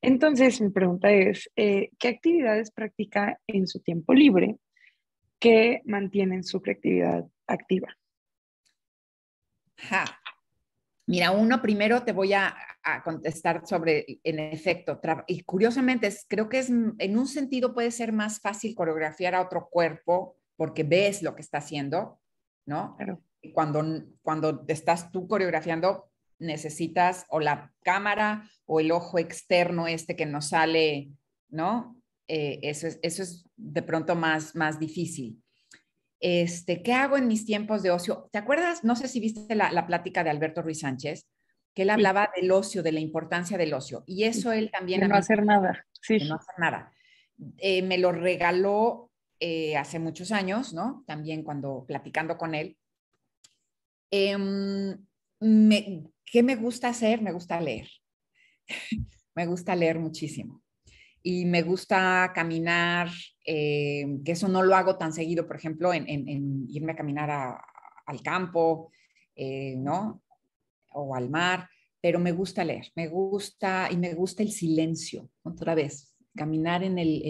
Speaker 5: Entonces, mi pregunta es, eh, ¿qué actividades practica en su tiempo libre que mantienen su creatividad activa? Mira, uno primero te voy a, contestar sobre, en efecto, y curiosamente creo que es, en un sentido puede ser más fácil coreografiar a otro cuerpo porque ves lo que está haciendo, ¿no? cuando, cuando estás tú coreografiando, necesitas o la cámara o el ojo externo este que nos sale, ¿no? Eh, eso, es, eso es de pronto más, más difícil. Este, ¿Qué hago en mis tiempos de ocio? ¿Te acuerdas? No sé si viste la, plática de Alberto Ruiz Sánchez, que él hablaba del ocio, de la importancia del ocio. Y eso él también... De no hacer nada. Sí. no hacer nada. Eh, me lo regaló eh, hace muchos años, ¿no? También cuando platicando con él. Em, ¿Qué me gusta hacer? Me gusta leer. me gusta leer muchísimo y me gusta caminar, eh, que eso no lo hago tan seguido, por ejemplo, en, irme a caminar al campo, eh, ¿no? O al mar, pero me gusta leer, me gusta y me gusta el silencio, otra vez, caminar en, el,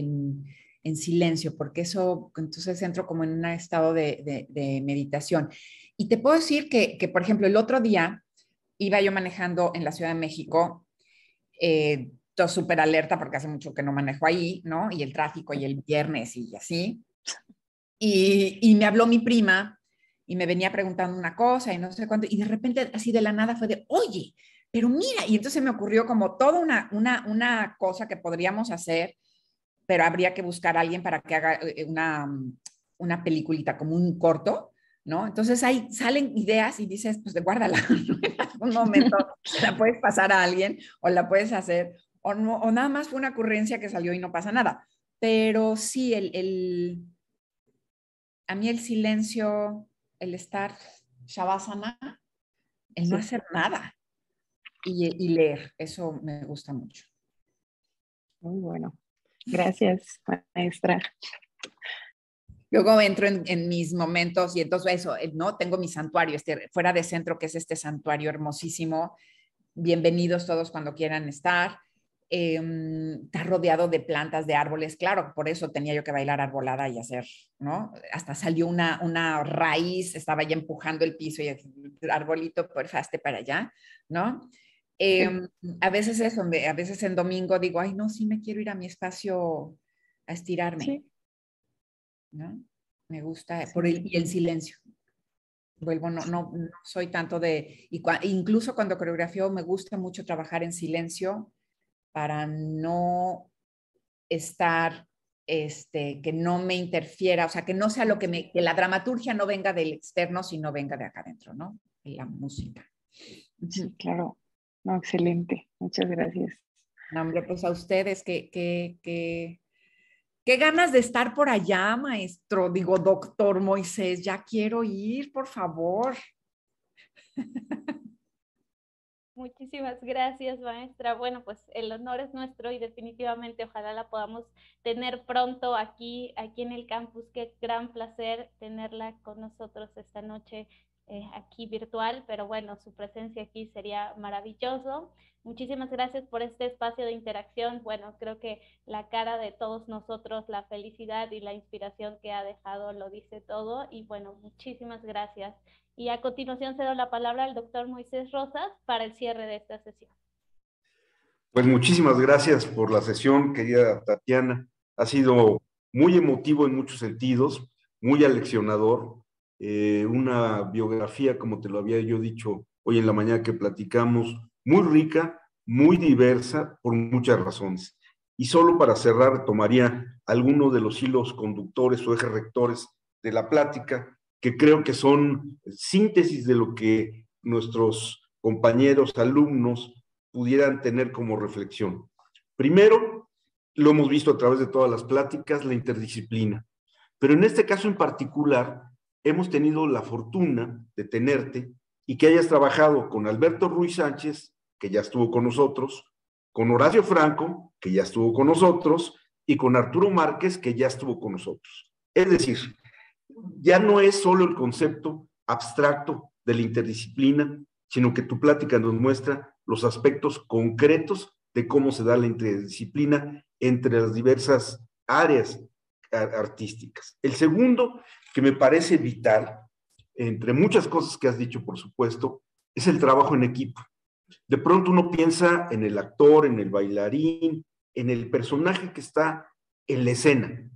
Speaker 5: en, silencio, porque eso, entonces entro como en un estado de, meditación. Y te puedo decir que, que, por ejemplo, el otro día iba yo manejando en la Ciudad de México, eh, Estoy súper alerta porque hace mucho que no manejo ahí, ¿no? Y el tráfico y el viernes y así. Y, y, me habló mi prima y me venía preguntando una cosa y no sé cuánto. Y de repente, así de la nada, fue de, oye, pero mira. Y entonces me ocurrió como toda una, una, una cosa que podríamos hacer, pero habría que buscar a alguien para que haga eh, eh, una, una peliculita, como un corto. ¿No? Entonces ahí salen ideas y dices, pues guárdala, Un en momento la puedes pasar a alguien o la puedes hacer o, nada más fue una ocurrencia que salió y no pasa nada. Pero sí, el, el a mí el silencio, el estar shavasana,
Speaker 1: el no hacer nada
Speaker 5: y, y leer, eso me gusta mucho. Muy bueno. Gracias, maestra. Yo entro en, en, mis momentos y entonces eso, ¿no? Tengo mi santuario, este, fuera de centro, que es este santuario hermosísimo. Bienvenidos todos cuando quieran estar eh, está rodeado de plantas, de árboles, claro, por eso tenía yo que bailar arbolada y hacer, ¿no? Hasta salió una, una raíz, estaba ya empujando el piso y el arbolito, faste para allá, ¿no? Em, a veces es donde a veces en domingo digo, ay, no, sí me quiero ir a mi espacio a estirarme, ¿no? Me gusta, por el, y el silencio. Vuelvo, no, no, soy tanto de, incluso cuando coreografío me gusta mucho trabajar en silencio, para no estar, este, que no me interfiera, o sea, que no sea lo que me, que la dramaturgia no venga del externo, sino venga de acá adentro, ¿no? Y La música. Sí, claro. No, excelente. Muchas gracias. hombre, pues a ustedes, que, que, que, qué ganas de estar por allá, maestro. Digo, doctor Moisés, ya quiero ir, por favor.
Speaker 2: Muchísimas gracias, maestra. Bueno, pues el honor es nuestro y definitivamente ojalá la podamos tener pronto aquí, aquí en el campus. Qué gran placer tenerla con nosotros esta noche eh, aquí virtual, pero bueno, su presencia aquí sería maravilloso. Muchísimas gracias por este espacio de interacción. Bueno, creo que la cara de todos nosotros, la felicidad y la inspiración que ha dejado lo dice todo. Y bueno, muchísimas gracias. Y a continuación cedo la palabra al doctor Moisés Rosas para el cierre de esta sesión.
Speaker 4: Pues muchísimas gracias por la sesión, querida Tatiana. Ha sido muy emotivo en muchos sentidos, muy aleccionador. Eh, una biografía, como te lo había yo dicho hoy en la mañana que platicamos, muy rica, muy diversa por muchas razones. Y solo para cerrar, tomaría algunos de los hilos conductores o ejes rectores de la plática que creo que son síntesis de lo que nuestros compañeros, alumnos, pudieran tener como reflexión. Primero, lo hemos visto a través de todas las pláticas, la interdisciplina. Pero en este caso en particular, hemos tenido la fortuna de tenerte y que hayas trabajado con Alberto Ruiz Sánchez, que ya estuvo con nosotros, con Horacio Franco, que ya estuvo con nosotros, y con Arturo Márquez, que ya estuvo con nosotros. Es decir, ya no es solo el concepto abstracto de la interdisciplina, sino que tu plática nos muestra los aspectos concretos de cómo se da la interdisciplina entre las diversas áreas artísticas. El segundo, que me parece vital, entre muchas cosas que has dicho, por supuesto, es el trabajo en equipo. De pronto uno piensa en el actor, en el bailarín, en el personaje que está en la escena,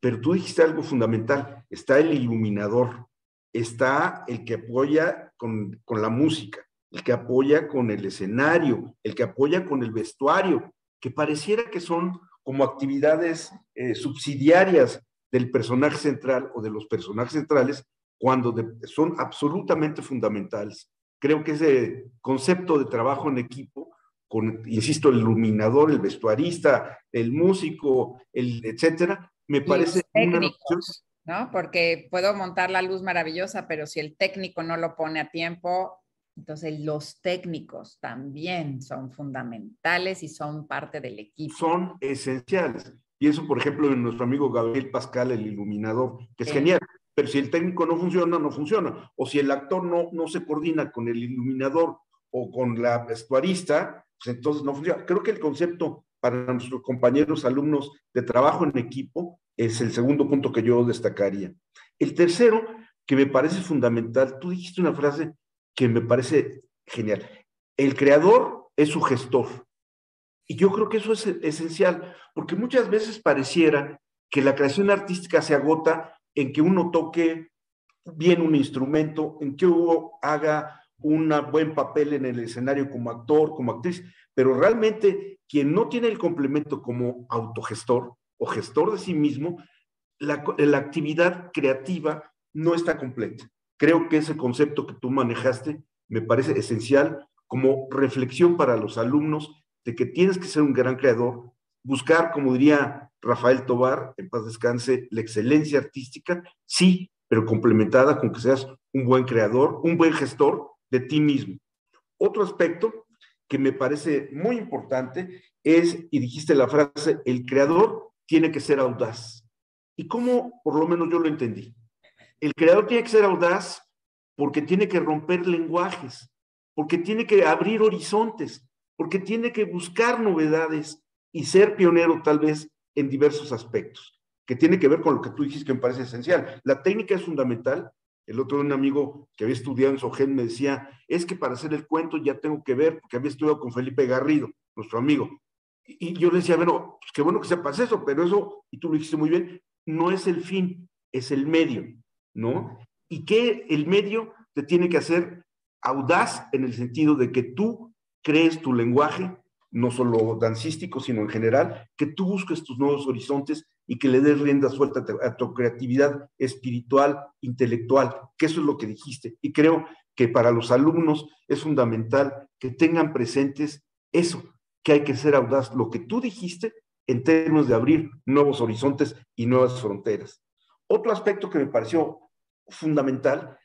Speaker 4: pero tú dijiste algo fundamental, está el iluminador, está el que apoya con, la música, el que apoya con el escenario, el que apoya con el vestuario, que pareciera que son como actividades eh, subsidiarias del personaje central o de los personajes centrales cuando son absolutamente fundamentales. Creo que ese concepto de trabajo en equipo, con, insisto, el iluminador, el vestuarista, el músico, el etcétera, me parece
Speaker 5: ¿no? Porque puedo montar la luz maravillosa, pero si el técnico no lo pone a tiempo, entonces los técnicos también son fundamentales y son parte del
Speaker 4: equipo. Son esenciales. Y eso, por ejemplo, en nuestro amigo Gabriel Pascal, el iluminador, que es genial. Pero si el técnico no funciona, no funciona. O si el actor no, no se coordina con el iluminador o con la vestuarista, pues entonces no funciona. Creo que el concepto para nuestros compañeros alumnos de trabajo en equipo es el segundo punto que yo destacaría. El tercero, que me parece fundamental, tú dijiste una frase que me parece genial. El creador es su gestor. Y yo creo que eso es esencial, porque muchas veces pareciera que la creación artística se agota en que uno toque bien un instrumento, en que uno haga un buen papel en el escenario como actor, como actriz, pero realmente quien no tiene el complemento como autogestor o gestor de sí mismo, la, actividad creativa no está completa. Creo que ese concepto que tú manejaste me parece esencial como reflexión para los alumnos de que tienes que ser un gran creador, buscar, como diría Rafael Tobar, en paz descanse, la excelencia artística, sí, pero complementada con que seas un buen creador, un buen gestor de ti mismo. Otro aspecto que me parece muy importante es, y dijiste la frase, el creador tiene que ser audaz. ¿Y cómo, por lo menos yo lo entendí? El creador tiene que ser audaz porque tiene que romper lenguajes, porque tiene que abrir horizontes, porque tiene que buscar novedades y ser pionero tal vez en diversos aspectos, que tiene que ver con lo que tú dijiste que me parece esencial. La técnica es fundamental, el otro un amigo que había estudiado en Sogen me decía, es que para hacer el cuento ya tengo que ver, porque había estudiado con Felipe Garrido, nuestro amigo. Y, yo le decía, bueno, pues qué bueno que sepas eso, pero eso, y tú lo dijiste muy bien, no es el fin, es el medio, ¿no? Y que el medio te tiene que hacer audaz en el sentido de que tú crees tu lenguaje, no solo dancístico, sino en general, que tú busques tus nuevos horizontes y que le des rienda suelta a tu creatividad espiritual, intelectual, que eso es lo que dijiste. Y creo que para los alumnos es fundamental que tengan presentes eso, que hay que ser audaz, lo que tú dijiste en términos de abrir nuevos horizontes y nuevas fronteras. Otro aspecto que me pareció fundamental,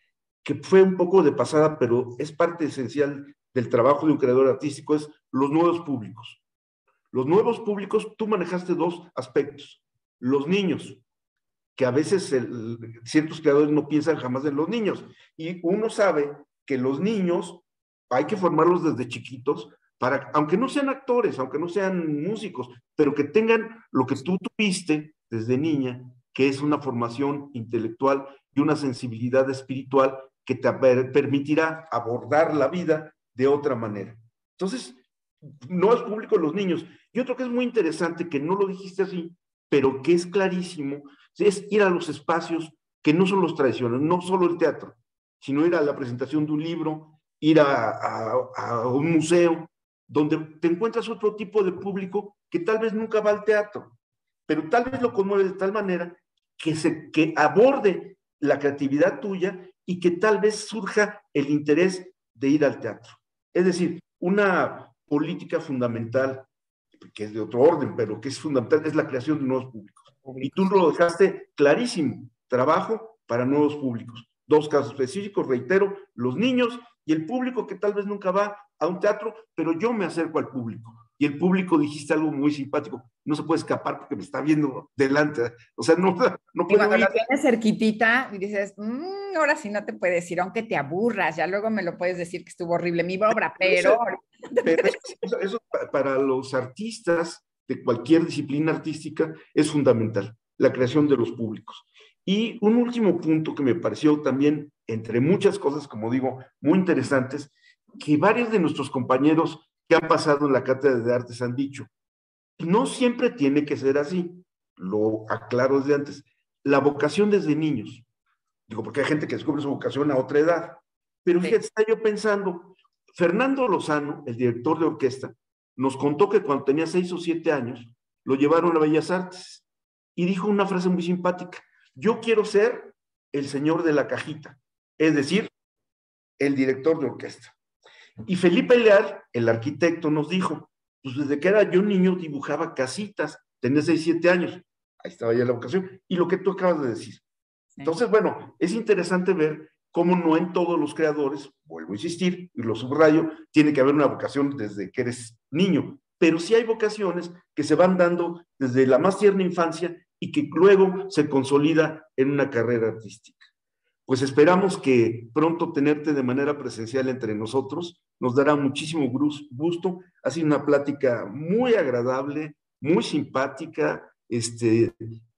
Speaker 4: que fue un poco de pasada, pero es parte esencial del trabajo de un creador artístico, es los nuevos públicos. Los nuevos públicos, tú manejaste dos aspectos los niños, que a veces el, ciertos creadores no piensan jamás en los niños. Y uno sabe que los niños hay que formarlos desde chiquitos para, aunque no sean actores, aunque no sean músicos, pero que tengan lo que tú tuviste desde niña, que es una formación intelectual y una sensibilidad espiritual que te permitirá abordar la vida de otra manera. Entonces, no es público los niños. Y otro que es muy interesante, que no lo dijiste así, pero que es clarísimo, es ir a los espacios que no son los tradicionales, no solo el teatro, sino ir a la presentación de un libro, ir a, un museo, donde te encuentras otro tipo de público que tal vez nunca va al teatro, pero tal vez lo conmueve de tal manera que, se, que aborde la creatividad tuya y que tal vez surja el interés de ir al teatro. Es decir, una política fundamental que es de otro orden, pero que es fundamental, es la creación de nuevos públicos. Y tú lo dejaste clarísimo, trabajo para nuevos públicos. Dos casos específicos, reitero, los niños y el público que tal vez nunca va a un teatro, pero yo me acerco al público y el público dijiste algo muy simpático, no se puede escapar porque me está viendo delante, o sea, no, no cuando ganar. Tienes
Speaker 5: cerquitita y dices, mm, ahora sí no te puedes decir aunque te aburras, ya luego me lo puedes decir que estuvo horrible mi obra, pero...
Speaker 4: eso, para los artistas de cualquier disciplina artística es fundamental, la creación de los públicos. Y un último punto que me pareció también, entre muchas cosas, como digo, muy interesantes, que varios de nuestros compañeros que ha pasado en la cátedra de artes han dicho. No siempre tiene que ser así, lo aclaro desde antes. La vocación desde niños. Digo, porque hay gente que descubre su vocación a otra edad. Pero fíjate, está yo pensando, Fernando Lozano, el director de orquesta, nos contó que cuando tenía seis o siete años, lo llevaron a Bellas Artes y dijo una frase muy simpática, yo quiero ser el señor de la cajita, es decir, el director de orquesta. Y Felipe Leal, el arquitecto, nos dijo, pues desde que era yo niño dibujaba casitas, tenía 6, 7 años, ahí estaba ya la vocación, y lo que tú acabas de decir. Entonces, bueno, es interesante ver cómo no en todos los creadores, vuelvo a insistir, y lo subrayo, tiene que haber una vocación desde que eres niño, pero sí hay vocaciones que se van dando desde la más tierna infancia y que luego se consolida en una carrera artística. Pues esperamos que pronto tenerte de manera presencial entre nosotros nos dará muchísimo gusto. Ha sido una plática muy agradable, muy simpática este,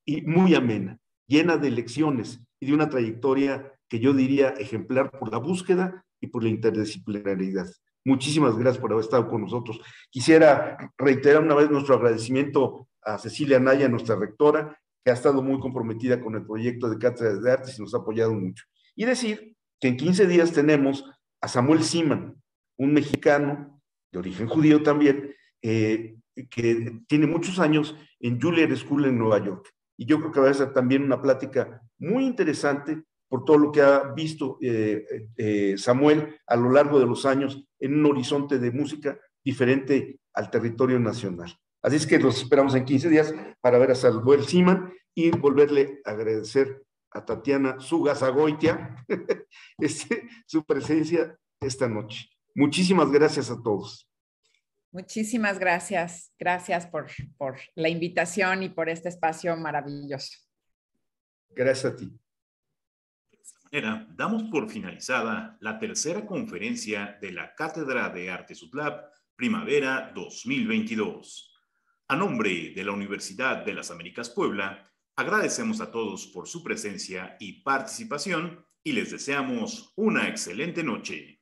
Speaker 4: y muy amena, llena de lecciones y de una trayectoria que yo diría ejemplar por la búsqueda y por la interdisciplinaridad. Muchísimas gracias por haber estado con nosotros. Quisiera reiterar una vez nuestro agradecimiento a Cecilia Naya, nuestra rectora, que ha estado muy comprometida con el proyecto de Cátedra de Artes y nos ha apoyado mucho. Y decir que en 15 días tenemos a Samuel Siman, un mexicano de origen judío también, eh, que tiene muchos años en Juilliard School en Nueva York. Y yo creo que va a ser también una plática muy interesante por todo lo que ha visto eh, eh, Samuel a lo largo de los años en un horizonte de música diferente al territorio nacional. Así es que los esperamos en 15 días para ver a Samuel Siman y volverle a agradecer a Tatiana Sugasagoitia este, su presencia esta noche. Muchísimas gracias a todos.
Speaker 5: Muchísimas gracias. Gracias por, la invitación y por este espacio maravilloso.
Speaker 4: Gracias a ti.
Speaker 3: De esta manera, damos por finalizada la tercera conferencia de la Cátedra de Arte Sutlab Primavera 2022. A nombre de la Universidad de las Américas Puebla, agradecemos a todos por su presencia y participación y les deseamos una excelente noche.